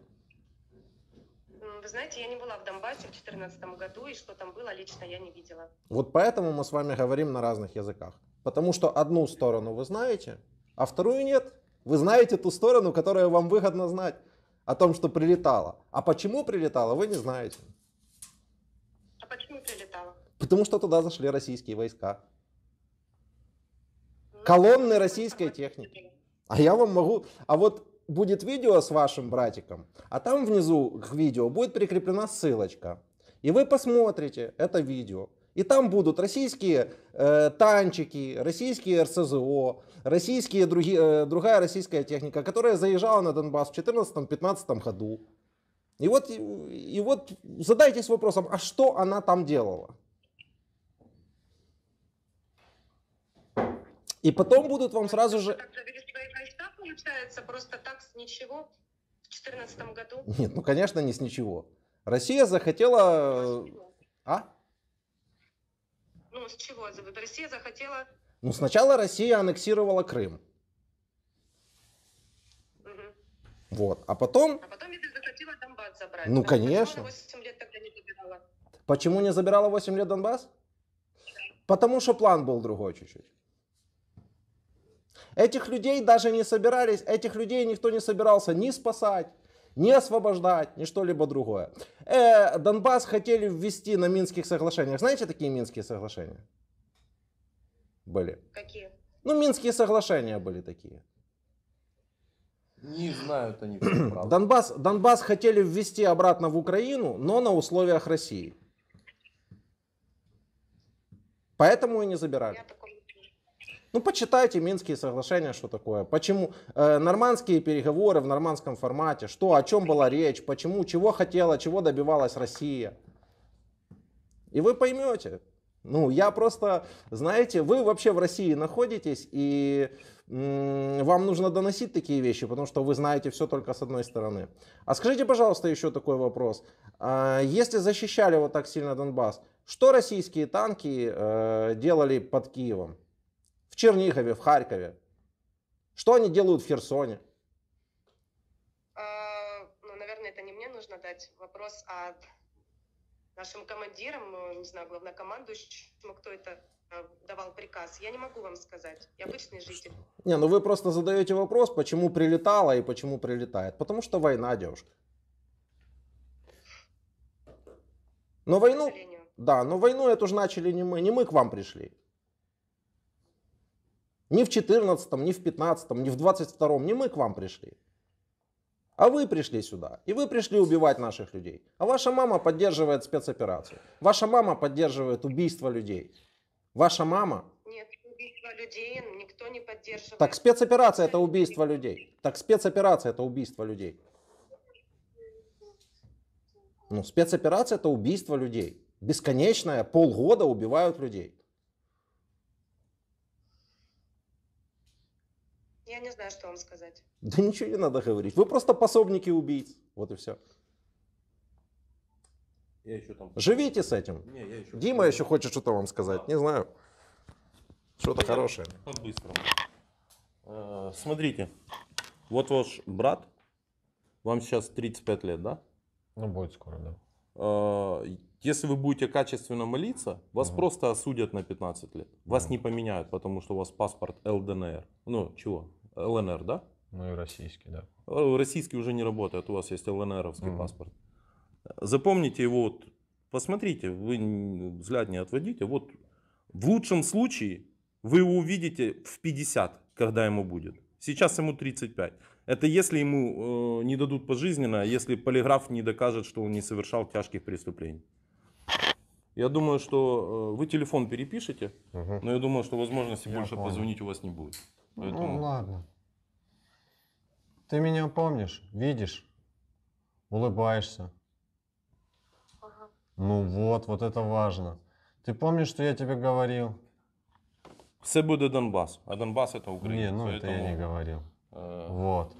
Ну, вы знаете, я не была в Донбассе в 2014 году, и что там было, лично я не видела. Вот поэтому мы с вами говорим на разных языках. Потому что одну сторону вы знаете, а вторую нет. Вы знаете ту сторону, которая вам выгодно знать о том, что прилетало. А почему прилетало, вы не знаете. Потому что туда зашли российские войска. Колонны российской техники. А я вам могу... А вот будет видео с вашим братиком, а там внизу к видео будет прикреплена ссылочка. И вы посмотрите это видео. И там будут российские э, танчики, российские РСЗО, российские други, э, другая российская техника, которая заезжала на Донбасс в 2014-2015 году. И вот, и, и вот задайтесь вопросом, а что она там делала? И потом будут вам сразу же... получается просто так с ничего в 2014 году? Нет, ну конечно не с ничего. Россия захотела... Ну, а? Ну с чего? Россия захотела... Ну сначала Россия аннексировала Крым. Вот. А потом... А потом, если захотела Донбасс забрать. Ну, да? конечно. Почему 8 лет тогда не забирала? Почему не забирала 8 лет Донбасс? Потому что план был другой чуть-чуть. Этих людей даже не собирались, этих людей никто не собирался ни спасать, не освобождать, ни что-либо другое. Э, Донбасс хотели ввести на Минских соглашениях. Знаете такие Минские соглашения? Были. Какие? Ну, Минские соглашения были такие. Не знают они. Донбасс, Донбасс хотели ввести обратно в Украину, но на условиях России. Поэтому и не забирали. Я ну, почитайте Минские соглашения, что такое. Почему э, нормандские переговоры в нормандском формате, что, о чем была речь, почему, чего хотела, чего добивалась Россия. И вы поймете. Ну, я просто, знаете, вы вообще в России находитесь, и вам нужно доносить такие вещи, потому что вы знаете все только с одной стороны. А скажите, пожалуйста, еще такой вопрос. А, если защищали вот так сильно Донбасс, что российские танки э, делали под Киевом? Чернигове, в Харькове? Что они делают в Херсоне? А, ну, наверное, это не мне нужно дать вопрос, а нашим командирам, ну, не знаю, главнокомандующему, кто это а, давал приказ, я не могу вам сказать. Я обычный житель. Не, ну вы просто задаете вопрос, почему прилетала и почему прилетает. Потому что война, девушка. Но войну, да, но войну это уже начали не мы, не мы к вам пришли. Ни в 14, ни в 15, ни в 22, не мы к вам пришли. А вы пришли сюда, и вы пришли убивать наших людей. А ваша мама поддерживает спецоперацию. Ваша мама поддерживает убийство людей. Ваша мама... Нет, убийство людей никто не поддерживает. Так спецоперация это убийство людей. Так спецоперация это убийство людей. Ну, спецоперация это убийство людей. Бесконечное, полгода убивают людей. я не знаю, что вам сказать. Да ничего не надо говорить. Вы просто пособники убийц. Вот и все. Я еще там... Живите с этим. Не, я еще... Дима еще хочет что-то вам сказать. Да. Не знаю. Что-то хорошее. По-быстрому. Э, смотрите. Вот ваш брат. Вам сейчас 35 лет, да? Ну, будет скоро, да. Э, если вы будете качественно молиться, вас угу. просто осудят на 15 лет. Вас угу. не поменяют, потому что у вас паспорт ЛДНР. Ну, чего? ЛНР, да? Ну и российский, да. Э, российский уже не работает, у вас есть ЛНРовский mm. паспорт. Запомните его, вот, посмотрите, вы взгляд не отводите. Вот в лучшем случае вы его увидите в 50, когда ему будет. Сейчас ему 35. Это если ему э, не дадут пожизненно, а если полиграф не докажет, что он не совершал тяжких преступлений. Я думаю, что э, вы телефон перепишете, угу. но я думаю, что возможности я больше понял. позвонить у вас не будет. Поэтому... Ну ладно. Ты меня помнишь, видишь, улыбаешься. Ага. Ну вот, вот это важно. Ты помнишь, что я тебе говорил? Все буде Донбас, а Донбасс это Украина. Не, ну поэтому... это я не говорил. Э... Вот.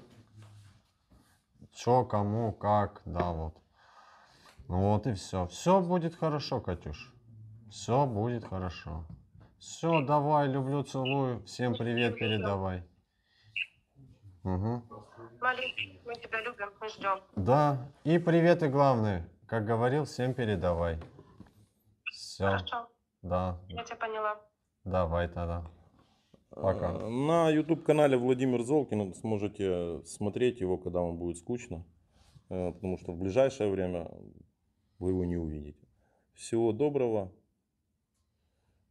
Что, кому, как, да, вот. Ну вот и все. Все будет хорошо, Катюш. Все будет хорошо. Все, давай, люблю, целую. Всем привет передавай. Угу. Малик, мы тебя любим, мы ждем. Да, и привет, и главное, как говорил, всем передавай. Все. Хорошо. Да. Я тебя поняла. Давай тогда. Пока. Э, на YouTube-канале Владимир Золкин сможете э, смотреть его, когда вам будет скучно, э, потому что в ближайшее время вы его не увидите. Всего доброго.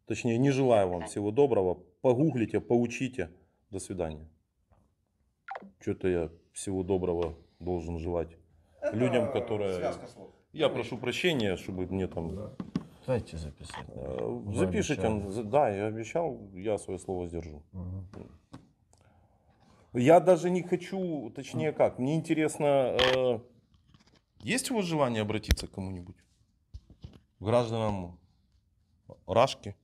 Точнее, не желаю вам всего доброго. Погуглите, поучите. До свидания. Что-то я всего доброго должен желать Это людям, которые... Я прошу прощения, чтобы мне там... Да. Дайте записать. Э, Вы Запишите. Обещали. Да, я обещал, я свое слово сдержу. Угу. Я даже не хочу, точнее как, мне интересно, э, есть у вас желание обратиться к кому-нибудь? Гражданам Рашки?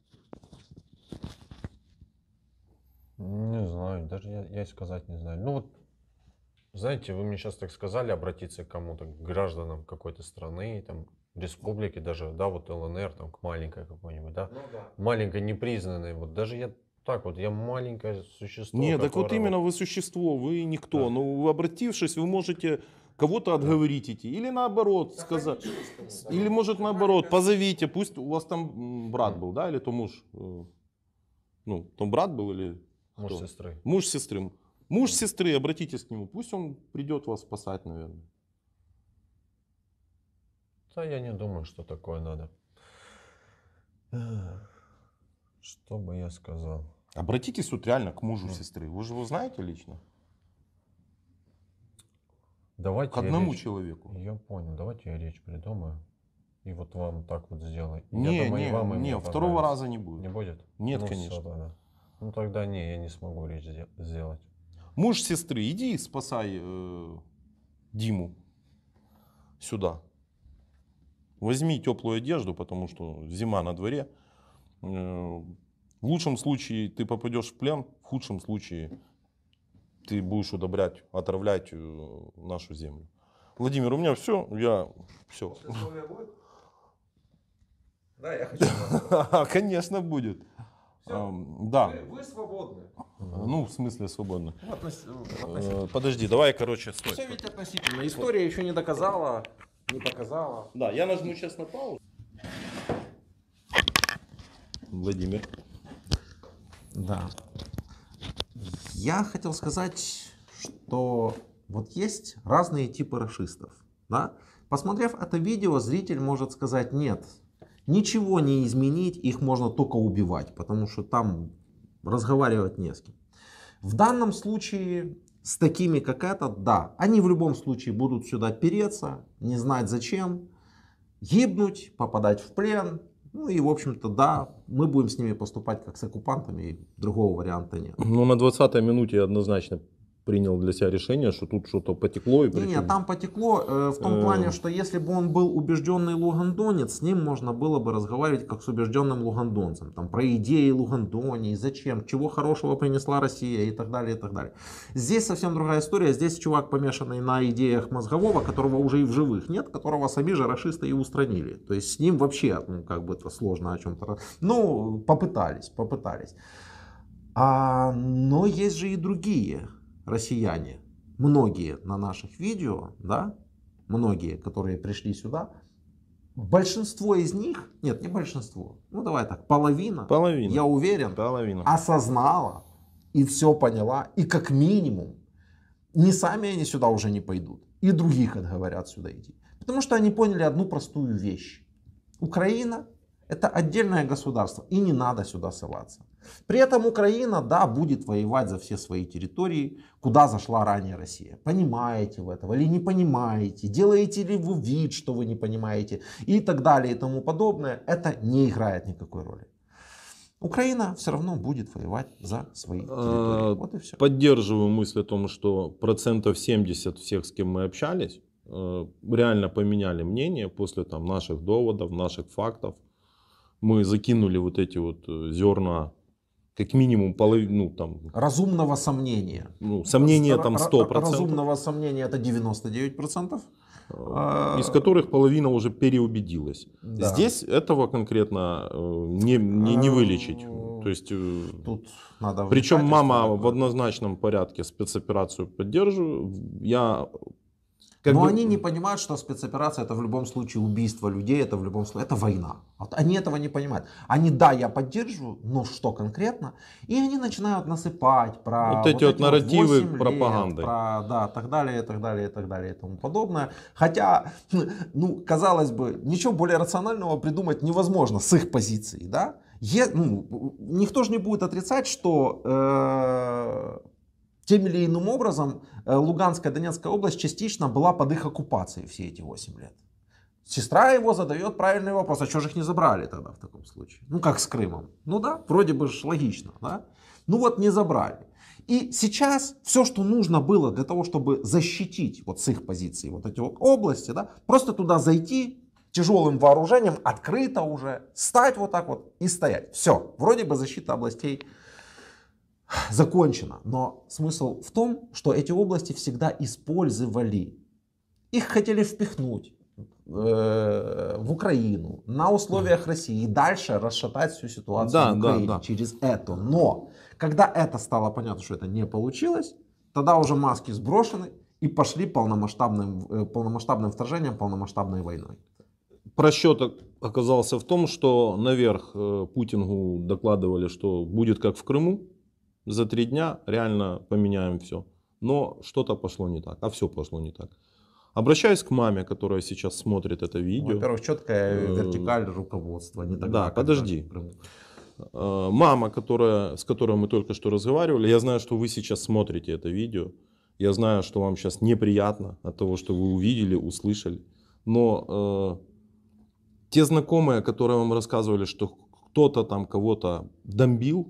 Не знаю, даже я, я и сказать не знаю. Ну вот, знаете, вы мне сейчас так сказали обратиться к кому-то, к гражданам какой-то страны, там, республики даже, да, вот ЛНР, там, к маленькой какой-нибудь, да? Ну, да. Маленькой, непризнанной, вот даже я так вот, я маленькое существо. Нет, так вот именно вы существо, вы никто. Да. Но обратившись, вы можете кого-то отговорить идти. Или наоборот, да, сказать. Конечно, да. Или может наоборот, позовите, пусть у вас там брат был, да, или то муж. Э, ну, там брат был или Муж Кто? сестры. Муж сестры. Муж сестры, обратитесь к нему, пусть он придет вас спасать, наверное. Да я не думаю, что такое надо. Что бы я сказал? Обратитесь вот реально к мужу да. Хм. сестры. Вы же его знаете лично? Давайте к одному речь... человеку. Я понял. Давайте я речь придумаю. И вот вам так вот сделаю. Не, я думаю, не, вам, и не, второго раза не будет. Не будет? Нет, ну, конечно. Все, да, да. Ну тогда не, я не смогу речь сделать. Муж сестры, иди спасай э, Диму сюда. Возьми теплую одежду, потому что зима на дворе. Э, в лучшем случае ты попадешь в плен, в худшем случае ты будешь удобрять, отравлять э, нашу землю. Владимир, у меня все, я все. Да, я хочу. Конечно, будет. Все. Да. Вы, вы свободны. Э, ну, в смысле свободны. Ну, относ... Э, э, относительно. Подожди, давай, короче, стой. Все ведь относительно. История еще не доказала, не показала. Да, я нажму сейчас на паузу. Владимир. Да. Я хотел сказать, что вот есть разные типы расистов. Да? Посмотрев это видео, зритель может сказать, нет, Ничего не изменить, их можно только убивать, потому что там разговаривать не с кем. В данном случае с такими, как этот, да, они в любом случае будут сюда переться, не знать зачем, гибнуть, попадать в плен. Ну и, в общем-то, да, мы будем с ними поступать как с оккупантами, другого варианта нет. Ну, на 20-й минуте однозначно принял для себя решение, что тут что-то потекло и причем... Нет, там потекло э, в том э. плане, что если бы он был убежденный лугандонец, с ним можно было бы разговаривать как с убежденным лугандонцем. Там про идеи Лугандонии, зачем, чего хорошего принесла Россия и так далее, и так далее. Здесь совсем другая история. Здесь чувак, помешанный на идеях мозгового, которого уже и в живых нет, которого сами же расисты и устранили. То есть с ним вообще ну, как бы это сложно о чем-то... Ну, попытались, попытались. А, но есть же и другие россияне, многие на наших видео, да, многие, которые пришли сюда, большинство из них, нет, не большинство, ну давай так, половина, половина. я уверен, половина. осознала и все поняла, и как минимум, не сами они сюда уже не пойдут, и других отговорят сюда идти. Потому что они поняли одну простую вещь. Украина это отдельное государство, и не надо сюда ссылаться. При этом Украина, да, будет воевать за все свои территории, куда зашла ранее Россия. Понимаете вы этого или не понимаете, делаете ли вы вид, что вы не понимаете и так далее и тому подобное, это не играет никакой роли. Украина все равно будет воевать за свои а, территории. Вот и все. Поддерживаю мысль о том, что процентов 70 всех, с кем мы общались, э, реально поменяли мнение после там, наших доводов, наших фактов мы закинули вот эти вот э, зерна как минимум половину, ну там... Разумного сомнения. Ну, сомнения там 100%. Разумного сомнения это 99%. Э, из а, которых половина уже переубедилась. Да. Здесь этого конкретно э, не, не, не а, вылечить. То есть, Тут надо причем мама в однозначном порядке спецоперацию поддерживает. Я как Но бы... они не понимают, что спецоперация это в любом случае убийство людей, это в любом случае, это война. Вот они этого не понимают. Они, да, я поддерживаю, но что конкретно? И они начинают насыпать про вот эти вот, эти вот нарративы вот пропаганды. Лет, про, да, так далее, так далее, так далее и тому подобное. Хотя, ну, казалось бы, ничего более рационального придумать невозможно с их позиции, да? Е, ну, никто же не будет отрицать, что э, тем или иным образом э, Луганская Донецкая область частично была под их оккупацией все эти 8 лет. Сестра его задает правильный вопрос, а что же их не забрали тогда в таком случае? Ну как с Крымом? Ну да, вроде бы же логично, да? Ну вот не забрали. И сейчас все, что нужно было для того, чтобы защитить вот с их позиции вот эти вот области, да, просто туда зайти тяжелым вооружением, открыто уже, стать вот так вот и стоять. Все, вроде бы защита областей закончено. Но смысл в том, что эти области всегда использовали. Их хотели впихнуть э, в Украину на условиях России и дальше расшатать всю ситуацию да, в Украине да, да. через это. Но когда это стало понятно, что это не получилось, тогда уже маски сброшены и пошли полномасштабным, э, полномасштабным вторжением, полномасштабной войной. Просчет оказался в том, что наверх э, Путингу докладывали, что будет как в Крыму, за три дня реально поменяем все. Но что-то пошло не так, а все пошло не так. Обращаюсь к маме, которая сейчас смотрит это видео. Во-первых, четкая э, вертикаль руководства. Не тогда, да, подожди. Э, мама, которая, с которой мы только что разговаривали, я знаю, что вы сейчас смотрите это видео. Я знаю, что вам сейчас неприятно от того, что вы увидели, услышали. Но э, те знакомые, которые вам рассказывали, что кто-то там кого-то домбил,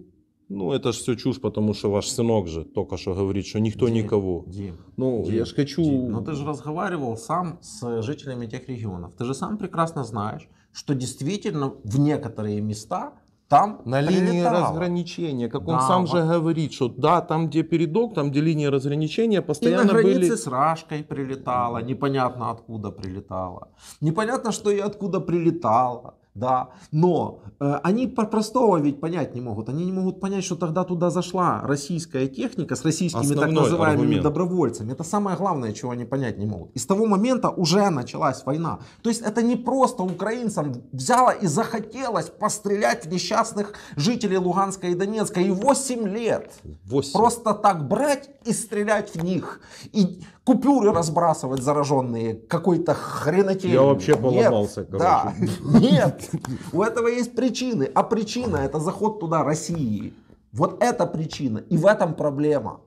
ну, это ж все чушь, потому что ваш сынок же только что говорит, что никто Дим, никого. Дим, ну, Дим, я ж хочу... Дим, но ну, ты же разговаривал сам с жителями тех регионов. Ты же сам прекрасно знаешь, что действительно в некоторые места там на линии разграничения, как да, он сам вот. же говорит, что да, там где передок, там где линия разграничения, постоянно были... И на границе были... с Рашкой прилетала, непонятно откуда прилетала. непонятно, что и откуда прилетала да, но э, они простого ведь понять не могут. Они не могут понять, что тогда туда зашла российская техника с российскими Основной так называемыми аргумент. добровольцами. Это самое главное, чего они понять не могут. И с того момента уже началась война. То есть это не просто украинцам взяло и захотелось пострелять в несчастных жителей Луганска и Донецка. И 8 лет 8. просто так брать и стрелять в них. И купюры разбрасывать зараженные какой-то хренотень. Я вообще поломался, Нет, Да. Нет, у этого есть причины. А причина это заход туда России. Вот это причина. И в этом проблема.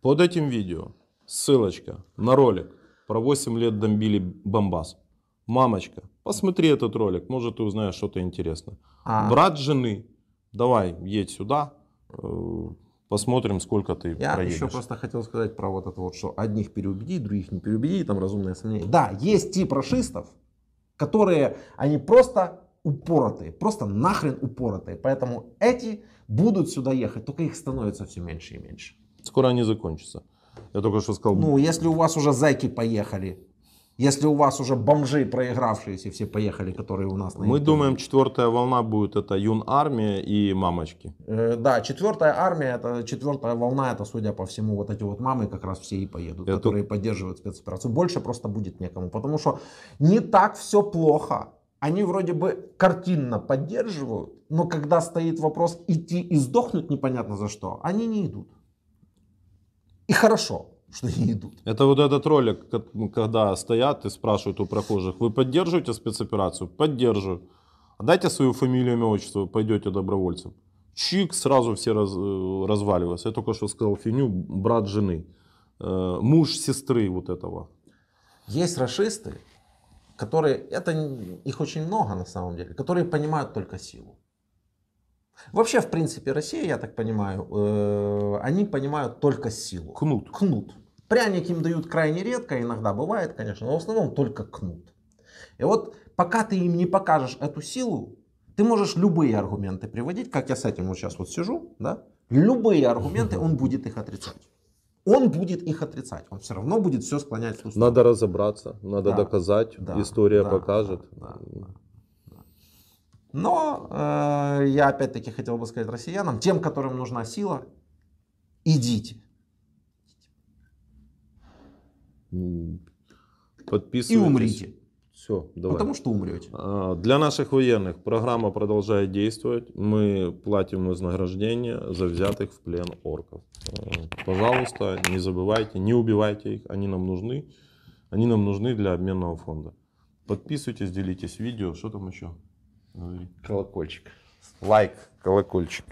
Под этим видео ссылочка на ролик про 8 лет бомбили Бомбас. Мамочка, посмотри этот ролик, может ты узнаешь что-то интересное. А. Брат жены, давай едь сюда, э, Посмотрим, сколько ты Я проедешь. еще просто хотел сказать про вот это вот, что одних переубеди, других не переубеди там разумное сомнение. Да, есть тип расистов, которые, они просто упоротые, просто нахрен упоротые. Поэтому эти будут сюда ехать, только их становится все меньше и меньше. Скоро они закончатся. Я только что сказал. Ну, если у вас уже зайки поехали, если у вас уже бомжи проигравшиеся все поехали, которые у нас на Мы интернете. думаем, четвертая волна будет это юн армия и мамочки. Э, да, четвертая армия, это четвертая волна, это, судя по всему, вот эти вот мамы как раз все и поедут, это... которые поддерживают спецоперацию. Больше просто будет некому, потому что не так все плохо. Они вроде бы картинно поддерживают, но когда стоит вопрос идти и сдохнуть непонятно за что, они не идут. И хорошо, что не идут. Это вот этот ролик, ну, когда стоят и спрашивают у прохожих, вы поддерживаете спецоперацию? Поддерживаю. А дайте свою фамилию, имя, отчество, пойдете добровольцем. Чик, сразу все раз, э, разваливаются. Я только что сказал фигню, брат жены, э, муж сестры вот этого. Есть расисты, которые, это их очень много на самом деле, которые понимают только силу. Вообще, в принципе, Россия, я так понимаю, э, они понимают только силу. Кнут. Кнут. Пряники им дают крайне редко, иногда бывает, конечно, но в основном только кнут. И вот пока ты им не покажешь эту силу, ты можешь любые аргументы приводить, как я с этим вот сейчас вот сижу, да? Любые аргументы, он будет их отрицать. Он будет их отрицать, он все равно будет все склонять в ту сторону. Надо разобраться, надо да, доказать, да, история да, покажет. Да, да, да. Но э, я опять-таки хотел бы сказать россиянам, тем, которым нужна сила, идите. Подписывайтесь. И умрите. Все, давай. Потому что умрете. А, для наших военных программа продолжает действовать. Мы платим вознаграждение за взятых в плен орков. Э, пожалуйста, не забывайте, не убивайте их. Они нам нужны. Они нам нужны для обменного фонда. Подписывайтесь, делитесь видео. Что там еще? Колокольчик. Лайк, колокольчик.